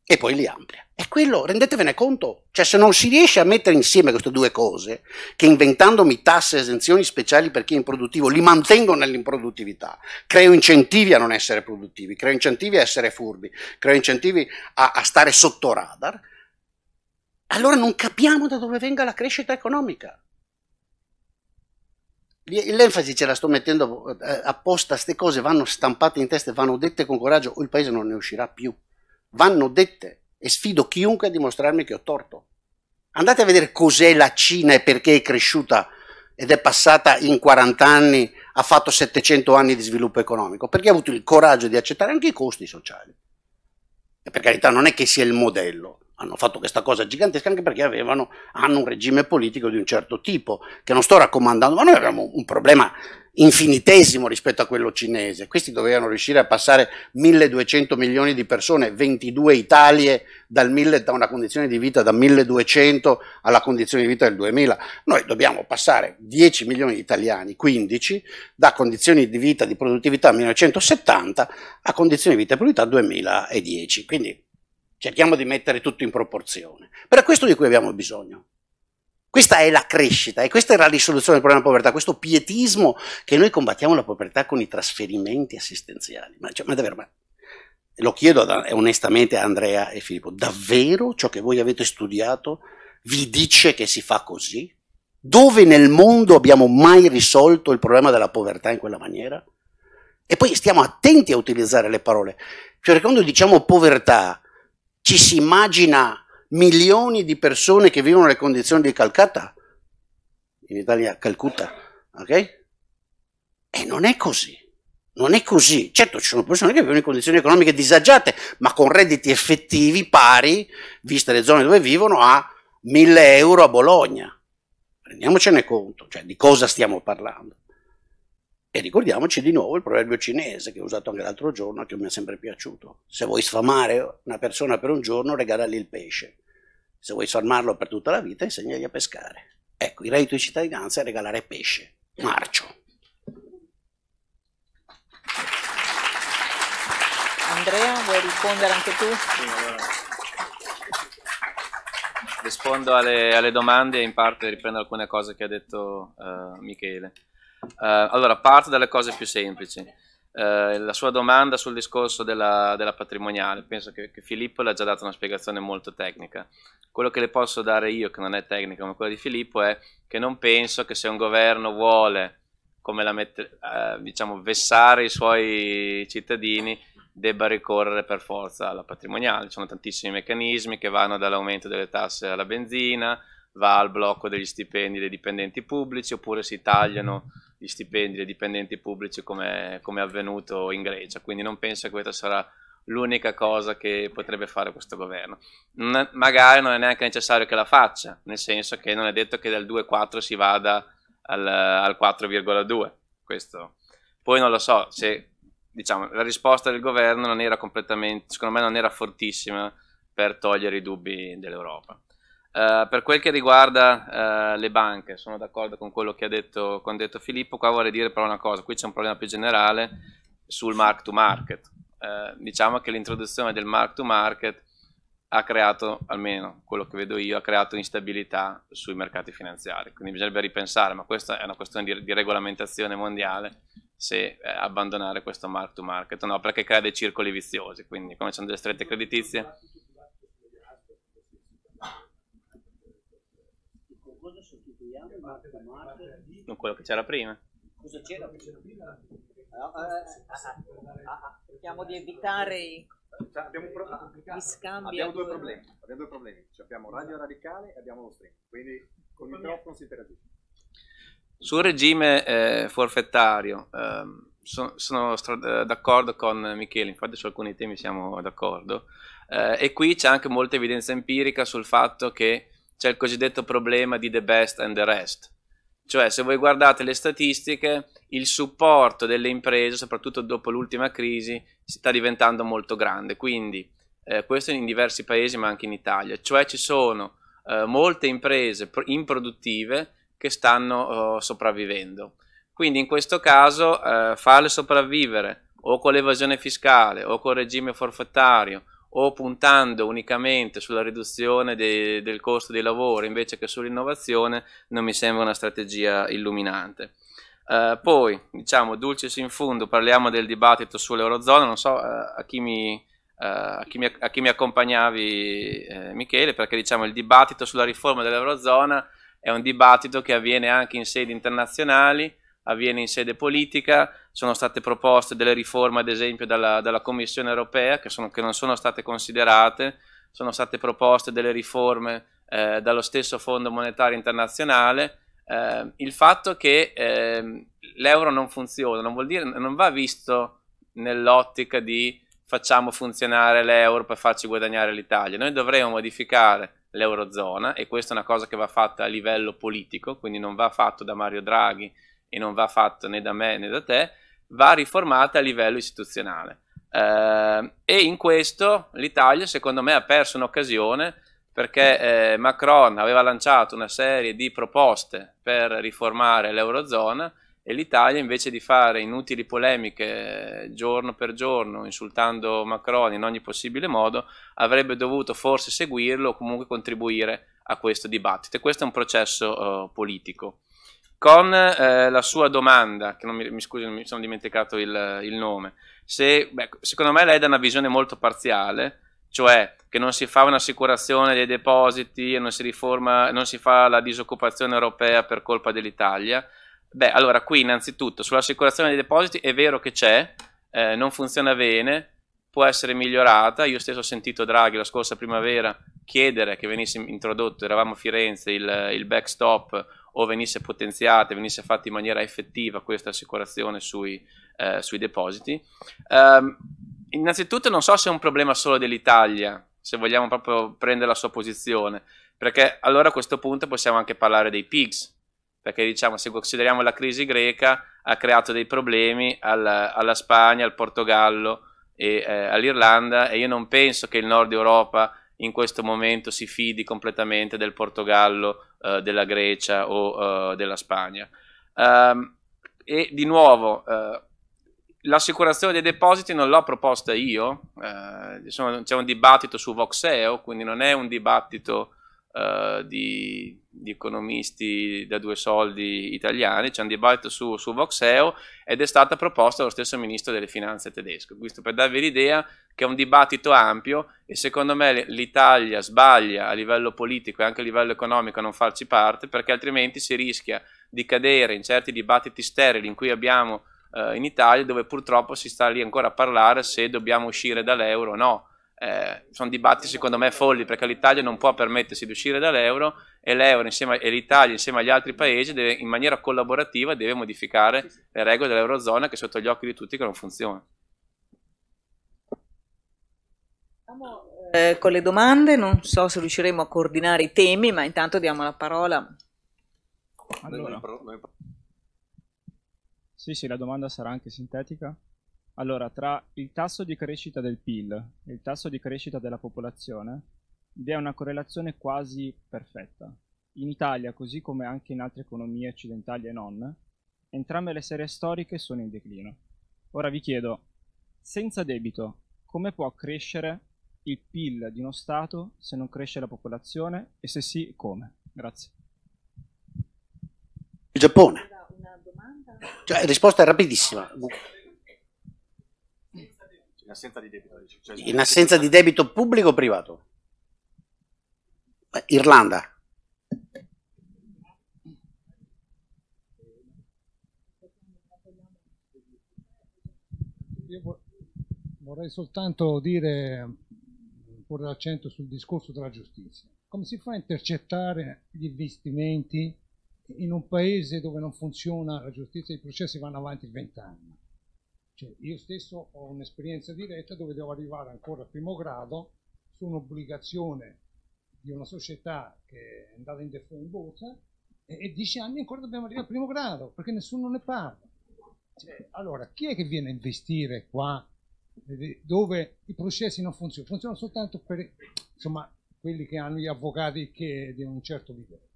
e poi li amplia. È quello, rendetevene conto, cioè se non si riesce a mettere insieme queste due cose, che inventandomi tasse e esenzioni speciali per chi è improduttivo, li mantengo nell'improduttività, creo incentivi a non essere produttivi, creo incentivi a essere furbi, creo incentivi a, a stare sotto radar, allora non capiamo da dove venga la crescita economica. L'enfasi ce la sto mettendo eh, apposta, queste cose vanno stampate in testa, vanno dette con coraggio o il paese non ne uscirà più. Vanno dette e sfido chiunque a dimostrarmi che ho torto. Andate a vedere cos'è la Cina e perché è cresciuta ed è passata in 40 anni, ha fatto 700 anni di sviluppo economico, perché ha avuto il coraggio di accettare anche i costi sociali. E per carità non è che sia il modello, hanno fatto questa cosa gigantesca anche perché avevano, hanno un regime politico di un certo tipo, che non sto raccomandando, ma noi abbiamo un problema infinitesimo rispetto a quello cinese. Questi dovevano riuscire a passare 1200 milioni di persone, 22 Italie, dal 1000, da una condizione di vita da 1200 alla condizione di vita del 2000. Noi dobbiamo passare 10 milioni di italiani, 15, da condizioni di vita di produttività 1970 a condizioni di vita e produttività 2010. Quindi Cerchiamo di mettere tutto in proporzione. Però è questo di cui abbiamo bisogno. Questa è la crescita e questa è la risoluzione del problema della povertà, questo pietismo che noi combattiamo la povertà con i trasferimenti assistenziali. Ma, cioè, ma davvero, ma lo chiedo eh, onestamente a Andrea e Filippo, davvero ciò che voi avete studiato vi dice che si fa così? Dove nel mondo abbiamo mai risolto il problema della povertà in quella maniera? E poi stiamo attenti a utilizzare le parole. Cioè, quando diciamo povertà, ci si immagina milioni di persone che vivono le condizioni di Calcutta? In Italia Calcutta, ok? E non è così. Non è così. Certo, ci sono persone che vivono in condizioni economiche disagiate, ma con redditi effettivi pari, viste le zone dove vivono, a 1000 euro a Bologna. Prendiamocene conto, cioè di cosa stiamo parlando. E ricordiamoci di nuovo il proverbio cinese che ho usato anche l'altro giorno, che mi è sempre piaciuto. Se vuoi sfamare una persona per un giorno, regalali il pesce. Se vuoi sfamarlo per tutta la vita, insegnagli a pescare. Ecco, il reddito di cittadinanza è regalare pesce, marcio. Andrea, vuoi rispondere anche tu? Sì, allora. Rispondo alle, alle domande e in parte riprendo alcune cose che ha detto uh, Michele. Eh, allora, parto dalle cose più semplici. Eh, la sua domanda sul discorso della, della patrimoniale, penso che, che, Filippo le ha già dato una spiegazione molto tecnica. Quello che le posso dare io, che non è tecnica, ma quella di Filippo, è che non penso che se un governo vuole come la mette, eh, diciamo, vessare i suoi cittadini, debba ricorrere per forza alla patrimoniale. Ci sono tantissimi meccanismi che vanno dall'aumento delle tasse alla benzina, va al blocco degli stipendi dei dipendenti pubblici, oppure si tagliano gli stipendi dei dipendenti pubblici come, come è avvenuto in Grecia, quindi non penso che questa sarà l'unica cosa che potrebbe fare questo governo. N- magari non è neanche necessario che la faccia, nel senso che non è detto che dal 2,4 si vada al, al 4,2. Questo. Poi non lo so, se, diciamo, la risposta del governo non era completamente, secondo me non era fortissima per togliere i dubbi dell'Europa. Uh, per quel che riguarda uh, le banche, sono d'accordo con quello che ha detto, detto, Filippo, qua vorrei dire però una cosa, qui c'è un problema più generale sul mark to market. Uh, diciamo che l'introduzione del mark to market ha creato, almeno quello che vedo io, ha creato instabilità sui mercati finanziari, quindi bisognerebbe ripensare, ma questa è una questione di, di regolamentazione mondiale, se eh, abbandonare questo mark to market, o no, perché crea dei circoli viziosi, quindi come sono delle strette creditizie Mattia, Marco Marco. Non quello che c'era prima. Cosa c'era? Eh, ah, ah, ah. cerchiamo di evitare i cioè, abbiamo, pro- gli scambi. Abbiamo due, problemi. Abbiamo due problemi. Cioè, abbiamo radio radicale e abbiamo lo stream. Quindi con il microfono si interagisce. Sul regime eh, forfettario ehm, sono, sono stra- eh, d'accordo con Michele, infatti su alcuni temi siamo d'accordo eh, e qui c'è anche molta evidenza empirica sul fatto che c'è il cosiddetto problema di the best and the rest. Cioè, se voi guardate le statistiche, il supporto delle imprese, soprattutto dopo l'ultima crisi, sta diventando molto grande. Quindi, eh, questo in diversi paesi, ma anche in Italia. Cioè, ci sono eh, molte imprese pr- improduttive che stanno eh, sopravvivendo. Quindi, in questo caso, eh, farle sopravvivere o con l'evasione fiscale o col regime forfettario o puntando unicamente sulla riduzione dei, del costo dei lavori invece che sull'innovazione non mi sembra una strategia illuminante. Eh, poi, diciamo, dulcis in fundo, parliamo del dibattito sull'Eurozona, non so eh, a, chi mi, eh, a, chi mi, a, chi mi, accompagnavi eh, Michele, perché diciamo, il dibattito sulla riforma dell'Eurozona è un dibattito che avviene anche in sedi internazionali, avviene in sede politica, sono state proposte delle riforme ad esempio dalla, dalla Commissione europea che, sono, che, non sono state considerate, sono state proposte delle riforme eh, dallo stesso Fondo Monetario Internazionale, eh, il fatto che eh, l'euro non funziona non, dire, non va visto nell'ottica di facciamo funzionare l'euro per farci guadagnare l'Italia. Noi dovremmo modificare l'eurozona e questa è una cosa che va fatta a livello politico, quindi non va fatto da Mario Draghi e non va fatto né da me né da te, va riformata a livello istituzionale. Eh, e in questo l'Italia, secondo me, ha perso un'occasione perché eh, Macron aveva lanciato una serie di proposte per riformare l'Eurozona e l'Italia invece di fare inutili polemiche giorno per giorno insultando Macron in ogni possibile modo avrebbe dovuto forse seguirlo o comunque contribuire a questo dibattito e questo è un processo eh, politico con eh, la sua domanda, che non mi, mi scusi, non mi sono dimenticato il, il nome, se, beh, secondo me lei dà una visione molto parziale, cioè che non si fa un'assicurazione dei depositi e non si, riforma, non si fa la disoccupazione europea per colpa dell'Italia. Beh, allora qui innanzitutto sull'assicurazione dei depositi è vero che c'è, eh, non funziona bene, può essere migliorata. Io stesso ho sentito Draghi la scorsa primavera chiedere che venisse introdotto, eravamo a Firenze, il, il backstop o venisse potenziata, venisse fatta in maniera effettiva questa assicurazione sui, eh, sui depositi. Um, innanzitutto non so se è un problema solo dell'Italia, se vogliamo proprio prendere la sua posizione, perché allora a questo punto possiamo anche parlare dei PIGS, perché diciamo se consideriamo la crisi greca ha creato dei problemi alla, alla Spagna, al Portogallo e eh, all'Irlanda e io non penso che il nord Europa in questo momento si fidi completamente del Portogallo, eh, della Grecia o eh, della Spagna. Um, e di nuovo, eh, l'assicurazione dei depositi non l'ho proposta io, eh, insomma, c'è un dibattito su Voxeo, quindi non è un dibattito eh, di, di, economisti da due soldi italiani, c'è un dibattito su, su Voxeo ed è stata proposta dallo stesso ministro delle finanze tedesco. Questo per darvi l'idea che è un dibattito ampio e secondo me l'Italia sbaglia a livello politico e anche a livello economico a non farci parte perché altrimenti si rischia di cadere in certi dibattiti sterili in cui abbiamo eh, in Italia dove purtroppo si sta lì ancora a parlare se dobbiamo uscire dall'euro o no eh, sono dibattiti secondo me folli perché l'Italia non può permettersi di uscire dall'euro e l'euro insieme, e l'Italia insieme agli altri paesi deve, in maniera collaborativa deve modificare le regole dell'eurozona che sotto gli occhi di tutti che non funziona. Eh, con le domande, non so se riusciremo a coordinare i temi, ma intanto diamo la parola. Allora. Sì, sì, la domanda sarà anche sintetica. Allora, tra il tasso di crescita del PIL e il tasso di crescita della popolazione vi è una correlazione quasi perfetta. In Italia, così come anche in altre economie occidentali e non, entrambe le serie storiche sono in declino. Ora vi chiedo, senza debito, come può crescere il PIL di uno Stato se non cresce la popolazione e se sì, come? Grazie. Il Giappone. Cioè, risposta è rapidissima. In assenza di debito, cioè, in assenza di debito pubblico o privato? Eh, Irlanda. Io vorrei soltanto dire, porre l'accento sul discorso della giustizia. Come si fa a intercettare gli investimenti in un paese dove non funziona la giustizia e i processi vanno avanti 20 anni? Cioè, io stesso ho un'esperienza diretta dove devo arrivare ancora al primo grado su un'obbligazione di una società che è andata in default in borsa e, e dieci anni ancora dobbiamo arrivare al primo grado perché nessuno ne parla. Cioè, allora, chi è che viene a investire qua dove i processi non funzionano? Funzionano soltanto per insomma, quelli che hanno gli avvocati che di un certo livello.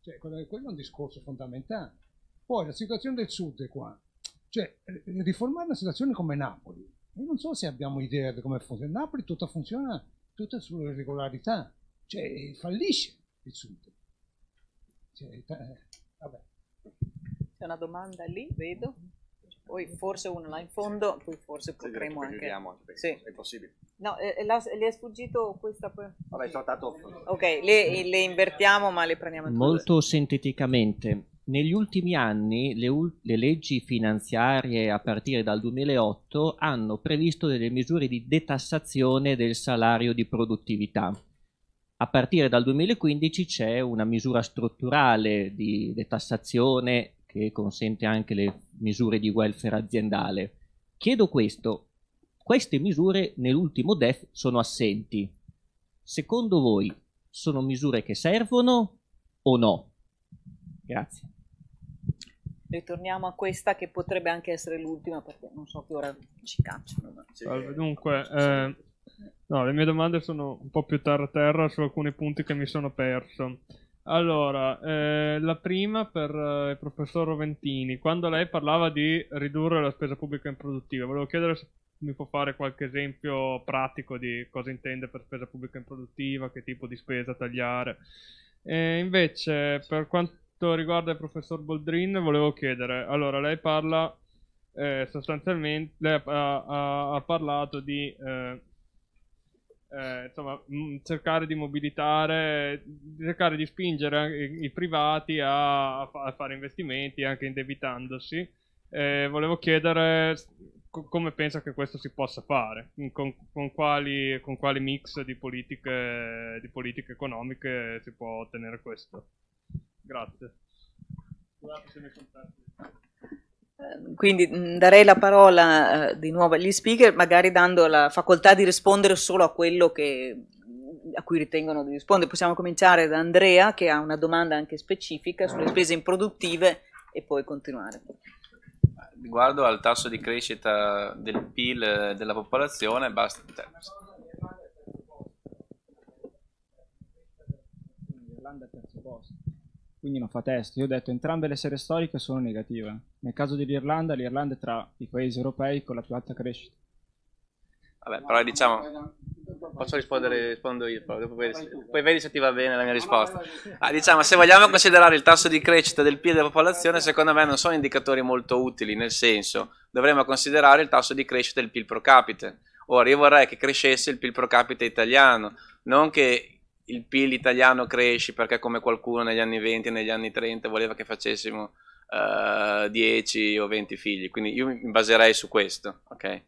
Cioè, quello è un discorso fondamentale. Poi la situazione del sud è qua cioè, eh, riformare una situazione come Napoli, io non so se abbiamo idea di come funziona. Napoli tutta funziona tutta sulle regolarità, cioè fallisce il Sud. Cioè, eh, vabbè. C'è una domanda lì, vedo. Poi forse uno là in fondo, poi forse potremo anche... anche sì. È possibile. No, eh, eh la, le è sfuggito questa... Vabbè, sono stato... Ok, le, le invertiamo ma le prendiamo... Molto sinteticamente, negli ultimi anni le, le, leggi finanziarie a partire dal 2008 hanno previsto delle misure di detassazione del salario di produttività. A partire dal 2015 c'è una misura strutturale di detassazione che consente anche le misure di welfare aziendale. Chiedo questo, queste misure nell'ultimo DEF sono assenti. Secondo voi sono misure che servono o no? Grazie. Ritorniamo a questa che potrebbe anche essere l'ultima perché non so che ora ci cacciano. Ma... Salve, dunque, eh, no, le mie domande sono un po' più terra terra su alcuni punti che mi sono perso. Allora, eh, la prima per eh, il professor Roventini, quando lei parlava di ridurre la spesa pubblica improduttiva, volevo chiedere se mi può fare qualche esempio pratico di cosa intende per spesa pubblica improduttiva, che tipo di spesa tagliare. E invece, per quanto quanto riguarda il professor Boldrin, volevo chiedere, allora lei parla eh, sostanzialmente, lei ha, ha, ha parlato di eh, eh, insomma, mm, cercare di mobilitare, cercare di spingere i, i privati a, a, fare investimenti anche indebitandosi. Eh, volevo chiedere co- come pensa che questo si possa fare, con, con, quali, con quali, mix di politiche, di politiche, economiche si può ottenere questo. Grazie. Scusate se mi sono ehm, quindi darei la parola eh, di nuovo agli speaker, magari dando la facoltà di rispondere solo a quello che, a cui ritengono di rispondere. Possiamo cominciare da Andrea che ha una domanda anche specifica sulle spese improduttive e poi continuare. Riguardo al tasso di crescita del PIL eh, della popolazione, basta... L'Irlanda terzo posto quindi non fa test. Io ho detto entrambe le serie storiche sono negative. Nel caso dell'Irlanda, l'Irlanda è tra i paesi europei con la più alta crescita. Vabbè, però diciamo... Posso rispondere, rispondo io, però dopo vedi, poi vedi se ti va bene la mia risposta. Ah, diciamo, se vogliamo considerare il tasso di crescita del PIL della popolazione, secondo me non sono indicatori molto utili, nel senso, dovremmo considerare il tasso di crescita del PIL pro capite. Ora, io vorrei che crescesse il PIL pro capite italiano, non che il PIL italiano cresce perché come qualcuno negli anni 20 e negli anni 30 voleva che facessimo uh, eh, 10 o 20 figli, quindi io mi baserei su questo. Okay?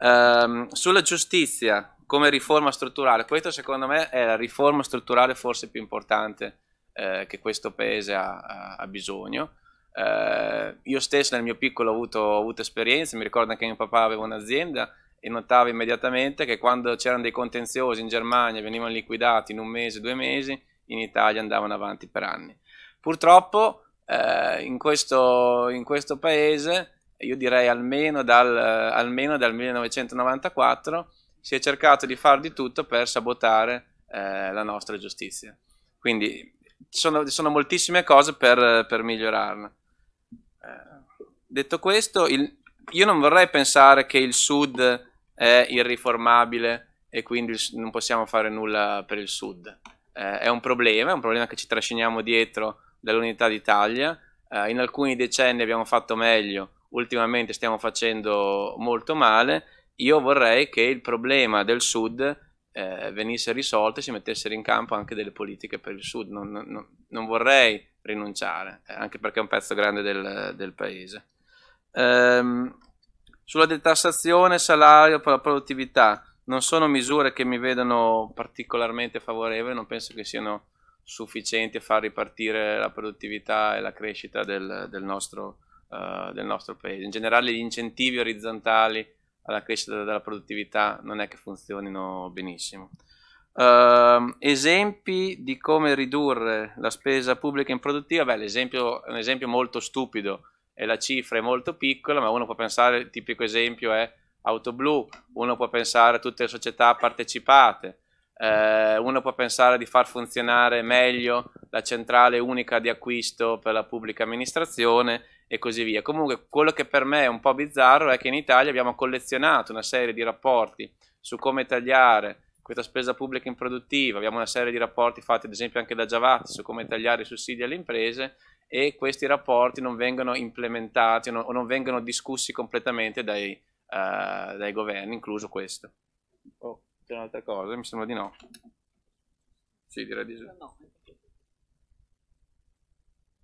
Um, sulla giustizia come riforma strutturale, questa secondo me è la riforma strutturale forse più importante eh, che questo Paese ha, ha bisogno. Eh, io stesso nel mio piccolo ho avuto, ho avuto esperienze, mi ricordo che mio papà aveva un'azienda e notava immediatamente che quando c'erano dei contenziosi in Germania venivano liquidati in un mese, due mesi, in Italia andavano avanti per anni. Purtroppo eh, in, questo, in, questo, paese, io direi almeno dal, almeno dal, 1994, si è cercato di fare di tutto per sabotare eh, la nostra giustizia. Quindi ci sono, sono moltissime cose per, per migliorarla. Eh, detto questo, il, io non vorrei pensare che il Sud è irriformabile e quindi non possiamo fare nulla per il sud. Eh, è un problema, è un problema che ci trasciniamo dietro dall'unità d'Italia. Eh, in alcuni decenni abbiamo fatto meglio, ultimamente stiamo facendo molto male. Io vorrei che il problema del sud eh, venisse risolto e si mettessero in campo anche delle politiche per il sud. Non, non, non vorrei rinunciare, eh, anche perché è un pezzo grande del, del paese. Ehm, sulla detassazione, salario produttività, non sono misure che mi vedono particolarmente favorevoli, non penso che siano sufficienti a far ripartire la produttività e la crescita del, del, nostro, uh, del nostro, paese. In generale gli incentivi orizzontali alla crescita della produttività non è che funzionino benissimo. Uh, esempi di come ridurre la spesa pubblica improduttiva, beh l'esempio è un esempio molto stupido, e la cifra è molto piccola, ma uno può pensare, il tipico esempio è Autoblu, uno può pensare a tutte le società partecipate, eh, uno può pensare di far funzionare meglio la centrale unica di acquisto per la pubblica amministrazione e così via. Comunque quello che per me è un po' bizzarro è che in Italia abbiamo collezionato una serie di rapporti su come tagliare questa spesa pubblica improduttiva, abbiamo una serie di rapporti fatti ad esempio anche da Giavatti su come tagliare i sussidi alle imprese e questi rapporti non vengono implementati o non vengono discussi completamente dai, uh, dai governi, incluso questo. Oh, c'è un'altra cosa? Mi sembra di no. Sì, direi di sì.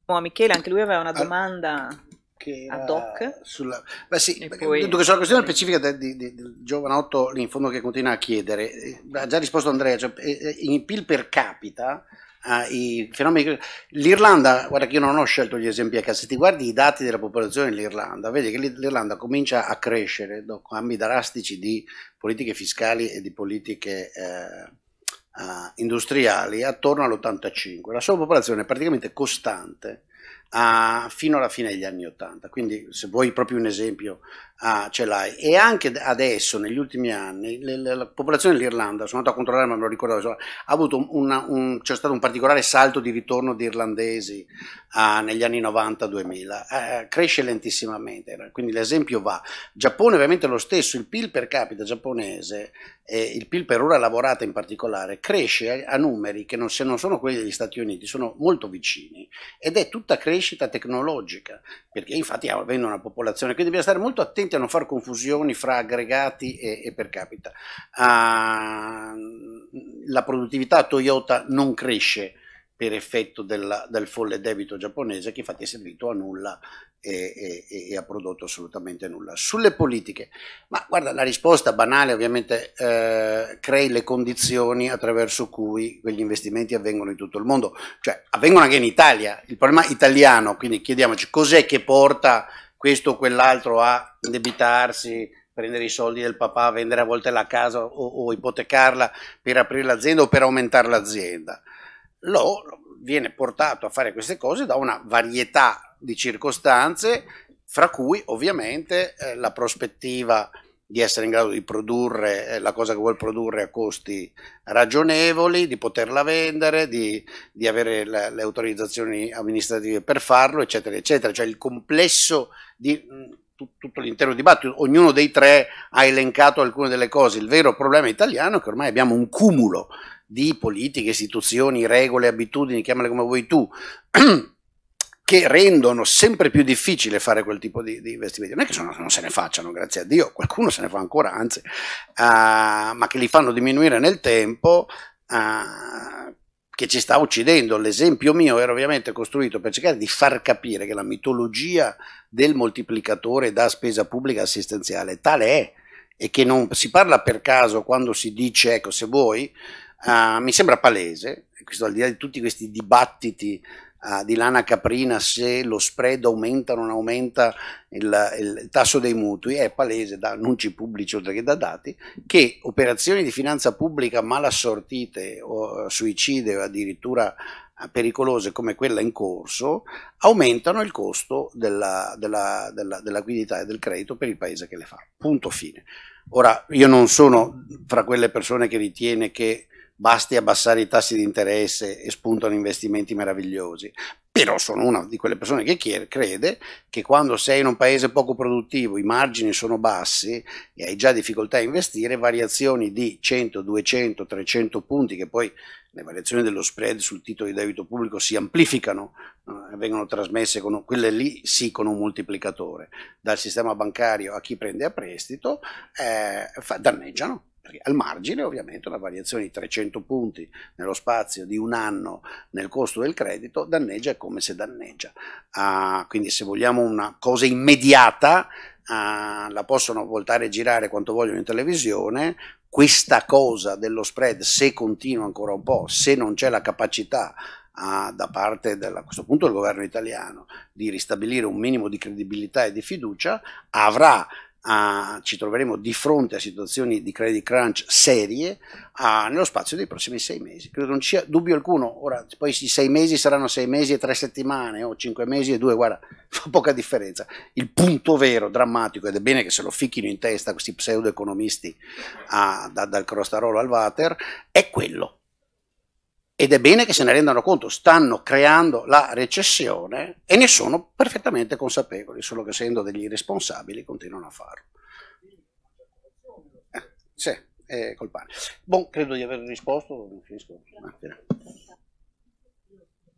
Oh, Michele, anche lui aveva una ah, domanda che ad hoc. Sulla... Beh, sì, poi... dunque, sulla questione specifica del, del, del, giovanotto, in fondo, che continua a chiedere, eh, ha già risposto Andrea, cioè, eh, in PIL per capita ai fenomeni. L'Irlanda, guarda che io non ho scelto gli esempi a caso, se ti guardi i dati della popolazione dell'Irlanda, vedi che l'Irlanda comincia a crescere dopo cambi drastici di politiche fiscali e di politiche eh, eh, industriali attorno all'85. La sua popolazione è praticamente costante. A, fino alla fine degli anni 80. Quindi se vuoi proprio un esempio ah, ce l'hai. E anche adesso, negli ultimi anni, le, le, la popolazione dell'Irlanda, sono andato a controllare ma me lo ricordavo, ha avuto una, un, c'è stato un particolare salto di ritorno di irlandesi ah, negli anni 90-2000, eh, eh, cresce lentissimamente, eh, quindi l'esempio va. Giappone ovviamente lo stesso, il PIL per capita giapponese, eh, il PIL per ora lavorata in particolare, cresce a, a numeri che non, se non sono quelli degli Stati Uniti, sono molto vicini ed è tutta crescita tecnologica, perché infatti avendo ah, una popolazione, quindi bisogna stare molto attenti attenti a non fare confusioni fra aggregati e, e per capita. Uh, la produttività Toyota non cresce per effetto della, del folle debito giapponese che infatti è servito a nulla e, e, e, ha prodotto assolutamente nulla. Sulle politiche, ma guarda la risposta banale ovviamente eh, crei le condizioni attraverso cui quegli investimenti avvengono in tutto il mondo, cioè avvengono anche in Italia, il problema italiano, quindi chiediamoci cos'è che porta questo o quell'altro a indebitarsi, prendere i soldi del papà, vendere a volte la casa o, o ipotecarla per aprire l'azienda o per aumentare l'azienda. Lo viene portato a fare queste cose da una varietà di circostanze, fra cui ovviamente eh, la prospettiva di essere in grado di produrre eh, la cosa che vuol produrre a costi ragionevoli, di poterla vendere, di, di avere la, le autorizzazioni amministrative per farlo, eccetera, eccetera. Cioè il complesso di mm, tutto l'intero dibattito, ognuno dei tre ha elencato alcune delle cose. Il vero problema italiano è che ormai abbiamo un cumulo di politiche, istituzioni, regole, abitudini, chiamale come vuoi tu, che rendono sempre più difficile fare quel tipo di, di investimenti. Non è che sono, non se ne facciano, grazie a Dio, qualcuno se ne fa ancora, anzi, uh, ma che li fanno diminuire nel tempo. Uh, che ci sta uccidendo. L'esempio mio era ovviamente costruito per cercare di far capire che la mitologia del moltiplicatore da spesa pubblica assistenziale tale è e che non si parla per caso quando si dice, ecco se vuoi, uh, mi sembra palese, questo al di là di tutti questi dibattiti uh, di lana caprina se lo spread aumenta o non aumenta il, il, tasso dei mutui, è palese da annunci pubblici oltre che da dati che operazioni di finanza pubblica mal assortite o suicide o addirittura ah, pericolose come quella in corso aumentano il costo della, della, della, della liquidità e del credito per il paese che le fa. Punto fine. Ora, io non sono fra quelle persone che ritiene che basti abbassare i tassi di interesse e spuntano investimenti meravigliosi. Però sono una di quelle persone che chiede, crede che quando sei in un paese poco produttivo, i margini sono bassi e hai già difficoltà a investire, variazioni di 100, 200, 300 punti, che poi le variazioni dello spread sul titolo di debito pubblico si amplificano, eh, vengono trasmesse, con, quelle lì sì con un moltiplicatore, dal sistema bancario a chi prende a prestito, eh, fa, danneggiano al margine ovviamente una variazione di 300 punti nello spazio di un anno nel costo del credito danneggia come se danneggia. Uh, quindi se vogliamo una cosa immediata uh, la possono voltare e girare quanto vogliono in televisione, questa cosa dello spread se continua ancora un po', se non c'è la capacità a, ah, da parte del, a questo punto del governo italiano di ristabilire un minimo di credibilità e di fiducia, avrà a, ci troveremo di fronte a situazioni di credit crunch serie a, nello spazio dei prossimi sei mesi. Credo non ci sia dubbio alcuno. Ora, poi i sei mesi saranno sei mesi e tre settimane o cinque mesi e due, guarda, fa poca differenza. Il punto vero, drammatico, ed è bene che se lo ficchino in testa questi pseudo economisti a, da, dal crostarolo al water, è quello ed è bene che se ne rendano conto, stanno creando la recessione e ne sono perfettamente consapevoli, solo che essendo degli irresponsabili continuano a farlo. Eh, sì, eh, col Bon, credo di aver risposto, non finisco. Ah,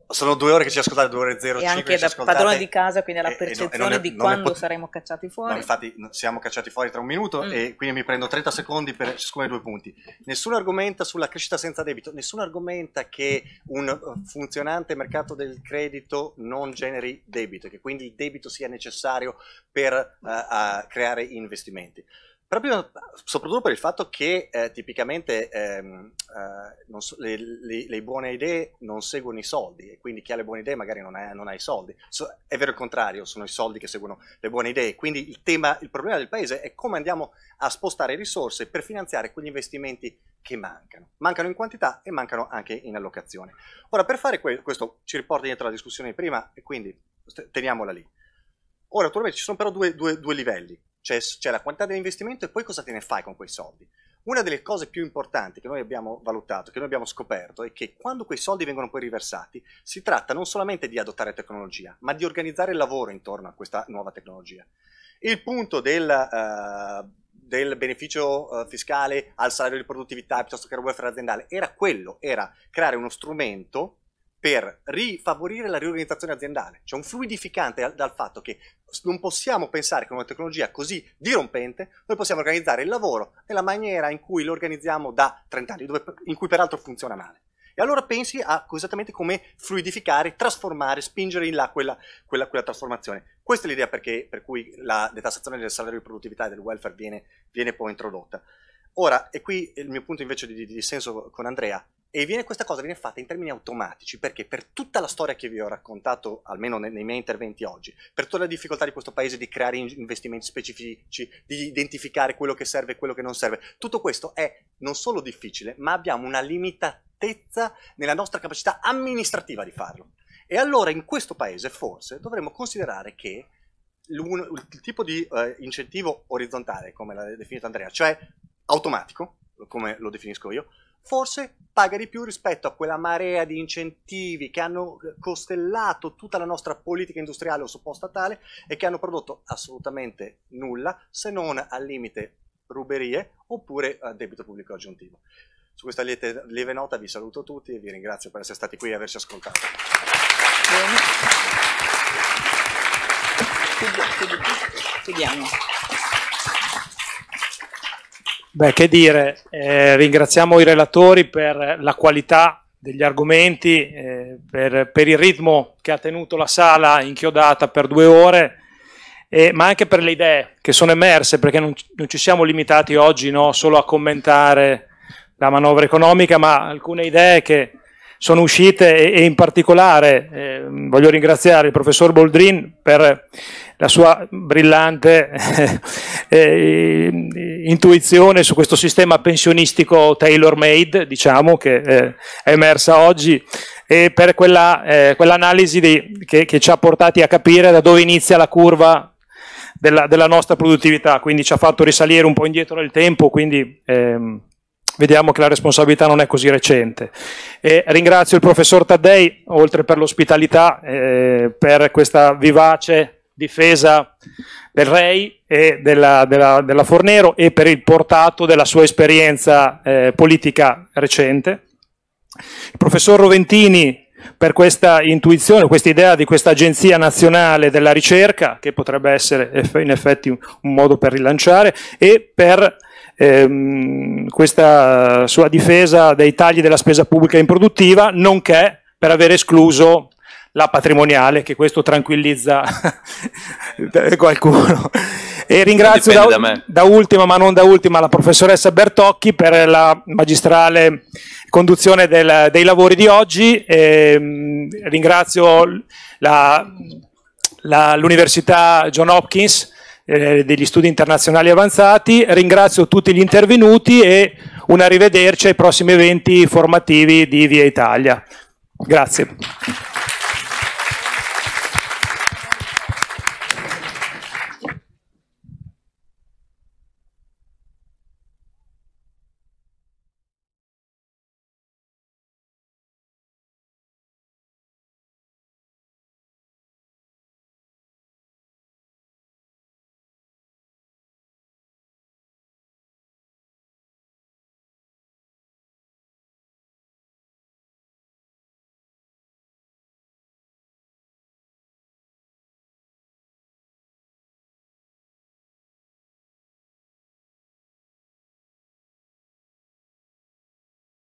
sono due ore che ci ascoltate, due ore zero. E anche da padrone di casa, quindi la percezione e, e non di non quando pot- saremo cacciati fuori. No, infatti siamo cacciati fuori tra un minuto mm. e quindi mi prendo 30 secondi per ciascuno dei due punti. Nessuno argomenta sulla crescita senza debito, nessuno argomenta che un funzionante mercato del credito non generi debito, che quindi il debito sia necessario per uh, uh, creare investimenti. Proprio soprattutto per il fatto che eh, tipicamente ehm, eh, so, le, le, le, buone idee non seguono i soldi e quindi chi ha le buone idee magari non ha, non ha i soldi. So, è vero il contrario, sono i soldi che seguono le buone idee. Quindi il, tema, il problema del paese è come andiamo a spostare risorse per finanziare quegli investimenti che mancano. Mancano in quantità e mancano anche in allocazione. Ora per fare que- questo ci riporta dietro la discussione di prima e quindi teniamola lì. Ora naturalmente ci sono però due, due, due livelli c'è, cioè, c'è cioè, la quantità dell'investimento e poi cosa te ne fai con quei soldi. Una delle cose più importanti che noi abbiamo valutato, che noi abbiamo scoperto, è che quando quei soldi vengono poi riversati, si tratta non solamente di adottare tecnologia, ma di organizzare il lavoro intorno a questa nuova tecnologia. Il punto del, uh, del beneficio uh, fiscale al salario di produttività piuttosto che al welfare aziendale era quello, era creare uno strumento per rifavorire la riorganizzazione aziendale, cioè un fluidificante dal, fatto che non possiamo pensare che una tecnologia così dirompente noi possiamo organizzare il lavoro nella maniera in cui lo organizziamo da 30 anni, dove, in cui peraltro funziona male. E allora pensi a esattamente come fluidificare, trasformare, spingere in là quella, quella, quella trasformazione. Questa è l'idea per cui la detassazione del salario di produttività e del welfare viene, viene poi introdotta. Ora, e qui il mio punto invece di dissenso con Andrea, e viene, questa cosa viene fatta in termini automatici perché per tutta la storia che vi ho raccontato, almeno nei, nei miei interventi oggi, per tutta la difficoltà di questo paese di creare investimenti specifici, di identificare quello che serve e quello che non serve, tutto questo è non solo difficile, ma abbiamo una limitatezza nella nostra capacità amministrativa di farlo. E allora in questo paese forse dovremmo considerare che il tipo di eh, incentivo orizzontale, come l'ha definito Andrea, cioè automatico, come lo definisco io, forse paga di più rispetto a quella marea di incentivi che hanno eh, costellato tutta la nostra politica industriale o supposta tale e che hanno prodotto assolutamente nulla se non al limite ruberie oppure eh, debito pubblico aggiuntivo. Su questa lieve, lieve nota vi saluto tutti e vi ringrazio per essere stati qui e averci ascoltato. Bene. Chiudiamo. Beh, che dire, eh, ringraziamo i relatori per la qualità degli argomenti, eh, per, per, il ritmo che ha tenuto la sala inchiodata per due ore, eh, ma anche per le idee che sono emerse, perché non, non ci siamo limitati oggi no, solo a commentare la manovra economica, ma alcune idee che sono uscite e, e in particolare eh, voglio ringraziare il professor Boldrin per la sua brillante eh, eh, intuizione su questo sistema pensionistico tailor-made, diciamo, che eh, è emersa oggi, e per eh, quell'analisi quell che, che ci ha portati a capire da dove inizia la curva della, della, nostra produttività, quindi ci ha fatto risalire un po' indietro nel tempo, quindi ehm, vediamo che la responsabilità non è così recente. E ringrazio il professor Taddei, oltre per l'ospitalità, eh, per questa vivace difesa del Rei e della, della, della, Fornero e per il portato della sua esperienza eh, politica recente. Il professor Roventini per questa intuizione, questa idea di questa agenzia nazionale della ricerca, che potrebbe essere in effetti un modo per rilanciare, e per ehm, questa sua difesa dei tagli della spesa pubblica improduttiva, nonché per aver escluso la patrimoniale, che questo tranquillizza qualcuno. E ringrazio da, da, da, ultima, ma non da ultima, la professoressa Bertocchi per la magistrale conduzione del, dei lavori di oggi. E, ehm, ringrazio l'Università John Hopkins eh, degli studi internazionali avanzati, ringrazio tutti gli intervenuti e un arrivederci ai prossimi eventi formativi di Via Italia. Grazie.